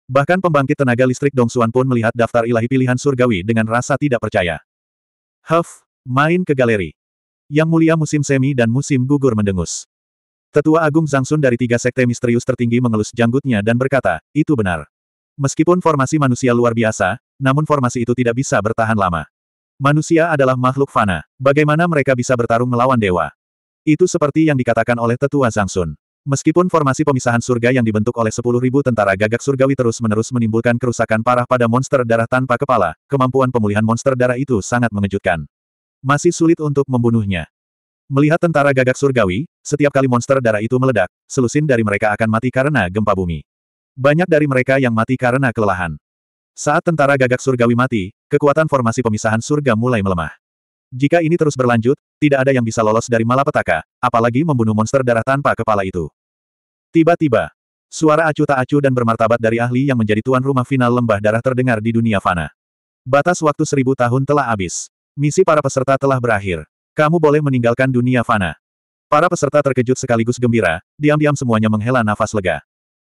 Bahkan pembangkit tenaga listrik Dongsuan pun melihat daftar ilahi pilihan surgawi dengan rasa tidak percaya. Huff, main ke galeri. Yang mulia musim semi dan musim gugur mendengus. Tetua Agung Zhangsun dari tiga sekte misterius tertinggi mengelus janggutnya dan berkata, itu benar. Meskipun formasi manusia luar biasa, namun formasi itu tidak bisa bertahan lama. Manusia adalah makhluk fana. Bagaimana mereka bisa bertarung melawan dewa? Itu seperti yang dikatakan oleh Tetua Zhangsun. Meskipun formasi pemisahan surga yang dibentuk oleh 10.000 tentara gagak surgawi terus-menerus menimbulkan kerusakan parah pada monster darah tanpa kepala, kemampuan pemulihan monster darah itu sangat mengejutkan. Masih sulit untuk membunuhnya. Melihat tentara gagak surgawi, setiap kali monster darah itu meledak, selusin dari mereka akan mati karena gempa bumi. Banyak dari mereka yang mati karena kelelahan. Saat tentara gagak surgawi mati, kekuatan formasi pemisahan surga mulai melemah. Jika ini terus berlanjut, tidak ada yang bisa lolos dari malapetaka, apalagi membunuh monster darah tanpa kepala itu. Tiba-tiba, suara acu tak acuh dan bermartabat dari ahli yang menjadi tuan rumah final lembah darah terdengar di dunia fana. Batas waktu seribu tahun telah habis. Misi para peserta telah berakhir. Kamu boleh meninggalkan dunia fana. Para peserta terkejut sekaligus gembira, diam-diam semuanya menghela nafas lega.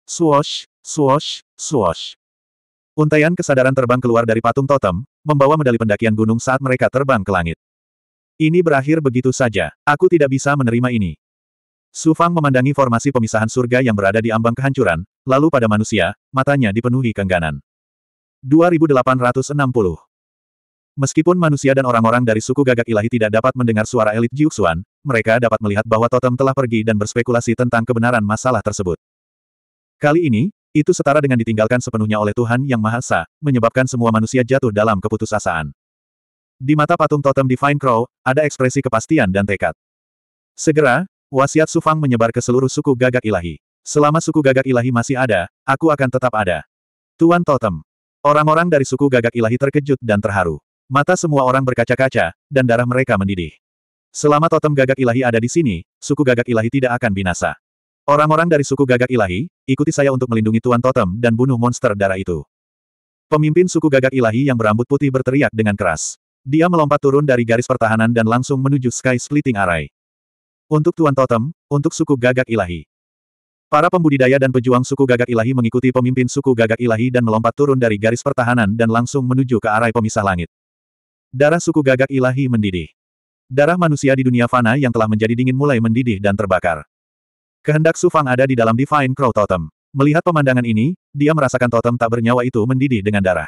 Swosh, swosh, swosh. Untaian kesadaran terbang keluar dari patung totem, membawa medali pendakian gunung saat mereka terbang ke langit. Ini berakhir begitu saja, aku tidak bisa menerima ini. Su Fang memandangi formasi pemisahan surga yang berada di ambang kehancuran, lalu pada manusia, matanya dipenuhi kengganan. 2860 Meskipun manusia dan orang-orang dari suku gagak ilahi tidak dapat mendengar suara elit Jiuxuan, mereka dapat melihat bahwa totem telah pergi dan berspekulasi tentang kebenaran masalah tersebut. Kali ini, itu setara dengan ditinggalkan sepenuhnya oleh Tuhan Yang Maha Esa, menyebabkan semua manusia jatuh dalam keputusasaan. Di mata patung totem Divine Crow, ada ekspresi kepastian dan tekad. Segera, wasiat Sufang menyebar ke seluruh suku gagak ilahi. Selama suku gagak ilahi masih ada, aku akan tetap ada. Tuan Totem. Orang-orang dari suku gagak ilahi terkejut dan terharu. Mata semua orang berkaca-kaca, dan darah mereka mendidih. Selama totem gagak ilahi ada di sini, suku gagak ilahi tidak akan binasa. Orang-orang dari suku gagak ilahi, ikuti saya untuk melindungi Tuan Totem dan bunuh monster darah itu. Pemimpin suku gagak ilahi yang berambut putih berteriak dengan keras. Dia melompat turun dari garis pertahanan dan langsung menuju Sky Splitting Array. Untuk Tuan Totem, untuk suku gagak ilahi. Para pembudidaya dan pejuang suku gagak ilahi mengikuti pemimpin suku gagak ilahi dan melompat turun dari garis pertahanan dan langsung menuju ke arai pemisah langit. Darah suku gagak ilahi mendidih. Darah manusia di dunia fana yang telah menjadi dingin mulai mendidih dan terbakar. Kehendak Su Fang ada di dalam Divine Crow Totem. Melihat pemandangan ini, dia merasakan totem tak bernyawa itu mendidih dengan darah.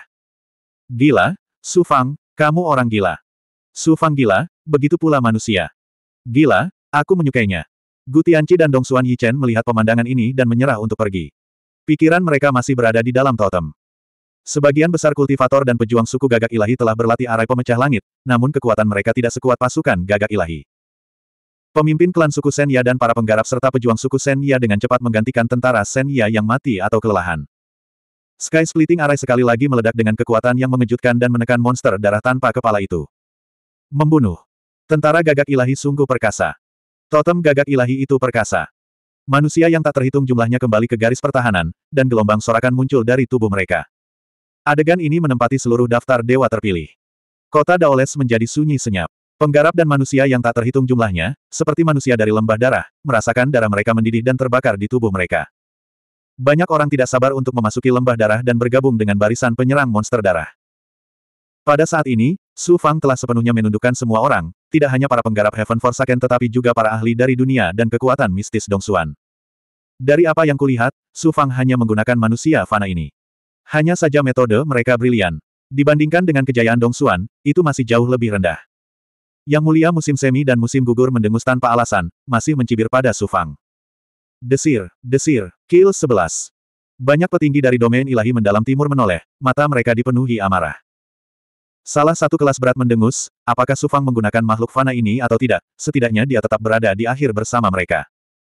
Gila, Su Fang, kamu orang gila. Su Fang gila, begitu pula manusia. Gila, aku menyukainya. Gu Tianqi dan Dong Xuan Yichen melihat pemandangan ini dan menyerah untuk pergi. Pikiran mereka masih berada di dalam totem. Sebagian besar kultivator dan pejuang suku gagak ilahi telah berlatih arai pemecah langit, namun kekuatan mereka tidak sekuat pasukan gagak ilahi. Pemimpin klan suku Senya dan para penggarap serta pejuang suku Senya dengan cepat menggantikan tentara Senya yang mati atau kelelahan. Sky Splitting Array sekali lagi meledak dengan kekuatan yang mengejutkan dan menekan monster darah tanpa kepala itu. Membunuh. Tentara gagak ilahi sungguh perkasa. Totem gagak ilahi itu perkasa. Manusia yang tak terhitung jumlahnya kembali ke garis pertahanan, dan gelombang sorakan muncul dari tubuh mereka. Adegan ini menempati seluruh daftar dewa terpilih. Kota Daoles menjadi sunyi senyap. Penggarap dan manusia yang tak terhitung jumlahnya, seperti manusia dari lembah darah, merasakan darah mereka mendidih dan terbakar di tubuh mereka. Banyak orang tidak sabar untuk memasuki lembah darah dan bergabung dengan barisan penyerang monster darah. Pada saat ini, Su Fang telah sepenuhnya menundukkan semua orang, tidak hanya para penggarap Heaven Forsaken tetapi juga para ahli dari dunia dan kekuatan mistis Dong Dongsuan. Dari apa yang kulihat, Su Fang hanya menggunakan manusia fana ini. Hanya saja metode mereka brilian. Dibandingkan dengan kejayaan Dong Dongsuan, itu masih jauh lebih rendah. Yang mulia musim semi dan musim gugur mendengus tanpa alasan, masih mencibir pada Sufang. Desir, desir, kill 11. Banyak petinggi dari domain ilahi mendalam timur menoleh, mata mereka dipenuhi amarah. Salah satu kelas berat mendengus, apakah Sufang menggunakan makhluk fana ini atau tidak, setidaknya dia tetap berada di akhir bersama mereka.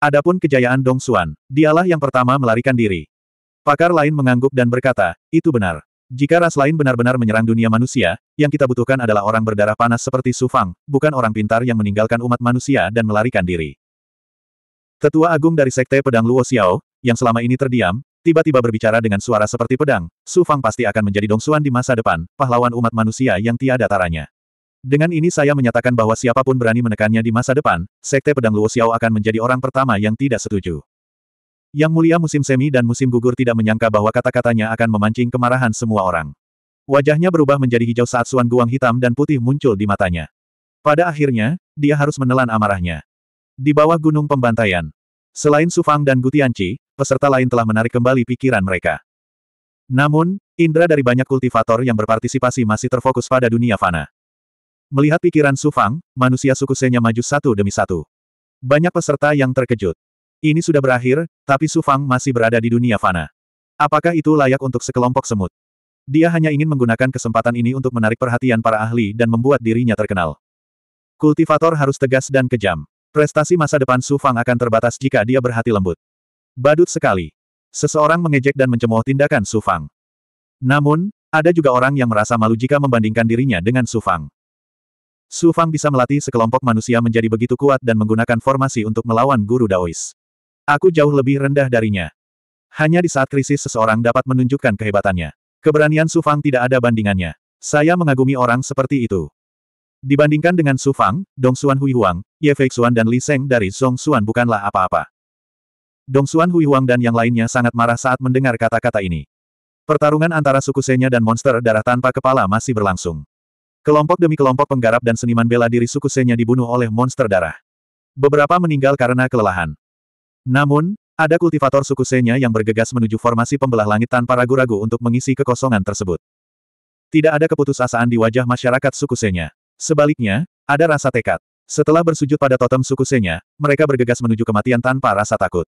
Adapun kejayaan Dong Xuan, dialah yang pertama melarikan diri. Pakar lain mengangguk dan berkata, itu benar. Jika ras lain benar-benar menyerang dunia manusia, yang kita butuhkan adalah orang berdarah panas seperti Sufang, bukan orang pintar yang meninggalkan umat manusia dan melarikan diri. Tetua agung dari Sekte Pedang Luo Xiao, yang selama ini terdiam, tiba-tiba berbicara dengan suara seperti pedang, Sufang pasti akan menjadi dongsuan di masa depan, pahlawan umat manusia yang tiada taranya. Dengan ini saya menyatakan bahwa siapapun berani menekannya di masa depan, Sekte Pedang Luo Xiao akan menjadi orang pertama yang tidak setuju. Yang mulia musim semi dan musim gugur tidak menyangka bahwa kata-katanya akan memancing kemarahan semua orang. Wajahnya berubah menjadi hijau saat suan guang hitam dan putih muncul di matanya. Pada akhirnya, dia harus menelan amarahnya. Di bawah gunung pembantaian. Selain Sufang dan Gutianci, peserta lain telah menarik kembali pikiran mereka. Namun, indera dari banyak kultivator yang berpartisipasi masih terfokus pada dunia fana. Melihat pikiran Sufang, manusia suku Senya maju satu demi satu. Banyak peserta yang terkejut. Ini sudah berakhir, tapi Su Fang masih berada di dunia fana. Apakah itu layak untuk sekelompok semut? Dia hanya ingin menggunakan kesempatan ini untuk menarik perhatian para ahli dan membuat dirinya terkenal. Kultivator harus tegas dan kejam. Prestasi masa depan Su Fang akan terbatas jika dia berhati lembut. Badut sekali. Seseorang mengejek dan mencemooh tindakan Su Fang. Namun, ada juga orang yang merasa malu jika membandingkan dirinya dengan Su Fang. Su Fang bisa melatih sekelompok manusia menjadi begitu kuat dan menggunakan formasi untuk melawan guru Daois. Aku jauh lebih rendah darinya. Hanya di saat krisis seseorang dapat menunjukkan kehebatannya. Keberanian Su Fang tidak ada bandingannya. Saya mengagumi orang seperti itu. Dibandingkan dengan Su Fang, Dong Xuan Hui Huang, Ye Fei Xuan dan Li Seng dari Song Xuan bukanlah apa-apa. Dong Xuan Hui Huang dan yang lainnya sangat marah saat mendengar kata-kata ini. Pertarungan antara suku Senya dan monster darah tanpa kepala masih berlangsung. Kelompok demi kelompok penggarap dan seniman bela diri suku Senya dibunuh oleh monster darah. Beberapa meninggal karena kelelahan. Namun, ada kultivator suku Senya yang bergegas menuju formasi pembelah langit tanpa ragu-ragu untuk mengisi kekosongan tersebut. Tidak ada keputusasaan di wajah masyarakat suku Senya. Sebaliknya, ada rasa tekad. Setelah bersujud pada totem suku Senya, mereka bergegas menuju kematian tanpa rasa takut.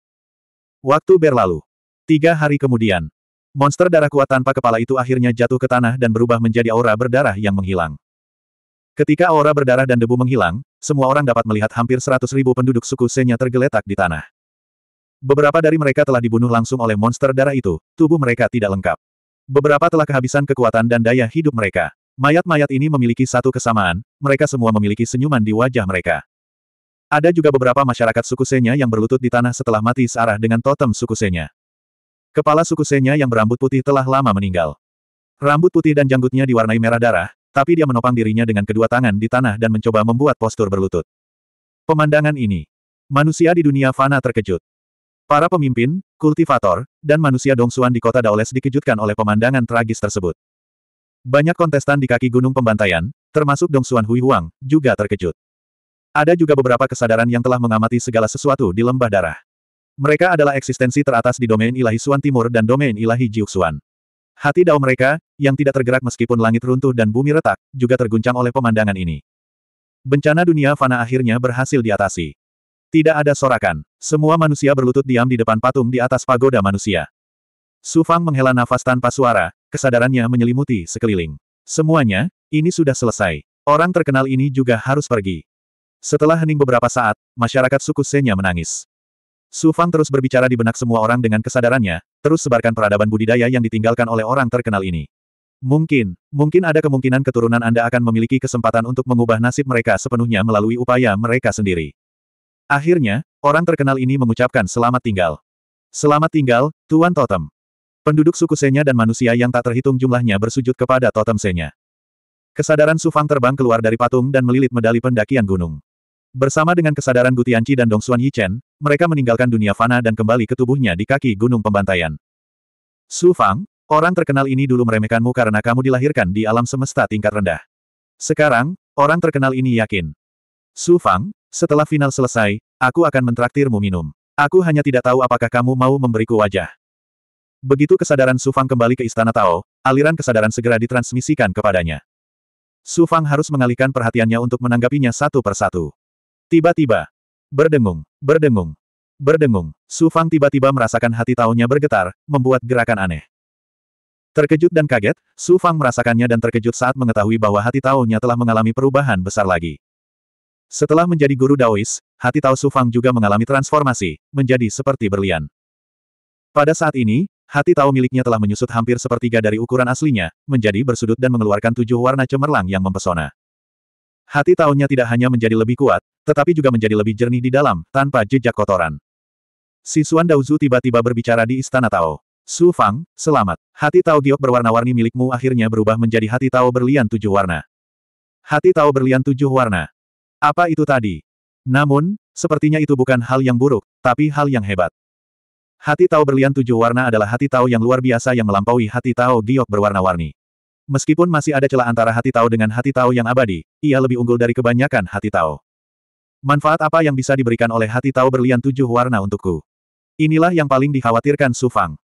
Waktu berlalu. Tiga hari kemudian, monster darah kuat tanpa kepala itu akhirnya jatuh ke tanah dan berubah menjadi aura berdarah yang menghilang. Ketika aura berdarah dan debu menghilang, semua orang dapat melihat hampir seratus ribu penduduk suku Senya tergeletak di tanah. Beberapa dari mereka telah dibunuh langsung oleh monster darah itu, tubuh mereka tidak lengkap. Beberapa telah kehabisan kekuatan dan daya hidup mereka. Mayat-mayat ini memiliki satu kesamaan, mereka semua memiliki senyuman di wajah mereka. Ada juga beberapa masyarakat suku Senya yang berlutut di tanah setelah mati searah dengan totem suku Senya. Kepala suku Senya yang berambut putih telah lama meninggal. Rambut putih dan janggutnya diwarnai merah darah, tapi dia menopang dirinya dengan kedua tangan di tanah dan mencoba membuat postur berlutut. Pemandangan ini. Manusia di dunia fana terkejut. Para pemimpin, kultivator, dan manusia Dongsuan di kota Daoles dikejutkan oleh pemandangan tragis tersebut. Banyak kontestan di kaki gunung pembantaian, termasuk Dongsuan Hui Huang, juga terkejut. Ada juga beberapa kesadaran yang telah mengamati segala sesuatu di lembah darah. Mereka adalah eksistensi teratas di domain ilahi Suan Timur dan domain ilahi Jiuxuan. Hati dao mereka, yang tidak tergerak meskipun langit runtuh dan bumi retak, juga terguncang oleh pemandangan ini. Bencana dunia fana akhirnya berhasil diatasi. Tidak ada sorakan. Semua manusia berlutut diam di depan patung di atas pagoda manusia. Sufang menghela nafas tanpa suara, kesadarannya menyelimuti sekeliling. Semuanya, ini sudah selesai. Orang terkenal ini juga harus pergi. Setelah hening beberapa saat, masyarakat suku Senya menangis. Sufang terus berbicara di benak semua orang dengan kesadarannya, terus sebarkan peradaban budidaya yang ditinggalkan oleh orang terkenal ini. Mungkin, mungkin ada kemungkinan keturunan Anda akan memiliki kesempatan untuk mengubah nasib mereka sepenuhnya melalui upaya mereka sendiri. Akhirnya, orang terkenal ini mengucapkan selamat tinggal. Selamat tinggal, Tuan Totem. Penduduk suku Senya dan manusia yang tak terhitung jumlahnya bersujud kepada totem Senya. Kesadaran Sufang terbang keluar dari patung dan melilit medali pendakian gunung. Bersama dengan kesadaran Gutianci dan Dongsuan Yichen, mereka meninggalkan dunia fana dan kembali ke tubuhnya di kaki gunung pembantaian. Sufang, orang terkenal ini dulu meremehkanmu karena kamu dilahirkan di alam semesta tingkat rendah. Sekarang, orang terkenal ini yakin. Sufang, setelah final selesai, aku akan mentraktirmu minum. Aku hanya tidak tahu apakah kamu mau memberiku wajah. Begitu kesadaran Sufang kembali ke istana Tao, aliran kesadaran segera ditransmisikan kepadanya. Sufang harus mengalihkan perhatiannya untuk menanggapinya satu persatu. Tiba-tiba, berdengung, berdengung, berdengung, Sufang tiba-tiba merasakan hati Tao-nya bergetar, membuat gerakan aneh. Terkejut dan kaget, Sufang merasakannya dan terkejut saat mengetahui bahwa hati Tao-nya telah mengalami perubahan besar lagi. Setelah menjadi guru Daois, hati Tao Sufang juga mengalami transformasi, menjadi seperti berlian. Pada saat ini, hati Tao miliknya telah menyusut hampir sepertiga dari ukuran aslinya, menjadi bersudut dan mengeluarkan tujuh warna cemerlang yang mempesona. Hati Tao-nya tidak hanya menjadi lebih kuat, tetapi juga menjadi lebih jernih di dalam, tanpa jejak kotoran. Sisuan Daozu tiba-tiba berbicara di Istana Tao. Su Fang, selamat. Hati Tao giok berwarna-warni milikmu akhirnya berubah menjadi hati Tao berlian tujuh warna. Hati Tao berlian tujuh warna. Apa itu tadi? Namun, sepertinya itu bukan hal yang buruk, tapi hal yang hebat. Hati Tao berlian tujuh warna adalah hati Tao yang luar biasa yang melampaui hati Tao giok berwarna-warni. Meskipun masih ada celah antara hati Tao dengan hati Tao yang abadi, ia lebih unggul dari kebanyakan hati Tao. Manfaat apa yang bisa diberikan oleh hati Tao berlian tujuh warna untukku? Inilah yang paling dikhawatirkan Su Fang.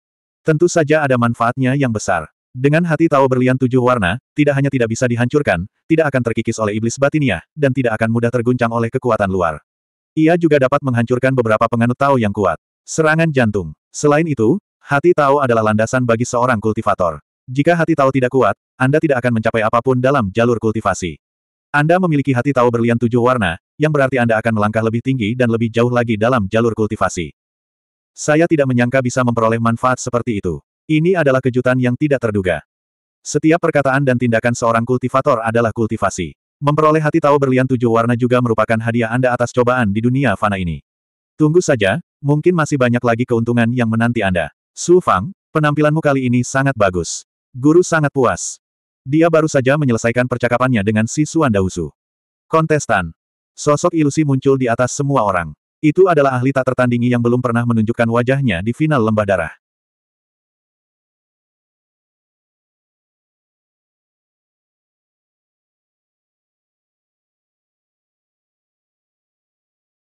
Tentu saja ada manfaatnya yang besar. Dengan hati tao berlian tujuh warna, tidak hanya tidak bisa dihancurkan, tidak akan terkikis oleh iblis batinia, dan tidak akan mudah terguncang oleh kekuatan luar. Ia juga dapat menghancurkan beberapa penganut Tao yang kuat. Serangan jantung. Selain itu, hati Tao adalah landasan bagi seorang kultivator. Jika hati Tao tidak kuat, Anda tidak akan mencapai apapun dalam jalur kultivasi. Anda memiliki hati Tao berlian tujuh warna, yang berarti Anda akan melangkah lebih tinggi dan lebih jauh lagi dalam jalur kultivasi. Saya tidak menyangka bisa memperoleh manfaat seperti itu. Ini adalah kejutan yang tidak terduga. Setiap perkataan dan tindakan seorang kultivator adalah kultivasi. Memperoleh hati tahu berlian tujuh warna juga merupakan hadiah Anda atas cobaan di dunia fana ini. Tunggu saja, mungkin masih banyak lagi keuntungan yang menanti Anda. Su Fang, penampilanmu kali ini sangat bagus. Guru sangat puas. Dia baru saja menyelesaikan percakapannya dengan si Suan Dausu. Kontestan. Sosok ilusi muncul di atas semua orang. Itu adalah ahli tak tertandingi yang belum pernah menunjukkan wajahnya di final lembah darah.